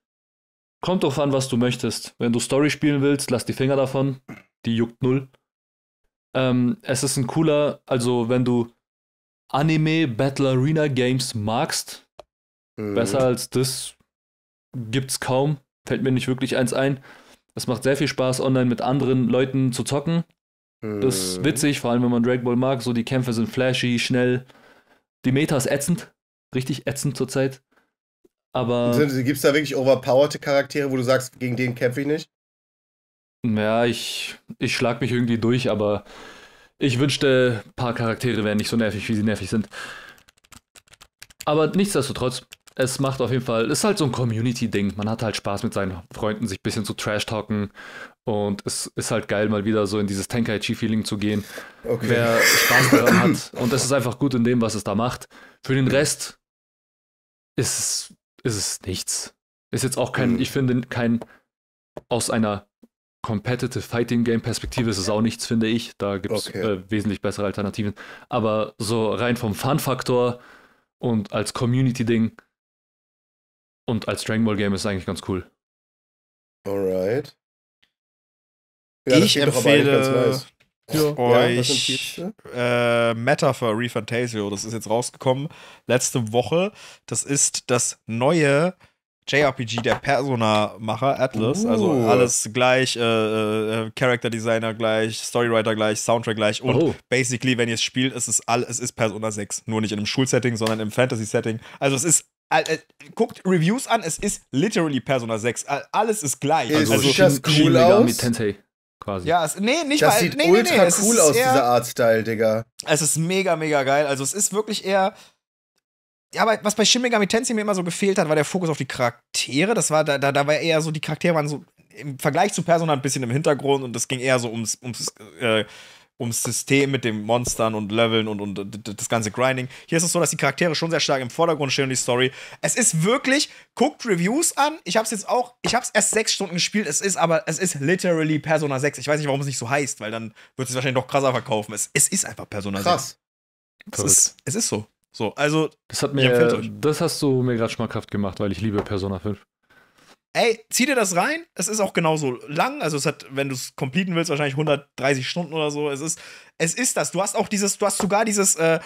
Kommt drauf an, was du möchtest. Wenn du Story spielen willst, lass die Finger davon. Die juckt null. Ähm, es ist ein cooler, also wenn du Anime Battle Arena Games magst, Mhm. Besser als das gibt's kaum. Fällt mir nicht wirklich eins ein. Es macht sehr viel Spaß, online mit anderen Leuten zu zocken. Mhm. Das ist mhm. witzig, vor allem wenn man Dragon Ball mag. So, die Kämpfe sind flashy, schnell. Die Meta ist ätzend. Richtig ätzend zurzeit. Aber. Gibt es da wirklich overpowerte Charaktere, wo du sagst, gegen den kämpfe ich nicht? Ja, ich, ich schlag mich irgendwie durch, aber ich wünschte, ein paar Charaktere wären nicht so nervig, wie sie nervig sind. Aber nichtsdestotrotz, es macht auf jeden Fall, ist halt so ein Community-Ding. Man hat halt Spaß mit seinen Freunden, sich ein bisschen zu trash-talken. Und es ist halt geil, mal wieder so in dieses Tenkaichi-Feeling zu gehen. Okay. Wer Spaß daran hat. Und es ist einfach gut in dem, was es da macht. Für den Rest ist es, ist es nichts. Ist jetzt auch kein, mhm. ich finde, kein aus einer Competitive Fighting Game Perspektive ist es auch nichts, finde ich. Da gibt es okay. äh, wesentlich bessere Alternativen. Aber so rein vom Fun-Faktor und als Community-Ding und als Dragon Ball Game ist es eigentlich ganz cool. Alright. Ja, ich empfehle nice. ja. euch ja, äh, Meta Refantasio. Das ist jetzt rausgekommen letzte Woche. Das ist das neue JRPG der Persona-Macher Atlas. Uh. Also alles gleich, äh, äh, äh, Character Designer gleich, Storywriter gleich, Soundtrack gleich und oh. basically, wenn ihr es spielt, ist es all, es ist Persona 6. Nur nicht in einem Schulsetting, sondern im Fantasy-Setting. Also es ist äh, äh, guckt Reviews an, es ist literally Persona 6. Äh, alles ist gleich. Also, also sieht das cool Megami aus? Tensei. Quasi. Ja, es, nee, nicht das mal, sieht nee, ultra nee, nee. cool aus, eher, dieser Artstyle, Digga. Es ist mega, mega geil. Also es ist wirklich eher. Ja, aber was bei Shin Megami Tensei mir immer so gefehlt hat, war der Fokus auf die Charaktere. Das war, da, da, da war eher so, die Charaktere waren so im Vergleich zu Persona ein bisschen im Hintergrund und es ging eher so ums, ums äh, ums System mit den Monstern und Leveln und, und, das ganze Grinding. Hier ist es so, dass die Charaktere schon sehr stark im Vordergrund stehen und die Story. Es ist wirklich, guckt Reviews an. Ich hab's jetzt auch, ich hab's erst sechs Stunden gespielt. Es ist aber, es ist literally Persona 6. Ich weiß nicht, warum es nicht so heißt, weil dann wird es sich wahrscheinlich noch krasser verkaufen. Es, es ist einfach Persona Krass. 6. Krass. Es es ist so. So, also. Das hat mir, das hast du mir gerade schmackhaft gemacht, weil ich liebe Persona 5. Ey, zieh dir das rein. Es ist auch genauso lang. Also es hat, wenn du es completen willst, wahrscheinlich 130 Stunden oder so. Es ist, es ist das. Du hast auch dieses, du hast sogar dieses, äh,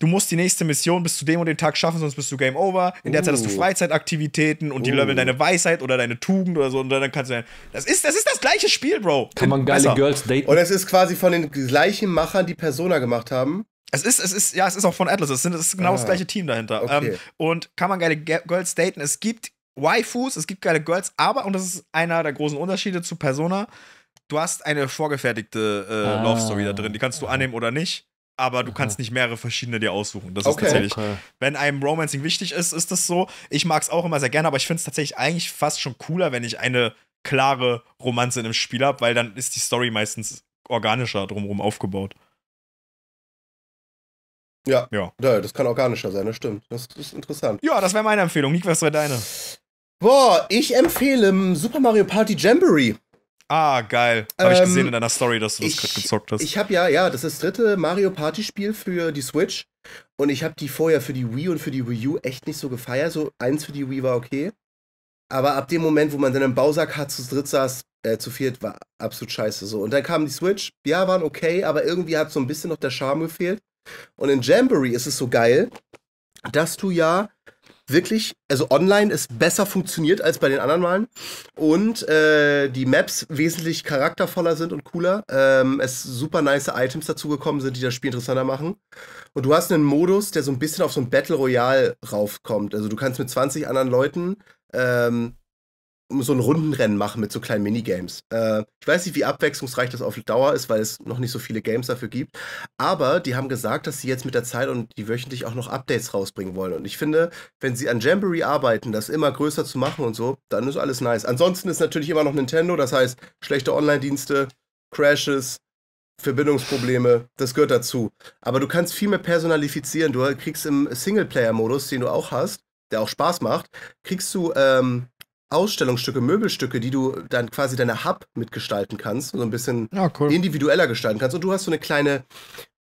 du musst die nächste Mission bis zu dem und dem Tag schaffen, sonst bist du Game Over. In der uh. Zeit hast du uh. Freizeitaktivitäten und die uh. leveln deine Weisheit oder deine Tugend oder so. Und dann kannst du das ist, das ist das gleiche Spiel, Bro. Kann man geile Besser. Girls daten. Und es ist quasi von den gleichen Machern, die Persona gemacht haben. Es ist, es ist, ja, es ist auch von Atlas. Es, sind, es ist genau ah. das gleiche Team dahinter. Okay. Ähm, und kann man geile Girls daten. Es gibt Waifus, es gibt geile Girls, aber, und das ist einer der großen Unterschiede zu Persona, du hast eine vorgefertigte äh, ah. Love Story da drin. Die kannst du annehmen oder nicht, aber du kannst nicht mehrere verschiedene dir aussuchen. Das okay. ist tatsächlich, okay. wenn einem Romancing wichtig ist, ist das so. Ich mag es auch immer sehr gerne, aber ich finde es tatsächlich eigentlich fast schon cooler, wenn ich eine klare Romanze in einem Spiel habe, weil dann ist die Story meistens organischer drumherum aufgebaut. Ja, ja. das kann organischer sein, das stimmt. Das ist interessant. Ja, das wäre meine Empfehlung. Nick, was wäre deine? Boah, ich empfehle Super Mario Party Jamboree. Ah, geil. Habe ich gesehen in ähm, deiner Story, dass du das gerade gezockt hast. Ich habe ja, ja, das ist das dritte Mario Party Spiel für die Switch. Und ich habe die vorher für die Wii und für die Wii U echt nicht so gefeiert. So eins für die Wii war okay. Aber ab dem Moment, wo man dann im Bausack hat, zu dritt saß, äh, zu viert, war absolut scheiße. So. Und dann kam die Switch. Ja, waren okay, aber irgendwie hat so ein bisschen noch der Charme gefehlt. Und in Jamboree ist es so geil, dass du ja wirklich, also online ist besser funktioniert als bei den anderen Malen und äh, die Maps wesentlich charaktervoller sind und cooler. Ähm, es super nice Items dazugekommen sind, die das Spiel interessanter machen. Und du hast einen Modus, der so ein bisschen auf so ein Battle Royale raufkommt. Also du kannst mit 20 anderen Leuten ähm, so ein Rundenrennen machen mit so kleinen Minigames. Äh, ich weiß nicht, wie abwechslungsreich das auf Dauer ist, weil es noch nicht so viele Games dafür gibt. Aber die haben gesagt, dass sie jetzt mit der Zeit und die wöchentlich auch noch Updates rausbringen wollen. Und ich finde, wenn sie an Jamboree arbeiten, das immer größer zu machen und so, dann ist alles nice. Ansonsten ist natürlich immer noch Nintendo, das heißt schlechte Online-Dienste, Crashes, Verbindungsprobleme, das gehört dazu. Aber du kannst viel mehr personalifizieren. Du kriegst im Singleplayer-Modus, den du auch hast, der auch Spaß macht, kriegst du ähm, Ausstellungsstücke, Möbelstücke, die du dann quasi deine Hub mitgestalten kannst, so ein bisschen ja, ah, cool. individueller gestalten kannst. Und du hast so eine kleine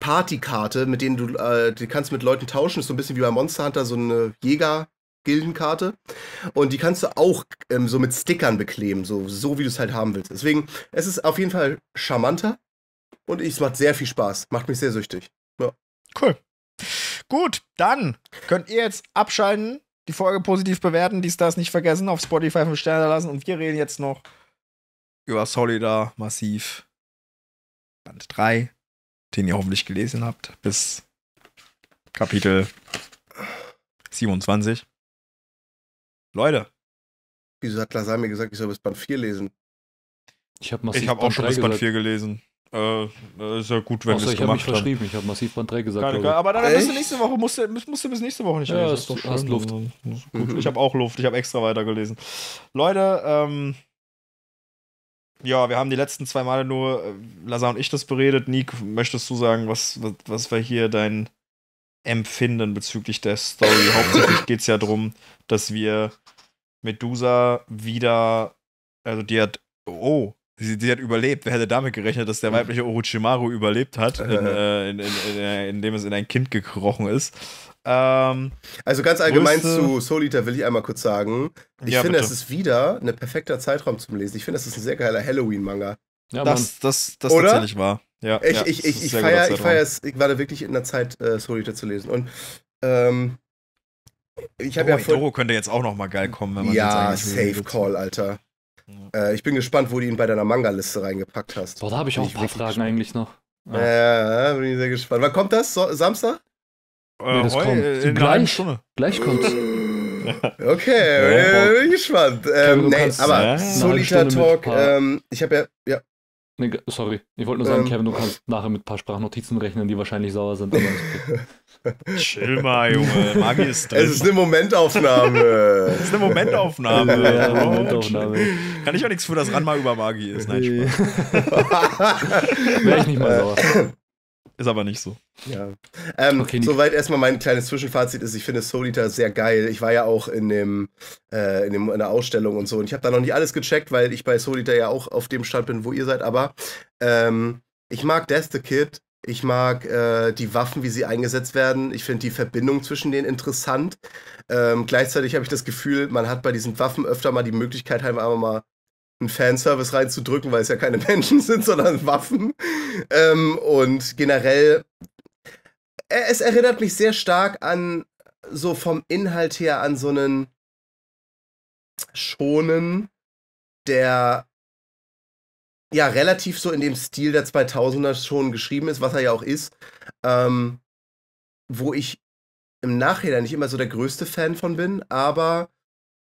Partykarte, mit denen du, äh, die kannst mit Leuten tauschen. Ist so ein bisschen wie bei Monster Hunter, so eine Jäger, Gildenkarte. Und die kannst du auch ähm, so mit Stickern bekleben, so, so wie du es halt haben willst. Deswegen, es ist auf jeden Fall charmanter und es macht sehr viel Spaß. Macht mich sehr süchtig. Ja. Cool. Gut, dann könnt ihr jetzt abschalten die Folge positiv bewerten, die Stars nicht vergessen, auf Spotify 5 Sterne lassen und wir reden jetzt noch über Solidar Massiv Band 3, den ihr hoffentlich gelesen habt, bis Kapitel 27. Leute. Wieso hat Lasar mir gesagt, ich soll bis Band 4 lesen? Ich habe hab auch schon bis Band 4 gelesen. Äh, äh, ist ja gut, wenn Außer, ich habe mich haben. verschrieben, ich habe massiv Band 3 gesagt. Keine, keine, aber dann musst du nächste Woche, musst du, musst du bis nächste Woche nicht ja, ist doch schön. hast Luft. Gut, mhm. ich habe auch Luft, ich habe extra weitergelesen. Leute, ähm, ja, wir haben die letzten zwei Male nur äh, Lazar und ich das beredet. Nick, möchtest du sagen, was, was, was war hier dein Empfinden bezüglich der Story? (laughs) Hauptsächlich geht es ja darum, dass wir Medusa wieder, also die hat, oh, die, die, hat überlebt. Wer hätte damit gerechnet, dass der mhm. weibliche Orochimaru überlebt hat, in, (laughs) äh, in, in, äh, indem es in ein Kind gekrochen ist? Ähm, also ganz allgemein größte... zu Solita will ich einmal kurz sagen. Ich ja, finde, bitte. es ist wieder ein perfekter Zeitraum zum Lesen. Ich finde, es ist ein sehr geiler Halloween-Manga. Ja, das, das, das, das tatsächlich war. Ja, ich, ja, ich, ich, ich feiere ich feier es, ich war da wirklich in der Zeit, äh, Solita zu lesen. Und ähm, ich habe oh, ja. ja. Doro könnte jetzt auch noch mal geil kommen, wenn man Ja, Safe will. Call, Alter. Ja. Äh, ich bin gespannt, wo du ihn bei deiner Manga-Liste reingepackt hast. Boah, da habe ich auch ein paar Fragen gespannt. eigentlich noch. Ja. ja, bin ich sehr gespannt. Wann kommt das? So Samstag? Äh, nee, das äh, kommt. In gleich, gleich kommt's. (laughs) okay, ja, bin ich gespannt. Ähm, nee, aber ja. Solita Talk, ähm, ich habe ja, ja, Nee, sorry, ich wollte nur sagen, ähm, Kevin, du kannst nachher mit ein paar Sprachnotizen rechnen, die wahrscheinlich sauer sind. Okay. (laughs) Chill mal, Junge. Magi ist drin. Es ist eine Momentaufnahme. (laughs) es ist eine Momentaufnahme. Ja, Momentaufnahme. Kann ich auch nichts für, dass Ranma über Magi ist. Nein, Spaß. (laughs) Wäre ich nicht mal sauer. Ist aber nicht so. Ja. Ähm, okay, soweit erstmal mein kleines Zwischenfazit ist, ich finde Solita sehr geil. Ich war ja auch in dem, äh, in, dem in der Ausstellung und so und ich habe da noch nicht alles gecheckt, weil ich bei Solita ja auch auf dem Stand bin, wo ihr seid, aber ähm, ich mag Death the Kid, ich mag äh, die Waffen, wie sie eingesetzt werden. Ich finde die Verbindung zwischen denen interessant. Ähm, gleichzeitig habe ich das Gefühl, man hat bei diesen Waffen öfter mal die Möglichkeit, halt einfach mal einen Fanservice reinzudrücken, weil es ja keine (laughs) Menschen sind, sondern Waffen. Ähm, und generell, äh, es erinnert mich sehr stark an, so vom Inhalt her, an so einen Schonen, der ja relativ so in dem Stil der 2000er schon geschrieben ist, was er ja auch ist, ähm, wo ich im Nachhinein nicht immer so der größte Fan von bin, aber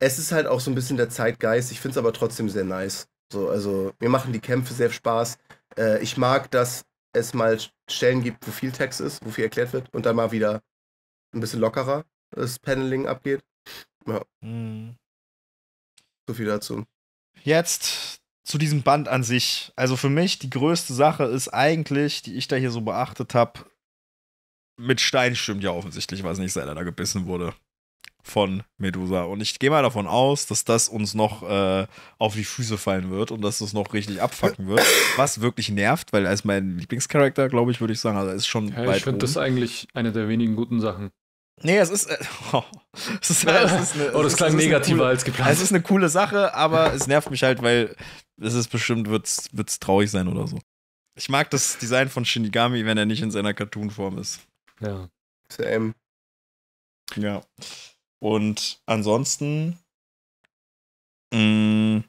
es ist halt auch so ein bisschen der Zeitgeist. Ich finde es aber trotzdem sehr nice. So, also mir machen die Kämpfe sehr Spaß. Äh, ich mag, dass es mal Stellen gibt, wo viel Text ist, wo viel erklärt wird und dann mal wieder ein bisschen lockerer das Paneling abgeht. Ja. Mhm. So viel dazu. Jetzt zu diesem Band an sich. Also für mich die größte Sache ist eigentlich, die ich da hier so beachtet habe, mit Stein stimmt ja offensichtlich was nicht, seit er da gebissen wurde von Medusa. Und ich gehe mal davon aus, dass das uns noch äh, auf die Füße fallen wird und dass es noch richtig abfacken wird. Was wirklich nervt, weil er ist mein Lieblingscharakter, glaube ich, würde ich sagen. Also ist schon ja, Ich finde das eigentlich eine der wenigen guten Sachen. Nee, es ist. Äh, (laughs) oh, es ist, es ist oh, das klang negativer coole, als geplant. Es ist eine coole Sache, aber es nervt mich halt, weil es ist bestimmt, wird es traurig sein oder so. Ich mag das Design von Shinigami, wenn er nicht in seiner Cartoon-Form ist. Ja. Same. Ja. Und ansonsten. Mh, mm,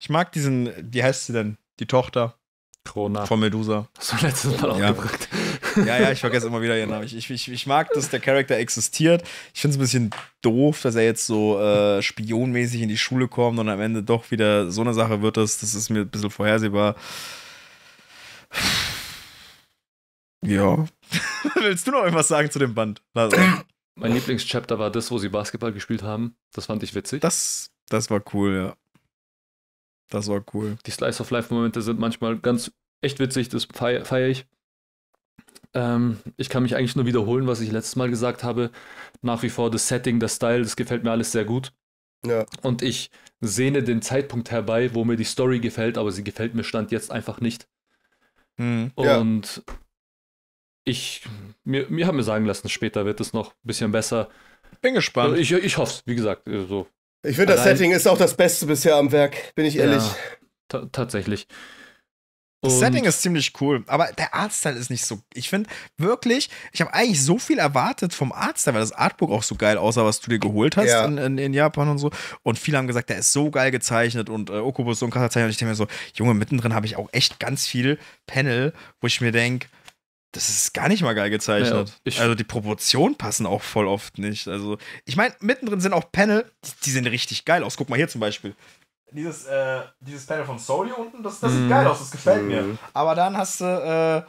ich mag diesen, wie heißt sie denn? Die Tochter. Corona. Von Medusa. Hast du letztes Mal ja. aufgebracht. Ja, ja, ich vergesse immer wieder ihren Namen. Ich, ich, ich mag, dass der Charakter existiert. Ich finde es ein bisschen doof, dass er jetzt so äh, spionmäßig in die Schule kommt und am Ende doch wieder so eine Sache wird. Das, das ist mir ein bisschen vorhersehbar. Ja. (laughs) Willst du noch irgendwas sagen zu dem Band? Also. Mein Lieblingschapter war das, wo sie Basketball gespielt haben. Das fand ich witzig. Das, das war cool, ja. Das war cool. Die Slice of Life-Momente sind manchmal ganz echt witzig, das feiere feier ich. Ähm, ich kann mich eigentlich nur wiederholen, was ich letztes Mal gesagt habe. Nach wie vor das Setting, der Style, das gefällt mir alles sehr gut. Ja. Und ich sehne den Zeitpunkt herbei, wo mir die Story gefällt, aber sie gefällt mir Stand jetzt einfach nicht. Mhm. Und ja ich, mir, mir haben wir sagen lassen, später wird es noch ein bisschen besser. Bin gespannt. Ich, ich hoffe es, wie gesagt, äh, so. Ich finde, das Setting ist auch das Beste bisher am Werk, bin ich ehrlich. Ja, tatsächlich. Und das Setting ist ziemlich cool, aber der Artstyle ist nicht so. Ich finde wirklich, ich habe eigentlich so viel erwartet vom Artstyle, weil das Artbook auch so geil aussah, was du dir geholt hast ja. in, in, in, Japan und so. Und viele haben gesagt, der ist so geil gezeichnet und äh, Okubus so ein krasser Zeichner. Und ich denke mir so, Junge, mittendrin habe ich auch echt ganz viel Panel, wo ich mir denke, das ist gar nicht mal geil gezeichnet. Ja, also die Proportionen passen auch voll oft nicht. Also, ich meine, mittendrin sind auch Panel, die, die, sehen richtig geil aus. Guck mal hier zum Beispiel. Dieses, äh, dieses Panel von Soul hier unten, das, das sieht mhm. geil aus, das gefällt mm. mir. Mhm. Aber dann hast du, äh,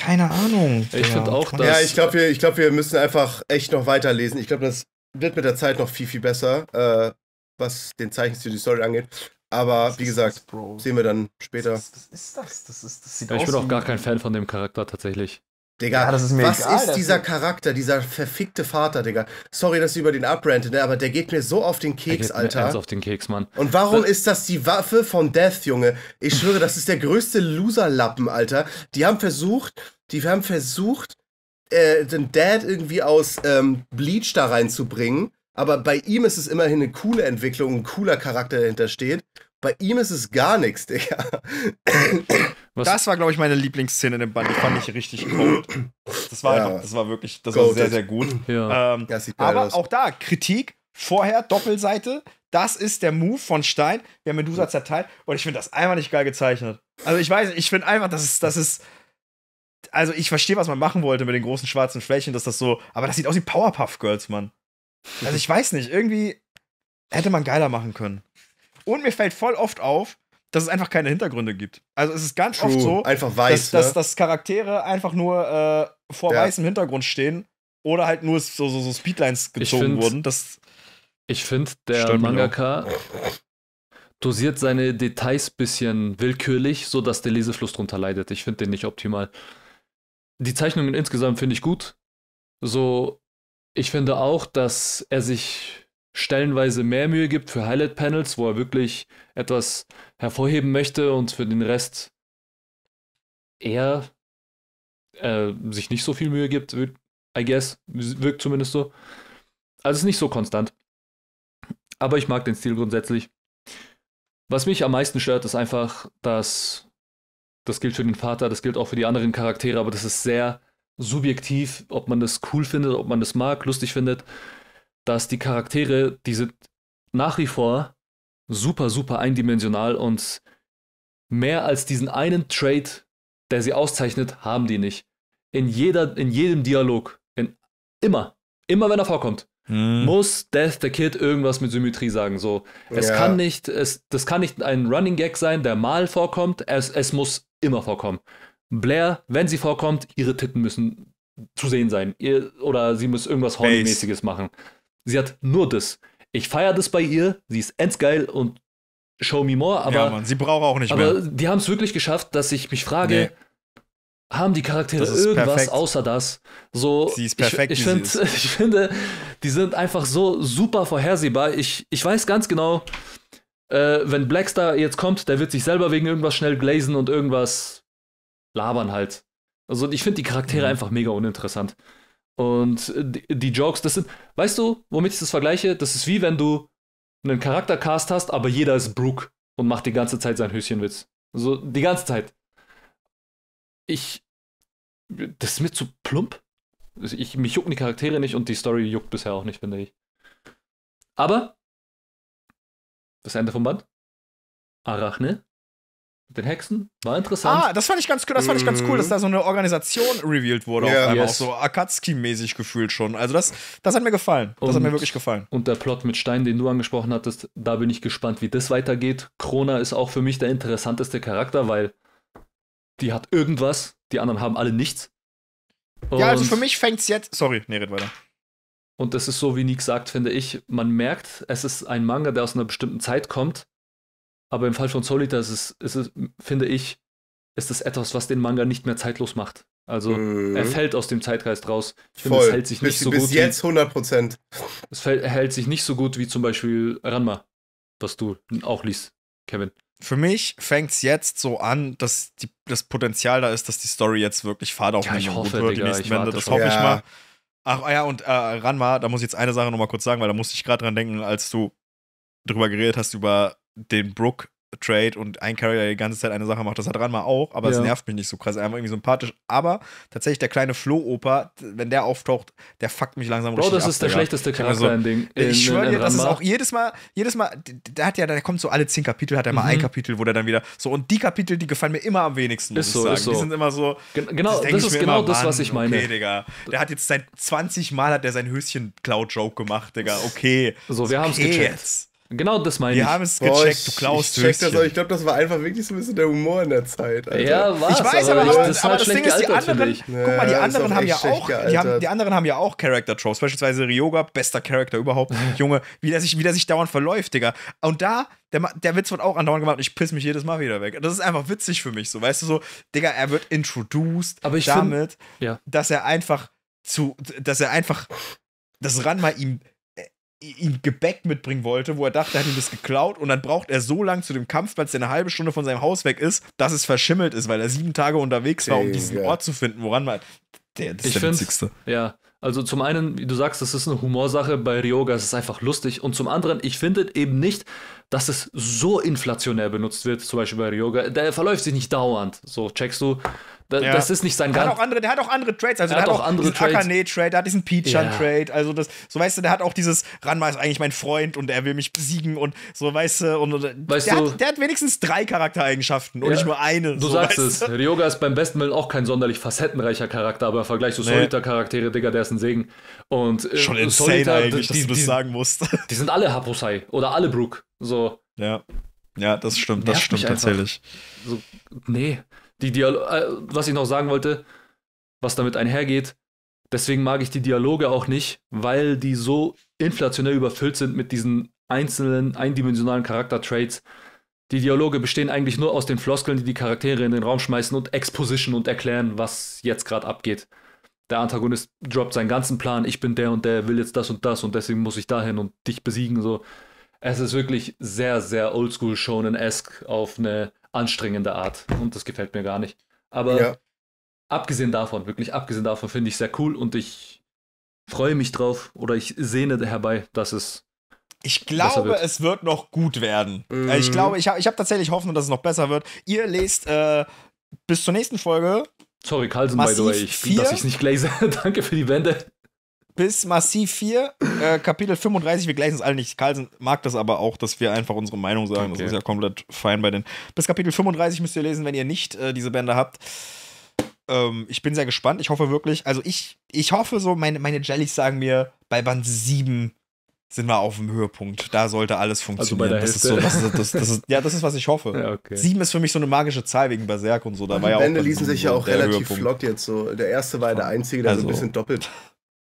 keine Ahnung. Ich finde auch das. Ja, ich glaube, wir, glaub, wir müssen einfach echt noch weiterlesen. Ich glaube, das wird mit der Zeit noch viel, viel besser, äh, was den Zeichenstil die Story angeht. Aber was wie gesagt, das, sehen wir dann später. Was, was ist das? Das, ist, das sieht ich aus bin auch gar kein Fan von dem Charakter tatsächlich. Digga, ja, das ist mir was egal, ist dieser Charakter, dieser verfickte Vater, Digga? Sorry, dass ich über den abrante, ne? aber der geht mir so auf den Keks, der geht Alter. Mir eins auf den Keks, Mann. Und warum das ist das die Waffe von Death, Junge? Ich schwöre, das ist der größte Loserlappen, Alter. Die haben versucht, die haben versucht, äh, den Dad irgendwie aus ähm, Bleach da reinzubringen aber bei ihm ist es immerhin eine coole Entwicklung, ein cooler Charakter dahinter steht. Bei ihm ist es gar nichts, Digga. Was? Das war, glaube ich, meine Lieblingsszene in dem Band. Die fand ich richtig cool. Das war ja. einfach, das war wirklich, das war sehr, sehr gut. Ja. Ähm, aber aus. auch da, Kritik, vorher Doppelseite, das ist der Move von Stein. Wir haben Medusa zerteilt und ich finde das einfach nicht geil gezeichnet. Also ich weiß, ich finde einfach, das ist, das ist. Also ich verstehe, was man machen wollte mit den großen schwarzen Flächen, dass das so. Aber das sieht aus wie Powerpuff Girls, Mann. Also ich weiß nicht, irgendwie hätte man geiler machen können. Und mir fällt voll oft auf, dass es einfach keine Hintergründe gibt. Also es ist ganz True. oft so, einfach weiß, dass, ne? dass, dass Charaktere einfach nur äh, vor ja. weißem Hintergrund stehen oder halt nur so, so, so Speedlines gezogen find, wurden. Das ich finde, der Mangaka dosiert seine Details bisschen willkürlich, sodass der Lesefluss drunter leidet. Ich finde den nicht optimal. Die Zeichnungen insgesamt finde ich gut. So, ich finde auch, dass er sich stellenweise mehr Mühe gibt für Highlight-Panels, wo er wirklich etwas hervorheben möchte und für den Rest eher äh, sich nicht so viel Mühe gibt, I guess. Wirkt zumindest so. Also ist nicht so konstant. Aber ich mag den Stil grundsätzlich. Was mich am meisten stört, ist einfach, dass das gilt für den Vater, das gilt auch für die anderen Charaktere, aber das ist sehr subjektiv, ob man das cool findet, ob man das mag, lustig findet, dass die Charaktere, die sind nach wie vor super, super eindimensional und mehr als diesen einen Trait, der sie auszeichnet, haben die nicht. In, jeder, in jedem Dialog, in, immer, immer wenn er vorkommt, hm. muss Death the Kid irgendwas mit Symmetrie sagen. So, es ja. kann nicht, es, das kann nicht ein Running Gag sein, der mal vorkommt, es, es muss immer vorkommen. Blair, wenn sie vorkommt, ihre Titten müssen zu sehen sein. Ihr, oder sie muss irgendwas Hornmäßiges machen. Sie hat nur das. Ich feiere das bei ihr, sie ist endgeil und show me more, aber. Ja, Mann, sie braucht auch nicht aber mehr. Die haben es wirklich geschafft, dass ich mich frage, nee. haben die Charaktere irgendwas perfekt. außer das? So, sie ist perfekt. Ich, ich, find, (laughs) ich finde, die sind einfach so super vorhersehbar. Ich, ich weiß ganz genau, äh, wenn Blackstar jetzt kommt, der wird sich selber wegen irgendwas schnell glazen und irgendwas labern halt. Also ich finde die Charaktere mhm. einfach mega uninteressant. Und äh, die, die, Jokes, das sind, weißt du, womit ich das vergleiche? Das ist wie wenn du einen Charaktercast hast, aber jeder ist Brooke und macht die ganze Zeit seinen Höschenwitz. So, also die ganze Zeit. Ich. Das ist mir zu plump. Ich, mich jucken die Charaktere nicht und die Story juckt bisher auch nicht, finde ich. Aber. Das Ende vom Band. Arachne mit den Hexen. War interessant. Ah, das fand ich ganz cool, das fand ich ganz cool, dass da so eine Organisation revealed wurde. Yeah. Auf einmal yes. auch so Akatsuki-mäßig gefühlt schon. Also das, das hat mir gefallen. Das und, hat mir wirklich gefallen. Und der Plot mit Stein, den du angesprochen hattest, da bin ich gespannt, wie das weitergeht. Krona ist auch für mich der interessanteste Charakter, weil die hat irgendwas, die anderen haben alle nichts. Und ja, also für mich fängt's jetzt. Sorry, nee, red weiter. Und das ist so, wie Nick sagt, finde ich, man merkt, es ist ein Manga, der aus einer bestimmten Zeit kommt aber im Fall von Solita ist es, ist es finde ich, ist es etwas, was den Manga nicht mehr zeitlos macht. Also mhm. er fällt aus dem Zeitgeist raus. Ich finde, es hält sich nicht bis, so bis gut. Bis jetzt 100 Prozent. Es fällt, hält sich nicht so gut wie zum Beispiel Ranma, was du auch liest, Kevin. Für mich fängt es jetzt so an, dass die, das Potenzial da ist, dass die Story jetzt wirklich Fahrt aufnimmt ja, ich hoffe, wird Digga, die nächsten Wände. Das hoffe ja. ich mal. Ach ah ja, und äh, Ranma, da muss ich jetzt eine Sache nochmal kurz sagen, weil da musste ich gerade dran denken, als du drüber geredet hast, über den Brook Trade und ein Carrier die ganze Zeit eine Sache macht, das hat Ranma auch, aber es nervt mich nicht so krass, einfach irgendwie sympathisch. Aber tatsächlich der kleine Flo-Opa, wenn der auftaucht, der fuckt mich langsam Bro, richtig das ab, ist der Digga. schlechteste Charakter also, in Ding. ich schwöre dir, das ist auch jedes Mal, jedes Mal, der hat ja, der kommt so alle zehn Kapitel, hat er mal mhm. ein Kapitel, wo der dann wieder so und die Kapitel, die gefallen mir immer am wenigsten, muss ist so, ich sagen. Ist so. Die sind immer so. Gen genau, das, das ist genau das, was ich meine. Okay, Digga. Der hat jetzt seit 20 Mal hat er sein Höschen Cloud Joke gemacht, Digga. Okay. So, wir okay, haben es gecheckt. Jetzt. Genau das meine ich. Wir haben es gecheckt, Boah, ich, du klaust Ich, check ich glaube, das war einfach wirklich so ein bisschen der Humor in der Zeit. Alter. Ja, war Ich weiß, aber, aber, also aber das, aber halt das Ding ist, die anderen, guck mal, die anderen haben ja auch, die, haben, die, anderen haben ja auch Character Tropes. Beispielsweise Ryoga, bester Charakter überhaupt. (laughs) Junge, wie der, sich, wie der sich dauernd verläuft, Digga. Und da, der, der Witz wird auch andauernd gemacht ich piss mich jedes Mal wieder weg. Das ist einfach witzig für mich, so, weißt du, so, Digga, er wird introduced damit, find, ja. dass er einfach zu, dass er einfach, dass Ranma ihm ihm Gebäck mitbringen wollte, wo er dachte, er hat ihm das geklaut und dann braucht er so lange zu dem Kampfplatz, der eine halbe Stunde von seinem Haus weg ist, dass es verschimmelt ist, weil er sieben Tage unterwegs war, um diesen Ort zu finden, woran man. Der, das ist ich der witzigste. Ja, also zum einen, wie du sagst, das ist eine Humorsache bei Ryoga, es ist einfach lustig und zum anderen, ich finde eben nicht, dass es so inflationär benutzt wird, zum Beispiel bei Ryoga. Der verläuft sich nicht dauernd. So, checkst du? Da, ja. Das ist nicht sein ganz. der hat auch andere Trades. Also, der hat, auch, andere diesen Akane-Trade, der hat diesen Pichan-Trade. Yeah. Also, das, so weißt du, der hat auch dieses Ranma ist eigentlich mein Freund und er will mich besiegen und so, weißt du. Und, weißt der, du, hat, der hat wenigstens drei Charaktereigenschaften und nicht nur eine. Du so, sagst weißt es. Ryoga ist beim besten Willen auch kein sonderlich facettenreicher Charakter, aber im Vergleich zu nee. Solita-Charaktere, Digga, der ist ein Segen. Und, äh, Schon insane Solita, eigentlich, die, dass du das die, sagen musst. Die sind alle Hapusai oder alle Brook. So. Ja. Ja, das stimmt, das stimmt tatsächlich. So, nee. Die Dialo äh, was ich noch sagen wollte, was damit einhergeht, deswegen mag ich die Dialoge auch nicht, weil die so inflationär überfüllt sind mit diesen einzelnen eindimensionalen Charaktertraits. Die Dialoge bestehen eigentlich nur aus den Floskeln, die die Charaktere in den Raum schmeißen und Exposition und erklären, was jetzt gerade abgeht. Der Antagonist droppt seinen ganzen Plan, ich bin der und der, will jetzt das und das und deswegen muss ich dahin und dich besiegen, so es ist wirklich sehr, sehr oldschool Shonen-esque auf eine anstrengende Art. Und das gefällt mir gar nicht. Aber ja. abgesehen davon, wirklich abgesehen davon, finde ich sehr cool und ich freue mich drauf oder ich sehne herbei, dass es. Ich glaube, wird. es wird noch gut werden. Äh, mhm. Ich glaube, ich habe ich hab tatsächlich Hoffnung, dass es noch besser wird. Ihr lest äh, bis zur nächsten Folge. Sorry, Carlson, by the way, ich, dass ich es nicht glaze. (laughs) Danke für die Wende bis Massiv 4, äh, Kapitel 35. Wir gleichen es alle nicht. Carlsen mag das aber auch, dass wir einfach unsere Meinung sagen. Okay. Das ist ja komplett fein bei den. Bis Kapitel 35 müsst ihr lesen, wenn ihr nicht äh, diese Bände habt. Ähm, ich bin sehr gespannt. Ich hoffe wirklich, also ich, ich hoffe so, meine, meine Jellies sagen mir, bei Band 7 sind wir auf dem Höhepunkt. Da sollte alles also funktionieren. Also das ist so, das, das, das ist, ja, das ist, was ich hoffe. Ja, okay. Sieben ist für mich so eine magische Zahl wegen Berserk und so. Da war ja auch Bände ließen sich ja auch relativ Höhepunkt. flott jetzt so. Der erste war der also einzige, der also. so ein bisschen also doppelt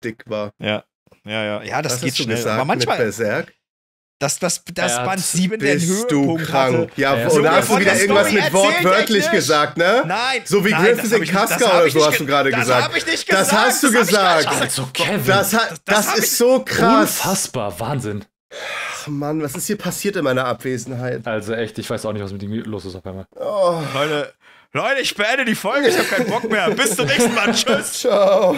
Slapstick war. Ja, ja, ja. Ja, das, das geht schnell. aber manchmal. Berserk? dass das, das ja, Band 7 den Höhepunkt du krank. Hatte. Ja, ja. So, hast du wieder irgendwas mit wortwörtlich gesagt, ne? Nein. So wie Griffith in Kaska oder so hast du gerade gesagt. Das habe ich nicht gesagt. Das hast du das gesagt. Also Kevin. Das, das, das ist so krass. Unfassbar, Wahnsinn. Ach Mann, was ist hier passiert in meiner Abwesenheit? Also echt, ich weiß auch nicht, was mit ihm los ist auf einmal. Oh. Leute, Leute, ich beende die Folge, ich habe keinen Bock mehr. Bis zum nächsten Mal. (laughs) Tschüss. Ciao.